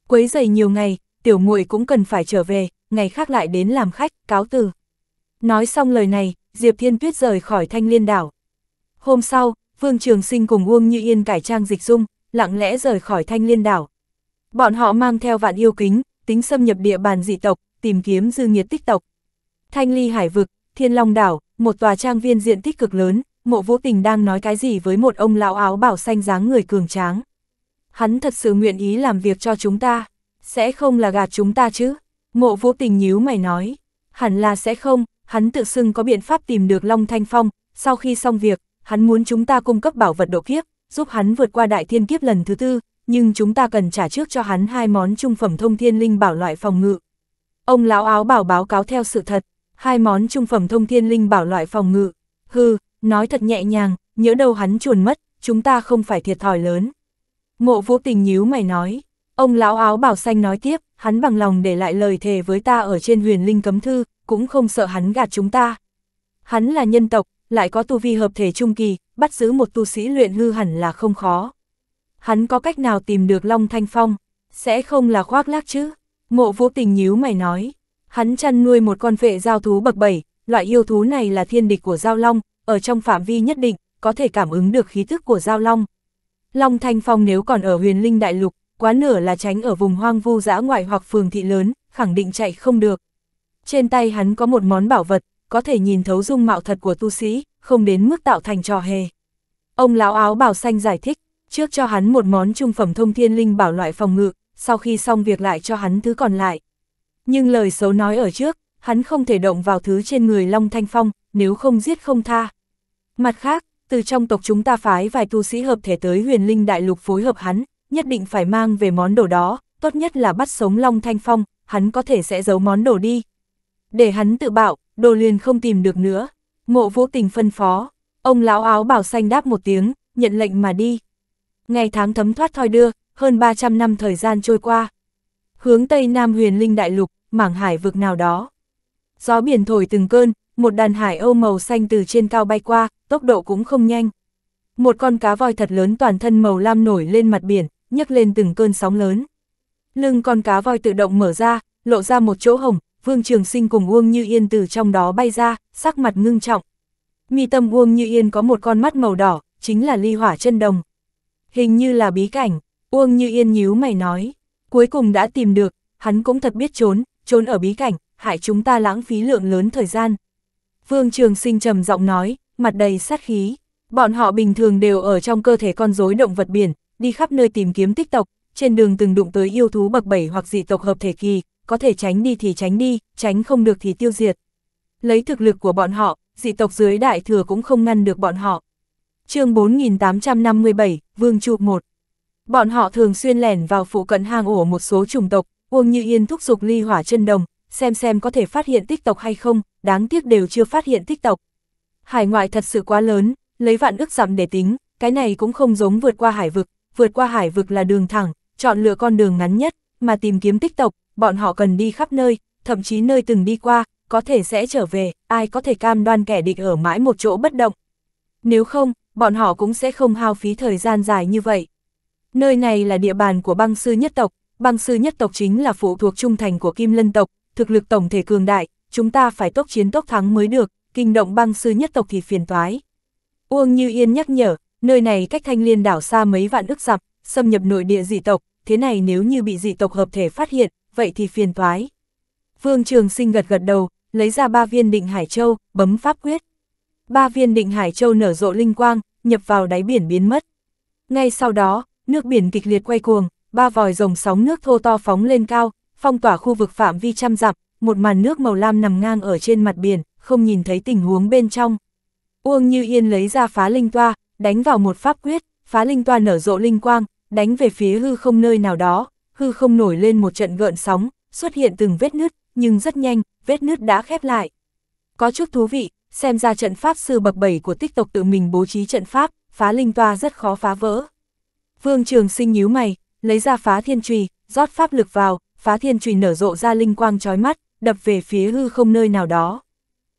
Quấy dày nhiều ngày, tiểu muội cũng cần phải trở về, ngày khác lại đến làm khách, cáo từ. Nói xong lời này, Diệp Thiên Tuyết rời khỏi thanh liên đảo. Hôm sau, Vương Trường Sinh cùng Uông Như Yên cải trang dịch dung, lặng lẽ rời khỏi thanh liên đảo. Bọn họ mang theo vạn yêu kính, tính xâm nhập địa bàn dị tộc, tìm kiếm dư nghiệt tích tộc. Thanh ly hải vực, Thiên Long Đảo, một tòa trang viên diện tích cực lớn, mộ vũ tình đang nói cái gì với một ông lão áo bảo xanh dáng người cường tráng. Hắn thật sự nguyện ý làm việc cho chúng ta, sẽ không là gạt chúng ta chứ? Mộ vũ tình nhíu mày nói, hẳn là sẽ không, hắn tự xưng có biện pháp tìm được Long Thanh Phong, sau khi xong việc, hắn muốn chúng ta cung cấp bảo vật độ kiếp, giúp hắn vượt qua đại thiên kiếp lần thứ tư, nhưng chúng ta cần trả trước cho hắn hai món trung phẩm thông thiên linh bảo loại phòng ngự. Ông lão áo bảo báo cáo theo sự thật, hai món trung phẩm thông thiên linh bảo loại phòng ngự. Hừ, nói thật nhẹ nhàng, nhớ đâu hắn chuồn mất, chúng ta không phải thiệt thòi lớn. Mộ vũ tình nhíu mày nói, ông lão áo bảo xanh nói tiếp, hắn bằng lòng để lại lời thề với ta ở trên huyền linh cấm thư, cũng không sợ hắn gạt chúng ta. Hắn là nhân tộc, lại có tu vi hợp thể trung kỳ, bắt giữ một tu sĩ luyện hư hẳn là không khó. Hắn có cách nào tìm được Long Thanh Phong, sẽ không là khoác lác chứ? Mộ vũ tình nhíu mày nói, Hắn chăn nuôi một con vệ giao thú bậc 7, loại yêu thú này là thiên địch của giao long, ở trong phạm vi nhất định, có thể cảm ứng được khí thức của giao long. Long Thanh Phong nếu còn ở huyền linh đại lục, quá nửa là tránh ở vùng hoang vu dã ngoại hoặc phường thị lớn, khẳng định chạy không được. Trên tay hắn có một món bảo vật, có thể nhìn thấu dung mạo thật của tu sĩ, không đến mức tạo thành trò hề. Ông lão áo bào xanh giải thích, trước cho hắn một món trung phẩm thông thiên linh bảo loại phòng ngự, sau khi xong việc lại cho hắn thứ còn lại. Nhưng lời xấu nói ở trước, hắn không thể động vào thứ trên người Long Thanh Phong, nếu không giết không tha. Mặt khác, từ trong tộc chúng ta phái vài tu sĩ hợp thể tới huyền linh đại lục phối hợp hắn, nhất định phải mang về món đồ đó, tốt nhất là bắt sống Long Thanh Phong, hắn có thể sẽ giấu món đồ đi. Để hắn tự bạo, đồ liền không tìm được nữa. Mộ vô tình phân phó, ông lão áo bảo xanh đáp một tiếng, nhận lệnh mà đi. Ngày tháng thấm thoát thoi đưa, hơn 300 năm thời gian trôi qua. Hướng Tây Nam huyền linh đại lục, mảng hải vực nào đó. Gió biển thổi từng cơn, một đàn hải âu màu xanh từ trên cao bay qua, tốc độ cũng không nhanh. Một con cá voi thật lớn toàn thân màu lam nổi lên mặt biển, nhấc lên từng cơn sóng lớn. Lưng con cá voi tự động mở ra, lộ ra một chỗ hồng, Vương Trường Sinh cùng Uông Như Yên từ trong đó bay ra, sắc mặt ngưng trọng. Mi tâm Uông Như Yên có một con mắt màu đỏ, chính là ly hỏa chân đồng. Hình như là bí cảnh, Uông Như Yên nhíu mày nói, cuối cùng đã tìm được, hắn cũng thật biết trốn, trốn ở bí cảnh, hại chúng ta lãng phí lượng lớn thời gian. Vương Trường Sinh trầm giọng nói, mặt đầy sát khí. Bọn họ bình thường đều ở trong cơ thể con rối động vật biển, đi khắp nơi tìm kiếm tích tộc, trên đường từng đụng tới yêu thú bậc 7 hoặc dị tộc hợp thể kỳ, có thể tránh đi thì tránh đi, tránh không được thì tiêu diệt. Lấy thực lực của bọn họ, dị tộc dưới đại thừa cũng không ngăn được bọn họ. chương 4857, Vương Trụ 1 Bọn họ thường xuyên lẻn vào phụ cận hang ổ một số chủng tộc, Uông Như Yên thúc giục ly hỏa chân đồng, xem xem có thể phát hiện tích tộc hay không, đáng tiếc đều chưa phát hiện tích tộc. Hải ngoại thật sự quá lớn, lấy vạn ước dặm để tính, cái này cũng không giống vượt qua hải vực, vượt qua hải vực là đường thẳng, chọn lựa con đường ngắn nhất, mà tìm kiếm tích tộc, bọn họ cần đi khắp nơi, thậm chí nơi từng đi qua, có thể sẽ trở về, ai có thể cam đoan kẻ địch ở mãi một chỗ bất động. Nếu không, bọn họ cũng sẽ không hao phí thời gian dài như vậy. Nơi này là địa bàn của băng sư nhất tộc, băng sư nhất tộc chính là phụ thuộc trung thành của Kim Lân tộc, thực lực tổng thể cường đại, chúng ta phải tốc chiến tốc thắng mới được, kinh động băng sư nhất tộc thì phiền toái. Uông Như Yên nhắc nhở, nơi này cách thanh liên đảo xa mấy vạn ức dặm, xâm nhập nội địa dị tộc, thế này nếu như bị dị tộc hợp thể phát hiện, vậy thì phiền toái. Vương Trường Sinh gật gật đầu, lấy ra ba viên định Hải Châu, bấm pháp quyết. Ba viên định Hải Châu nở rộ linh quang, nhập vào đáy biển biến mất. Ngay sau đó, nước biển kịch liệt quay cuồng, ba vòi rồng sóng nước thô to phóng lên cao, phong tỏa khu vực phạm vi trăm dặm, một màn nước màu lam nằm ngang ở trên mặt biển, không nhìn thấy tình huống bên trong. Uông Như Yên lấy ra phá linh toa, đánh vào một pháp quyết, phá linh toa nở rộ linh quang, đánh về phía hư không nơi nào đó, hư không nổi lên một trận gợn sóng, xuất hiện từng vết nứt, nhưng rất nhanh, vết nứt đã khép lại. Có chút thú vị, xem ra trận pháp sư bậc 7 của tích tộc tự mình bố trí trận pháp, phá linh toa rất khó phá vỡ. Vương Trường Sinh nhíu mày, lấy ra phá thiên trùy, rót pháp lực vào, phá thiên trùy nở rộ ra linh quang chói mắt, đập về phía hư không nơi nào đó.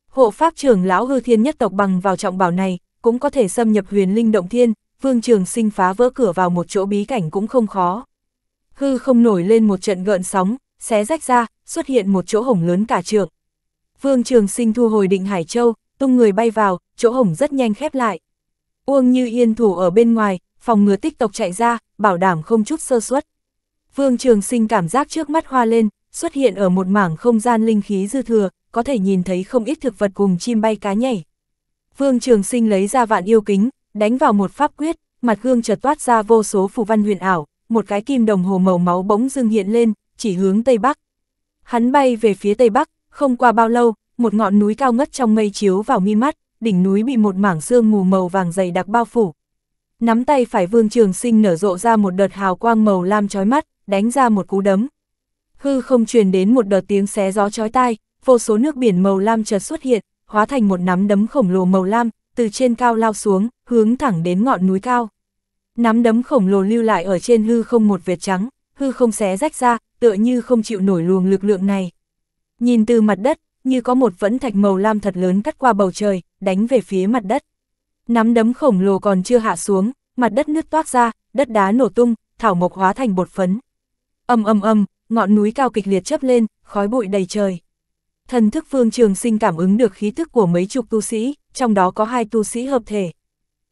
Hộ pháp trưởng lão hư thiên nhất tộc bằng vào trọng bảo này, cũng có thể xâm nhập huyền linh động thiên, vương trường sinh phá vỡ cửa vào một chỗ bí cảnh cũng không khó. Hư không nổi lên một trận gợn sóng, xé rách ra, xuất hiện một chỗ hổng lớn cả trường. Vương trường sinh thu hồi định Hải Châu, tung người bay vào, chỗ hổng rất nhanh khép lại. Uông như yên thủ ở bên ngoài, phòng ngừa tích tộc chạy ra, bảo đảm không chút sơ suất. Vương Trường Sinh cảm giác trước mắt hoa lên, xuất hiện ở một mảng không gian linh khí dư thừa, có thể nhìn thấy không ít thực vật cùng chim bay cá nhảy. Vương Trường Sinh lấy ra vạn yêu kính, đánh vào một pháp quyết, mặt gương chợt toát ra vô số phù văn huyền ảo, một cái kim đồng hồ màu máu bỗng dưng hiện lên, chỉ hướng tây bắc. Hắn bay về phía tây bắc, không qua bao lâu, một ngọn núi cao ngất trong mây chiếu vào mi mắt, đỉnh núi bị một mảng sương mù màu vàng dày đặc bao phủ, Nắm tay phải Vương Trường Sinh nở rộ ra một đợt hào quang màu lam chói mắt, đánh ra một cú đấm. Hư không truyền đến một đợt tiếng xé gió chói tai, vô số nước biển màu lam chợt xuất hiện, hóa thành một nắm đấm khổng lồ màu lam, từ trên cao lao xuống, hướng thẳng đến ngọn núi cao. Nắm đấm khổng lồ lưu lại ở trên hư không một vệt trắng, hư không xé rách ra, tựa như không chịu nổi luồng lực lượng này. Nhìn từ mặt đất, như có một vẫn thạch màu lam thật lớn cắt qua bầu trời, đánh về phía mặt đất. Nắm đấm khổng lồ còn chưa hạ xuống, mặt đất nứt toác ra, đất đá nổ tung, thảo mộc hóa thành bột phấn. ầm ầm ầm, ngọn núi cao kịch liệt chớp lên, khói bụi đầy trời. Thần thức Phương Trường Sinh cảm ứng được khí tức của mấy chục tu sĩ, trong đó có hai tu sĩ hợp thể.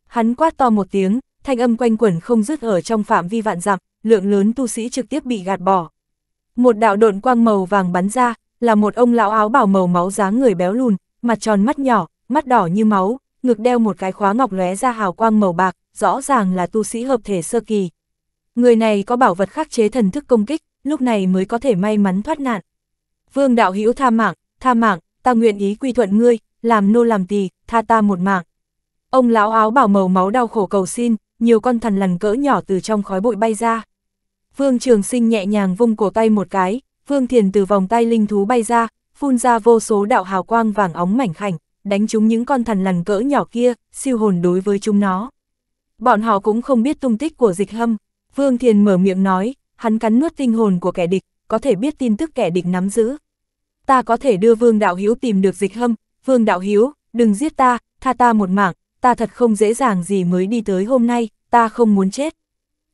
Hắn quát to một tiếng, thanh âm quanh quẩn không dứt ở trong phạm vi vạn dặm, lượng lớn tu sĩ trực tiếp bị gạt bỏ. Một đạo độn quang màu vàng bắn ra, là một ông lão áo bảo màu máu dáng người béo lùn, mặt tròn mắt nhỏ, mắt đỏ như máu, ngực đeo một cái khóa ngọc lóe ra hào quang màu bạc, rõ ràng là tu sĩ hợp thể sơ kỳ. Người này có bảo vật khắc chế thần thức công kích, lúc này mới có thể may mắn thoát nạn. Vương đạo hữu tha mạng, tha mạng, ta nguyện ý quy thuận ngươi, làm nô làm tỳ, tha ta một mạng. Ông lão áo bảo màu máu đau khổ cầu xin, nhiều con thần lằn cỡ nhỏ từ trong khói bụi bay ra. Vương Trường Sinh nhẹ nhàng vung cổ tay một cái, Vương Thiền từ vòng tay linh thú bay ra, phun ra vô số đạo hào quang vàng óng mảnh khảnh đánh chúng những con thần lằn cỡ nhỏ kia, siêu hồn đối với chúng nó. Bọn họ cũng không biết tung tích của dịch hâm. Vương Thiền mở miệng nói, hắn cắn nuốt tinh hồn của kẻ địch, có thể biết tin tức kẻ địch nắm giữ. Ta có thể đưa Vương Đạo Hiếu tìm được dịch hâm, Vương Đạo Hiếu, đừng giết ta, tha ta một mảng, ta thật không dễ dàng gì mới đi tới hôm nay, ta không muốn chết.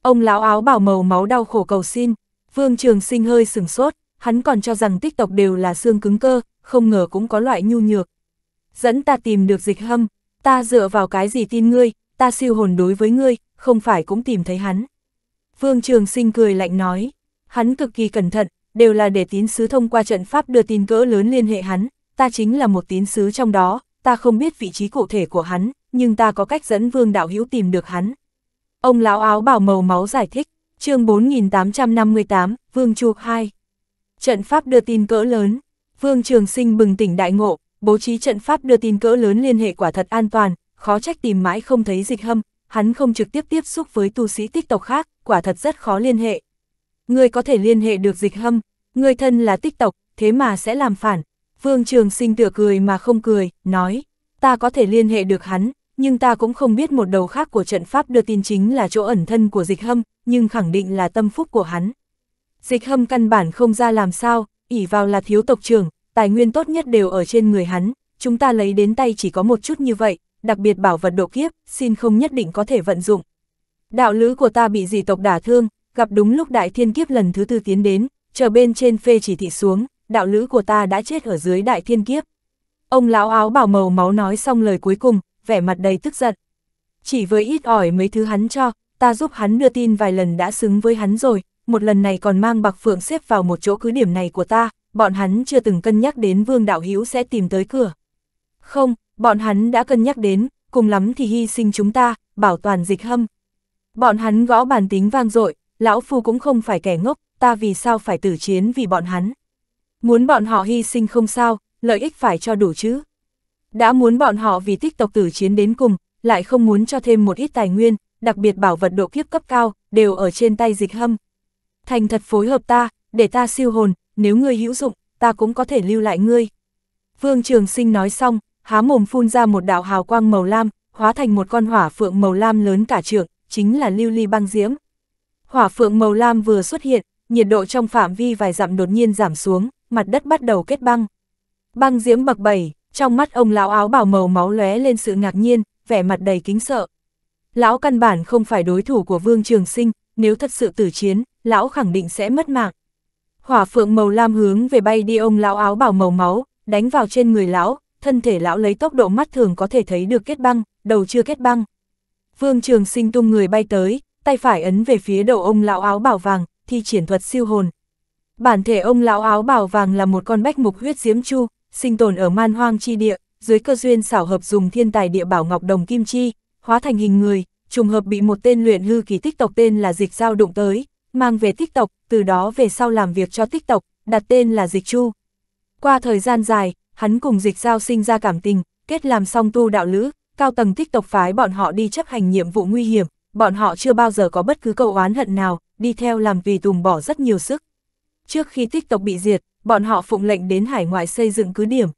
Ông lão áo bảo màu máu đau khổ cầu xin, Vương Trường Sinh hơi sừng sốt, hắn còn cho rằng tích tộc đều là xương cứng cơ, không ngờ cũng có loại nhu nhược dẫn ta tìm được dịch hâm, ta dựa vào cái gì tin ngươi, ta siêu hồn đối với ngươi, không phải cũng tìm thấy hắn. Vương Trường Sinh cười lạnh nói, hắn cực kỳ cẩn thận, đều là để tín sứ thông qua trận pháp đưa tin cỡ lớn liên hệ hắn, ta chính là một tín sứ trong đó, ta không biết vị trí cụ thể của hắn, nhưng ta có cách dẫn Vương Đạo Hữu tìm được hắn. Ông lão áo bảo màu máu giải thích, chương 4858, Vương chu 2. Trận pháp đưa tin cỡ lớn, Vương Trường Sinh bừng tỉnh đại ngộ, bố trí trận pháp đưa tin cỡ lớn liên hệ quả thật an toàn, khó trách tìm mãi không thấy dịch hâm, hắn không trực tiếp tiếp xúc với tu sĩ tích tộc khác, quả thật rất khó liên hệ. Người có thể liên hệ được dịch hâm, người thân là tích tộc, thế mà sẽ làm phản. Vương Trường Sinh tựa cười mà không cười, nói, ta có thể liên hệ được hắn, nhưng ta cũng không biết một đầu khác của trận pháp đưa tin chính là chỗ ẩn thân của dịch hâm, nhưng khẳng định là tâm phúc của hắn. Dịch hâm căn bản không ra làm sao, ỉ vào là thiếu tộc trưởng, tài nguyên tốt nhất đều ở trên người hắn, chúng ta lấy đến tay chỉ có một chút như vậy, đặc biệt bảo vật độ kiếp, xin không nhất định có thể vận dụng. Đạo lữ của ta bị dị tộc đả thương, gặp đúng lúc đại thiên kiếp lần thứ tư tiến đến, chờ bên trên phê chỉ thị xuống, đạo lữ của ta đã chết ở dưới đại thiên kiếp. Ông lão áo bảo màu máu nói xong lời cuối cùng, vẻ mặt đầy tức giận. Chỉ với ít ỏi mấy thứ hắn cho, ta giúp hắn đưa tin vài lần đã xứng với hắn rồi, một lần này còn mang bạc phượng xếp vào một chỗ cứ điểm này của ta, bọn hắn chưa từng cân nhắc đến Vương Đạo Hữu sẽ tìm tới cửa. Không, bọn hắn đã cân nhắc đến, cùng lắm thì hy sinh chúng ta, bảo toàn dịch hâm. Bọn hắn gõ bàn tính vang dội, lão phu cũng không phải kẻ ngốc, ta vì sao phải tử chiến vì bọn hắn. Muốn bọn họ hy sinh không sao, lợi ích phải cho đủ chứ. Đã muốn bọn họ vì tích tộc tử chiến đến cùng, lại không muốn cho thêm một ít tài nguyên, đặc biệt bảo vật độ kiếp cấp cao, đều ở trên tay dịch hâm. Thành thật phối hợp ta, để ta siêu hồn, nếu ngươi hữu dụng, ta cũng có thể lưu lại ngươi. Vương Trường Sinh nói xong, há mồm phun ra một đạo hào quang màu lam, hóa thành một con hỏa phượng màu lam lớn cả trượng, chính là lưu ly băng diễm. Hỏa phượng màu lam vừa xuất hiện, nhiệt độ trong phạm vi vài dặm đột nhiên giảm xuống, mặt đất bắt đầu kết băng. Băng diễm bậc bảy trong mắt ông lão áo bảo màu máu lóe lên sự ngạc nhiên, vẻ mặt đầy kính sợ. Lão căn bản không phải đối thủ của Vương Trường Sinh, nếu thật sự tử chiến, lão khẳng định sẽ mất mạng. Hỏa phượng màu lam hướng về bay đi ông lão áo bảo màu máu, đánh vào trên người lão, thân thể lão lấy tốc độ mắt thường có thể thấy được kết băng, đầu chưa kết băng. Vương Trường Sinh tung người bay tới, tay phải ấn về phía đầu ông lão áo bảo vàng, thi triển thuật siêu hồn. Bản thể ông lão áo bảo vàng là một con bách mục huyết diếm chu, sinh tồn ở man hoang chi địa, dưới cơ duyên xảo hợp dùng thiên tài địa bảo ngọc đồng kim chi, hóa thành hình người, trùng hợp bị một tên luyện hư kỳ tích tộc tên là Dịch Giao đụng tới, mang về tộc từ đó về sau làm việc cho tộc đặt tên là Dịch Chu. Qua thời gian dài, hắn cùng Dịch Giao sinh ra cảm tình, kết làm song tu đạo lữ, cao tầng tộc phái bọn họ đi chấp hành nhiệm vụ nguy hiểm, bọn họ chưa bao giờ có bất cứ câu oán hận nào, đi theo làm vì tùm bỏ rất nhiều sức. Trước khi tộc bị diệt, bọn họ phụng lệnh đến hải ngoại xây dựng cứ điểm.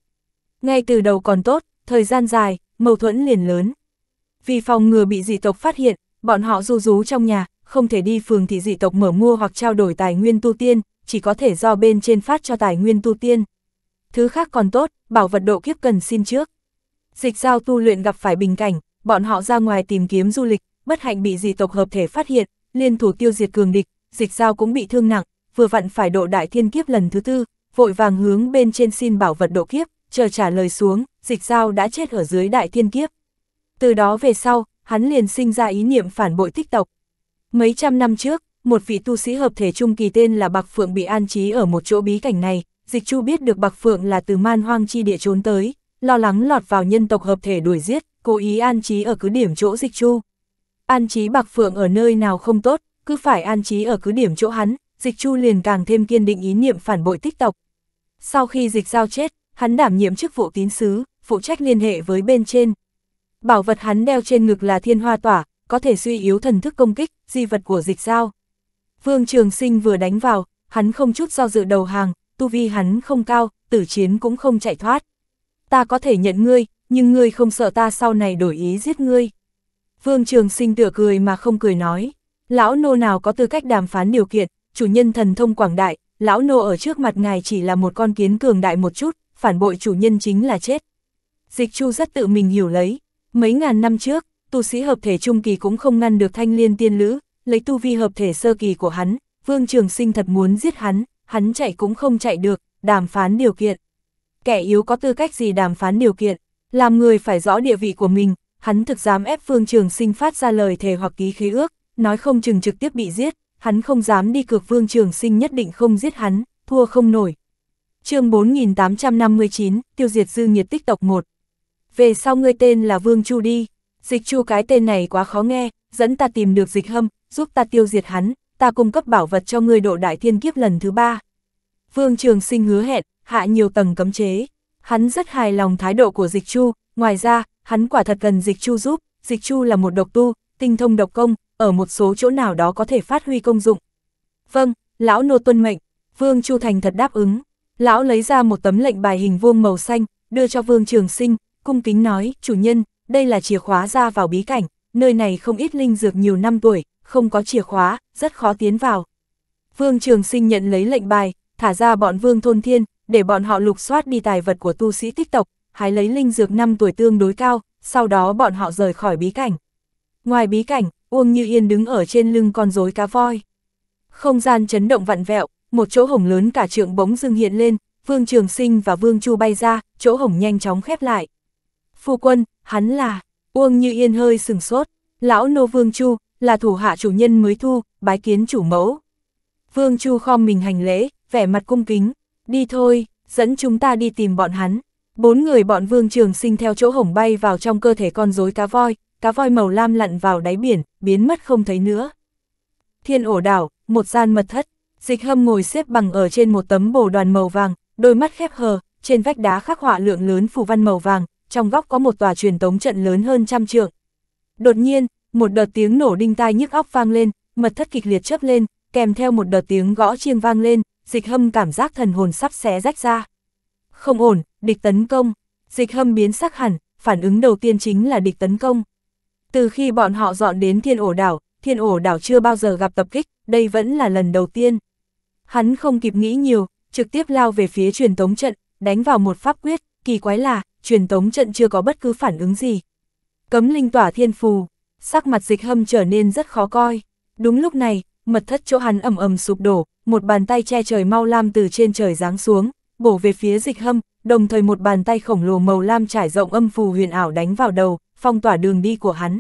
Ngay từ đầu còn tốt, thời gian dài, mâu thuẫn liền lớn. Vì phòng ngừa bị dị tộc phát hiện, bọn họ du rú trong nhà, không thể đi phường thị dị tộc mở mua hoặc trao đổi tài nguyên tu tiên, chỉ có thể do bên trên phát cho tài nguyên tu tiên. Thứ khác còn tốt, bảo vật độ kiếp cần xin trước. Dịch giao tu luyện gặp phải bình cảnh, bọn họ ra ngoài tìm kiếm du lịch, bất hạnh bị dị tộc hợp thể phát hiện, liên thủ tiêu diệt cường địch, dịch giao cũng bị thương nặng, vừa vặn phải độ đại thiên kiếp lần thứ tư, vội vàng hướng bên trên xin bảo vật độ kiếp, chờ trả lời xuống, dịch giao đã chết ở dưới đại thiên kiếp. Từ đó về sau, hắn liền sinh ra ý niệm phản bội tích tộc, Mấy trăm năm trước, một vị tu sĩ hợp thể trung kỳ tên là Bạc Phượng bị an trí ở một chỗ bí cảnh này, Dịch Chu biết được Bạc Phượng là từ man hoang chi địa trốn tới, lo lắng lọt vào nhân tộc hợp thể đuổi giết, cố ý an trí ở cứ điểm chỗ Dịch Chu. An trí Bạc Phượng ở nơi nào không tốt, cứ phải an trí ở cứ điểm chỗ hắn, Dịch Chu liền càng thêm kiên định ý niệm phản bội tích tộc. Sau khi Dịch Giao chết, hắn đảm nhiệm chức vụ tín sứ, phụ trách liên hệ với bên trên. Bảo vật hắn đeo trên ngực là thiên hoa tỏa, có thể suy yếu thần thức công kích, di vật của dịch giao. Vương Trường Sinh vừa đánh vào, hắn không chút do dự đầu hàng, tu vi hắn không cao, tử chiến cũng không chạy thoát. Ta có thể nhận ngươi, nhưng ngươi không sợ ta sau này đổi ý giết ngươi. Vương Trường Sinh tựa cười mà không cười nói, lão nô nào có tư cách đàm phán điều kiện, chủ nhân thần thông quảng đại, lão nô ở trước mặt ngài chỉ là một con kiến cường đại một chút, phản bội chủ nhân chính là chết. Dịch Chu rất tự mình hiểu lấy, mấy ngàn năm trước, tu sĩ hợp thể trung kỳ cũng không ngăn được thanh liên tiên lữ, lấy tu vi hợp thể sơ kỳ của hắn, Vương Trường Sinh thật muốn giết hắn, hắn chạy cũng không chạy được, đàm phán điều kiện. Kẻ yếu có tư cách gì đàm phán điều kiện, làm người phải rõ địa vị của mình, hắn thực dám ép Vương Trường Sinh phát ra lời thề hoặc ký khí ước, nói không chừng trực tiếp bị giết, hắn không dám đi cược Vương Trường Sinh nhất định không giết hắn, thua không nổi. chương 4859, tiêu diệt dư nhiệt tích tộc 1. Về sau ngươi tên là Vương Chu đi dịch chu cái tên này quá khó nghe, dẫn ta tìm được dịch hâm, giúp ta tiêu diệt hắn, ta cung cấp bảo vật cho người độ đại thiên kiếp lần thứ ba. Vương Trường Sinh hứa hẹn, hạ nhiều tầng cấm chế. Hắn rất hài lòng thái độ của dịch chu, ngoài ra, hắn quả thật cần dịch chu giúp, dịch chu là một độc tu, tinh thông độc công, ở một số chỗ nào đó có thể phát huy công dụng. Vâng, lão nô tuân mệnh, Vương Chu Thành thật đáp ứng. Lão lấy ra một tấm lệnh bài hình vuông màu xanh, đưa cho Vương Trường Sinh, cung kính nói, chủ nhân, đây là chìa khóa ra vào bí cảnh, nơi này không ít linh dược nhiều năm tuổi, không có chìa khóa, rất khó tiến vào. Vương Trường Sinh nhận lấy lệnh bài, thả ra bọn Vương Thôn Thiên, để bọn họ lục soát đi tài vật của tu sĩ tích tộc, hái lấy linh dược năm tuổi tương đối cao, sau đó bọn họ rời khỏi bí cảnh. Ngoài bí cảnh, Uông Như Yên đứng ở trên lưng con rối cá voi. Không gian chấn động vặn vẹo, một chỗ hổng lớn cả trượng bóng dưng hiện lên, Vương Trường Sinh và Vương Chu bay ra, chỗ hổng nhanh chóng khép lại phu quân, hắn là, Uông Như Yên hơi sừng sốt, lão nô Vương Chu, là thủ hạ chủ nhân mới thu, bái kiến chủ mẫu. Vương Chu khom mình hành lễ, vẻ mặt cung kính, đi thôi, dẫn chúng ta đi tìm bọn hắn. Bốn người bọn Vương Trường sinh theo chỗ hổng bay vào trong cơ thể con rối cá voi, cá voi màu lam lặn vào đáy biển, biến mất không thấy nữa. Thiên ổ đảo, một gian mật thất, dịch hâm ngồi xếp bằng ở trên một tấm bồ đoàn màu vàng, đôi mắt khép hờ, trên vách đá khắc họa lượng lớn phù văn màu vàng, trong góc có một tòa truyền tống trận lớn hơn trăm trượng. Đột nhiên, một đợt tiếng nổ đinh tai nhức óc vang lên, mật thất kịch liệt chớp lên, kèm theo một đợt tiếng gõ chiêng vang lên, dịch hâm cảm giác thần hồn sắp xé rách ra. Không ổn, địch tấn công, dịch hâm biến sắc hẳn, phản ứng đầu tiên chính là địch tấn công. Từ khi bọn họ dọn đến thiên ổ đảo, thiên ổ đảo chưa bao giờ gặp tập kích, đây vẫn là lần đầu tiên. Hắn không kịp nghĩ nhiều, trực tiếp lao về phía truyền tống trận, đánh vào một pháp quyết, kỳ quái là, truyền tống trận chưa có bất cứ phản ứng gì. Cấm linh tỏa thiên phù, sắc mặt dịch hâm trở nên rất khó coi. Đúng lúc này, mật thất chỗ hắn ầm ầm sụp đổ, một bàn tay che trời mau lam từ trên trời giáng xuống, bổ về phía dịch hâm, đồng thời một bàn tay khổng lồ màu lam trải rộng âm phù huyền ảo đánh vào đầu, phong tỏa đường đi của hắn.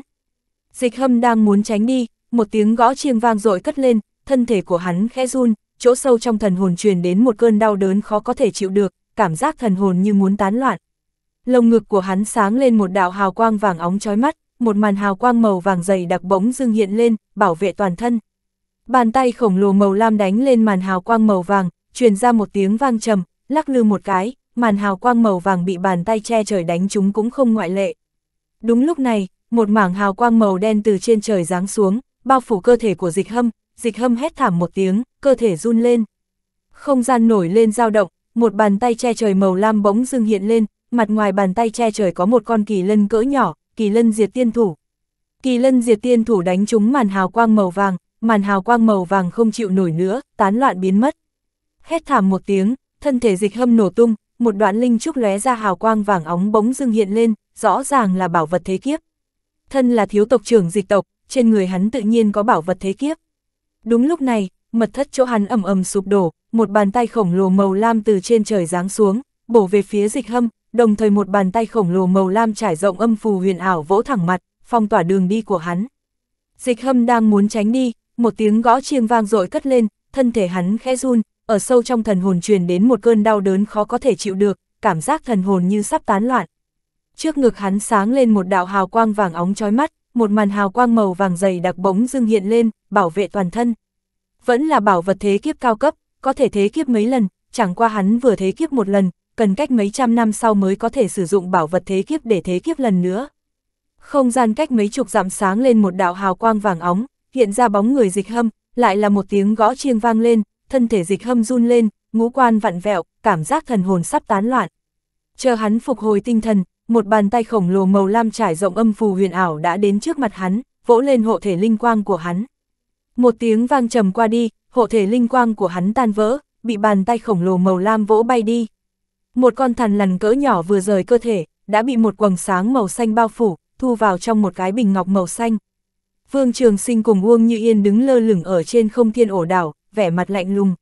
Dịch hâm đang muốn tránh đi, một tiếng gõ chiêng vang dội cất lên, thân thể của hắn khẽ run, chỗ sâu trong thần hồn truyền đến một cơn đau đớn khó có thể chịu được, cảm giác thần hồn như muốn tán loạn, lồng ngực của hắn sáng lên một đạo hào quang vàng óng chói mắt, một màn hào quang màu vàng dày đặc bỗng dưng hiện lên, bảo vệ toàn thân. Bàn tay khổng lồ màu lam đánh lên màn hào quang màu vàng, truyền ra một tiếng vang trầm, lắc lư một cái, màn hào quang màu vàng bị bàn tay che trời đánh chúng cũng không ngoại lệ. Đúng lúc này, một mảng hào quang màu đen từ trên trời giáng xuống, bao phủ cơ thể của dịch hâm, dịch hâm hét thảm một tiếng, cơ thể run lên. Không gian nổi lên dao động, một bàn tay che trời màu lam bỗng dưng hiện lên, mặt ngoài bàn tay che trời có một con kỳ lân cỡ nhỏ, kỳ lân diệt tiên thủ. Kỳ lân diệt tiên thủ đánh trúng màn hào quang màu vàng, màn hào quang màu vàng không chịu nổi nữa, tán loạn biến mất. Hét thảm một tiếng, thân thể dịch hâm nổ tung, một đoạn linh trúc lóe ra hào quang vàng óng bóng dưng hiện lên, rõ ràng là bảo vật thế kiếp. Thân là thiếu tộc trưởng dịch tộc, trên người hắn tự nhiên có bảo vật thế kiếp. Đúng lúc này, mật thất chỗ hắn ầm ầm sụp đổ, một bàn tay khổng lồ màu lam từ trên trời giáng xuống, bổ về phía dịch hâm, đồng thời một bàn tay khổng lồ màu lam trải rộng âm phù huyền ảo vỗ thẳng mặt, phong tỏa đường đi của hắn. Dịch hâm đang muốn tránh đi, một tiếng gõ chiêng vang dội cất lên, thân thể hắn khẽ run, ở sâu trong thần hồn truyền đến một cơn đau đớn khó có thể chịu được, cảm giác thần hồn như sắp tán loạn. Trước ngực hắn sáng lên một đạo hào quang vàng óng chói mắt, một màn hào quang màu vàng dày đặc bỗng dưng hiện lên, bảo vệ toàn thân. Vẫn là bảo vật thế kiếp cao cấp, có thể thế kiếp mấy lần, chẳng qua hắn vừa thế kiếp một lần, cần cách mấy trăm năm sau mới có thể sử dụng bảo vật thế kiếp để thế kiếp lần nữa. Không gian cách mấy chục dặm sáng lên một đạo hào quang vàng óng, hiện ra bóng người dịch hâm, lại là một tiếng gõ chiêng vang lên, thân thể dịch hâm run lên, ngũ quan vặn vẹo, cảm giác thần hồn sắp tán loạn. Chờ hắn phục hồi tinh thần, một bàn tay khổng lồ màu lam trải rộng âm phù huyền ảo đã đến trước mặt hắn, vỗ lên hộ thể linh quang của hắn. Một tiếng vang trầm qua đi, hộ thể linh quang của hắn tan vỡ, bị bàn tay khổng lồ màu lam vỗ bay đi. Một con thằn lằn cỡ nhỏ vừa rời cơ thể, đã bị một quầng sáng màu xanh bao phủ, thu vào trong một cái bình ngọc màu xanh. Vương Trường Sinh cùng Uông Như Yên đứng lơ lửng ở trên không thiên ổ đảo, vẻ mặt lạnh lùng.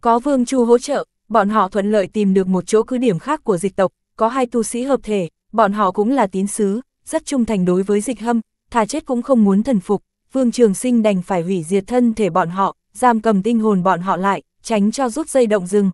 Có Vương Chu hỗ trợ, bọn họ thuận lợi tìm được một chỗ cứ điểm khác của dịch tộc, có hai tu sĩ hợp thể, bọn họ cũng là tín sứ, rất trung thành đối với dịch hâm, thà chết cũng không muốn thần phục. Vương Trường Sinh đành phải hủy diệt thân thể bọn họ, giam cầm tinh hồn bọn họ lại, tránh cho rút dây động rừng,